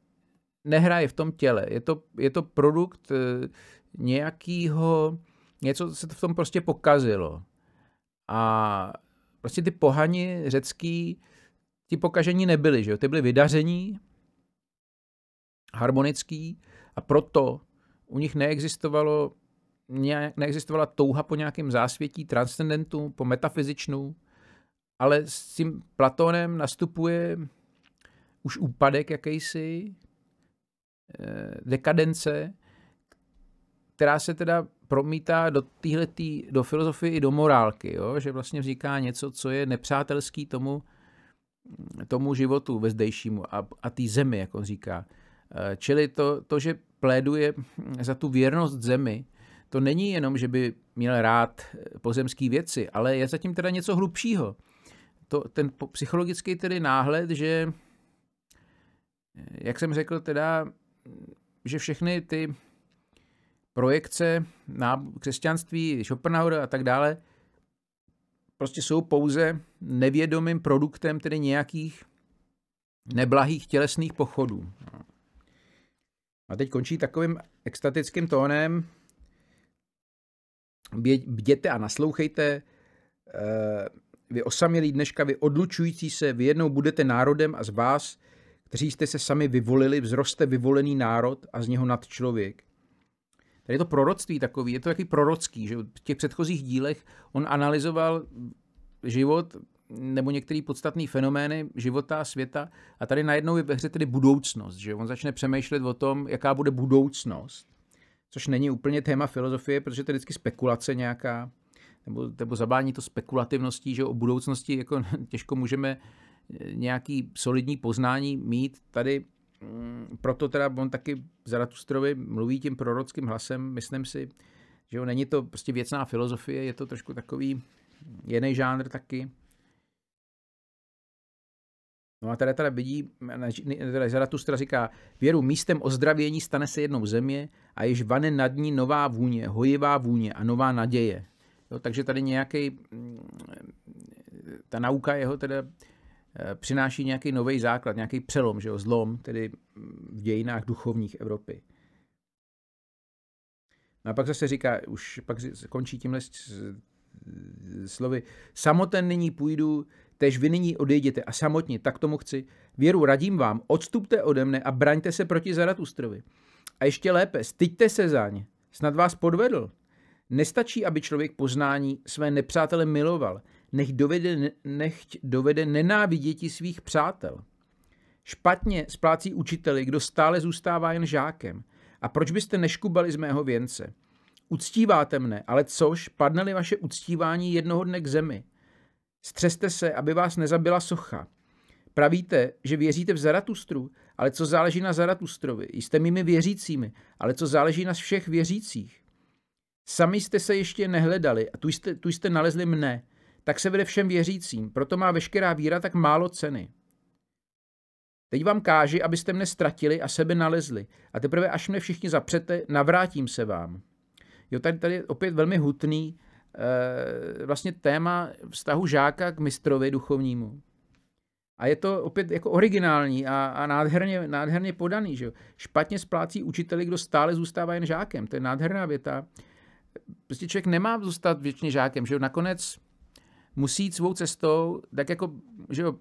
nehraje v tom těle. Je to, je to produkt eh, nějakého něco se to v tom prostě pokazilo. A prostě ty pohani řecký, ti pokažení nebyli, že jo? Ty byli vydaření, harmonický a proto u nich neexistovalo nějak, neexistovala touha po nějakém zásvětí, transcendentu, po metafyzičnu, ale s tím Platónem nastupuje už úpadek jakýsi, eh, dekadence která se teda promítá do týhletý, do filozofie i do morálky, jo? že vlastně vzniká něco, co je nepřátelský tomu, tomu životu ve zdejšímu a, a té zemi, jak on říká. Eh, čili to, to, že pléduje za tu věrnost zemi, to není jenom, že by měl rád pozemské věci, ale je zatím teda něco hlubšího. To, ten psychologický tedy náhled, že, eh, jak jsem řekl, teda, že všechny ty projekce na křesťanství, Schopenhauer a tak dále, prostě jsou pouze nevědomým produktem tedy nějakých neblahých tělesných pochodů. A teď končí takovým extatickým tónem. Bděte a naslouchejte, eh, vy osamělí dneška, vy odlučující se, vy jednou budete národem a z vás, kteří jste se sami vyvolili, vzroste vyvolený národ a z něho nad člověk. Tady je to proroctví takový, je to takový prorocký, že v těch předchozích dílech on analyzoval život nebo některé podstatné fenomény života a světa a tady najednou je ve hře tedy budoucnost, že on začne přemýšlet o tom, jaká bude budoucnost, což není úplně téma filozofie, protože to je vždycky spekulace nějaká, nebo, nebo zabání to spekulativností, že o budoucnosti jako <laughs> těžko můžeme eh, nějaký solidní poznání mít. Tady Mm, proto teda on taky Zaratustrovi mluví tím prorockým hlasem, myslím si, že jo, není to prostě věcná filozofie, je to trošku takový jiný žánr taky. No a tady teda vidí, teda Zaratustra říká, věru místem ozdravění stane se jednou země a již vane nad ní nová vůně, hojivá vůně a nová naděje. Jo, takže tady nějaký, mm, ta nauka jeho teda Eh, přináší nějaký nový základ, nějaký přelom, že jo, zlom, tedy mm, v dějinách duchovních Evropy. No a pak zase říká, už pak končí tímhle slovy, samoten nyní půjdu, tež vy nyní odejděte a samotně, tak tomu chci. Věru radím vám, odstupte ode mne a braňte se proti Zaratustrovi. A ještě lépe, styďte se ně, snad vás podvedl. Nestačí, aby člověk poznání své nepřátele miloval – nech dovede, nechť dovede nenáviděti svých přátel. Špatně splácí učiteli, kdo stále zůstává jen žákem. A proč byste neškubali z mého věnce? Uctíváte mne, ale což, padne-li vaše uctívání jednoho dne k zemi? Střeste se, aby vás nezabila socha. Pravíte, že věříte v Zaratustru, ale co záleží na Zaratustrovi? Jste mými věřícími, ale co záleží na všech věřících? Sami jste se ještě nehledali a tu jste, tu jste nalezli mne tak se vede všem věřícím, proto má veškerá víra tak málo ceny. Teď vám káži, abyste mne ztratili a sebe nalezli. A teprve, až mne všichni zapřete, navrátím se vám. Jo, tady, tady je opět velmi hutný e, vlastně téma vztahu žáka k mistrovi duchovnímu. A je to opět jako originální a, a nádherně, nádherně podaný. Že? Špatně splácí učiteli, kdo stále zůstává jen žákem. To je nádherná věta. Prostě člověk nemá zůstat věčně žákem. Že? Nakonec musí jít svou cestou, tak jako, že jo,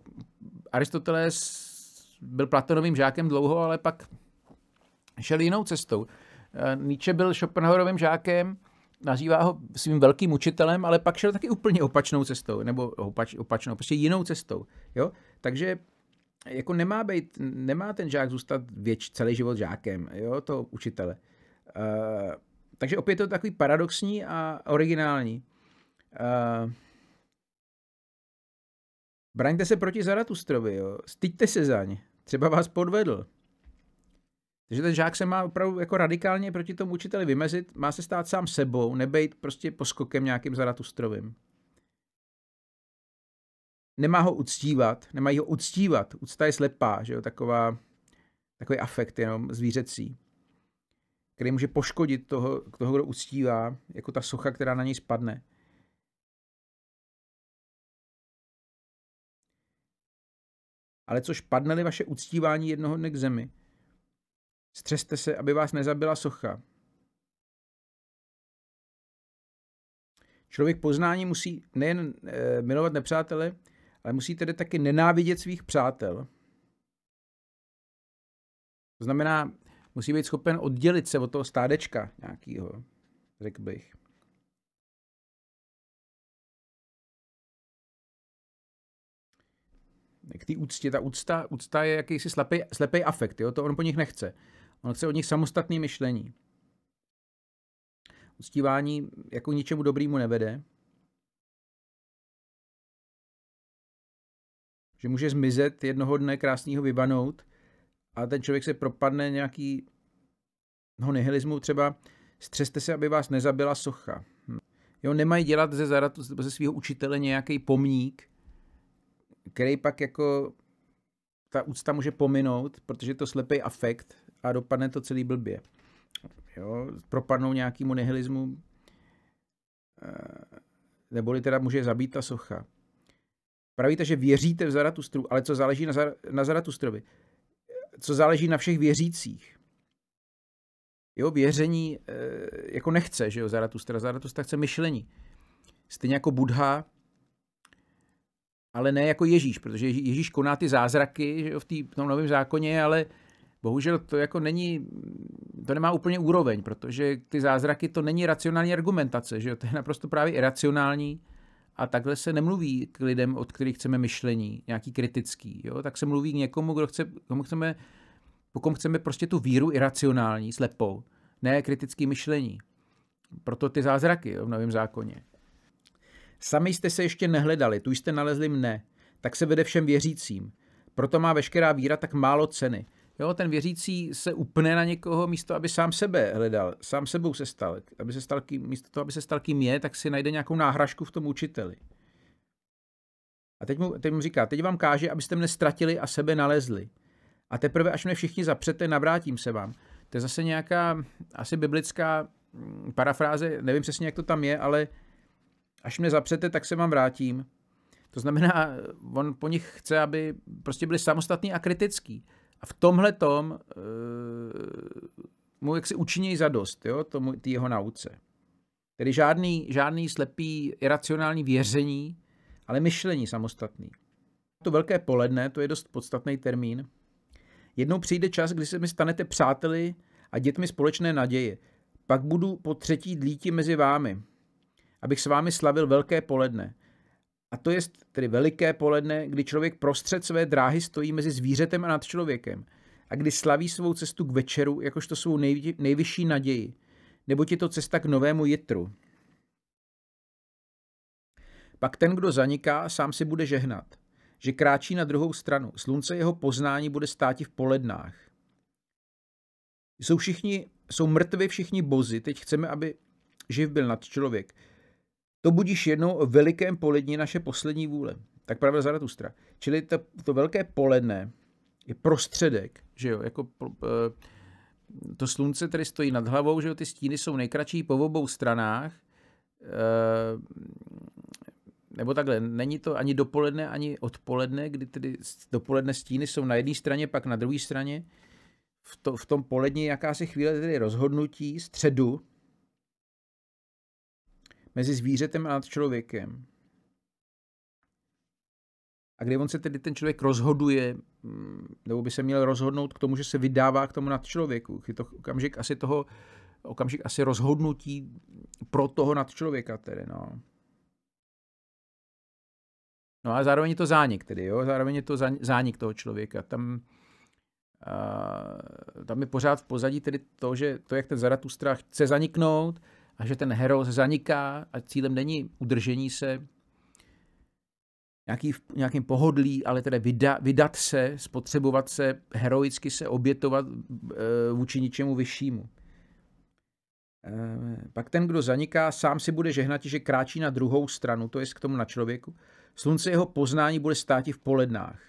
Aristoteles byl Platonovým žákem dlouho, ale pak šel jinou cestou. Eh, Nietzsche byl Schopenhauerovým žákem, nazývá ho svým velkým učitelem, ale pak šel taky úplně opačnou cestou, nebo opač, opačnou, prostě jinou cestou. Jo? Takže jako nemá, být, nemá ten žák zůstat věč, celý život žákem, jo, to učitele. Uh, takže opět to je takový paradoxní a originální. Uh, Braňte se proti Zaratustrovi, jo. Styďte se za ně. Třeba vás podvedl. Takže ten žák se má opravdu jako radikálně proti tomu učiteli vymezit, má se stát sám sebou, nebejt prostě poskokem nějakým Zaratustrovým. Nemá ho uctívat, nemají ho uctívat. Úcta je slepá, že jo, taková, takový afekt jenom zvířecí, který může poškodit toho, toho, kdo uctívá, jako ta socha, která na něj spadne. ale což padne vaše uctívání jednoho dne k zemi. Střeste se, aby vás nezabila socha. Člověk poznání musí nejen e, milovat nepřátele, ale musí tedy taky nenávidět svých přátel. To znamená, musí být schopen oddělit se od toho stádečka nějakého, řekl bych. k té úctě, ta úcta, úcta je jakýsi slepý, slepý afekt, jo? to on po nich nechce. On chce od nich samostatné myšlení. Uctívání jako ničemu dobrýmu nevede. Že může zmizet jednoho dne krásného vyvanout a ten člověk se propadne nějaký no, nihilismu třeba střeste se, aby vás nezabila socha. Hm. Jo, nemají dělat ze, zarad, ze svého učitele nějaký pomník, který pak jako ta úcta může pominout, protože to slepý afekt a dopadne to celý blbě. Jo, propadnou nějakýmu nihilismu, eh, neboli teda může zabít ta socha. Pravíte, že věříte v Zaratustru, ale co záleží na, Zaratustrovi? Co záleží na všech věřících? Jo, věření eh, jako nechce, že jo, Zaratustra. Zaratustra chce myšlení. Stejně jako Budha ale ne jako Ježíš, protože Ježíš koná ty zázraky že v, tý, v tom novém zákoně, ale bohužel to jako není, to nemá úplně úroveň, protože ty zázraky to není racionální argumentace, že jo? to je naprosto právě iracionální a takhle se nemluví k lidem, od kterých chceme myšlení, nějaký kritický, jo? tak se mluví k někomu, kdo chce, komu chceme, po kom chceme prostě tu víru iracionální, slepou, ne kritický myšlení. Proto ty zázraky jo, v novém zákoně. Sami jste se ještě nehledali, tu jste nalezli mne. Tak se vede všem věřícím. Proto má veškerá víra tak málo ceny. Jo, ten věřící se upne na někoho místo, aby sám sebe hledal, sám sebou se stal, aby se stal kým, místo toho, aby se stal kým je, tak si najde nějakou náhražku v tom učiteli. A teď mu, teď mu říká, teď vám káže, abyste mne ztratili a sebe nalezli. A teprve, až mě všichni zapřete, navrátím se vám. To je zase nějaká asi biblická mm, parafráze, nevím přesně, jak to tam je, ale až mě zapřete, tak se vám vrátím. To znamená, on po nich chce, aby prostě byli samostatní a kritický. A v tomhle tom e, mu jaksi učinějí zadost, jo, tomu, ty jeho nauce. Tedy žádný, žádný slepý iracionální věření, ale myšlení samostatný. To velké poledne, to je dost podstatný termín. Jednou přijde čas, kdy se mi stanete přáteli a dětmi společné naděje. Pak budu po třetí dlíti mezi vámi abych s vámi slavil velké poledne. A to je tedy veliké poledne, kdy člověk prostřed své dráhy stojí mezi zvířetem a nad člověkem a kdy slaví svou cestu k večeru, jakožto svou nejvyšší naději, nebo je to cesta k novému jitru. Pak ten, kdo zaniká, sám si bude žehnat, že kráčí na druhou stranu. Slunce jeho poznání bude státi v polednách. Jsou, všichni, jsou mrtvi všichni bozy, teď chceme, aby živ byl nad člověk. To budíš jednou o velikém polední naše poslední vůle. Tak pravda Zaratustra. Čili to, to velké poledne je prostředek, že jo, jako eh, to slunce které stojí nad hlavou, že jo, ty stíny jsou nejkratší po obou stranách, eh, nebo takhle, není to ani dopoledne, ani odpoledne, kdy tedy dopoledne stíny jsou na jedné straně, pak na druhé straně. V, to, v tom poledně jakási chvíle tedy rozhodnutí, středu, mezi zvířetem a nad člověkem. A kdy on se tedy ten člověk rozhoduje, mm, nebo by se měl rozhodnout k tomu, že se vydává k tomu nad člověku. Je to okamžik asi toho, okamžik asi rozhodnutí pro toho nad člověka tedy, no. No a zároveň je to zánik tedy, jo, zároveň je to zánik toho člověka. Tam, a, tam je pořád v pozadí tedy to, že to, jak ten Zaratustra chce zaniknout, a že ten heros zaniká a cílem není udržení se nějaký, nějakým pohodlí, ale tedy vyda, vydat se, spotřebovat se, heroicky se obětovat e, vůči ničemu vyššímu. E, pak ten, kdo zaniká, sám si bude žehnat, že kráčí na druhou stranu, to je k tomu na člověku. Slunce jeho poznání bude státi v polednách.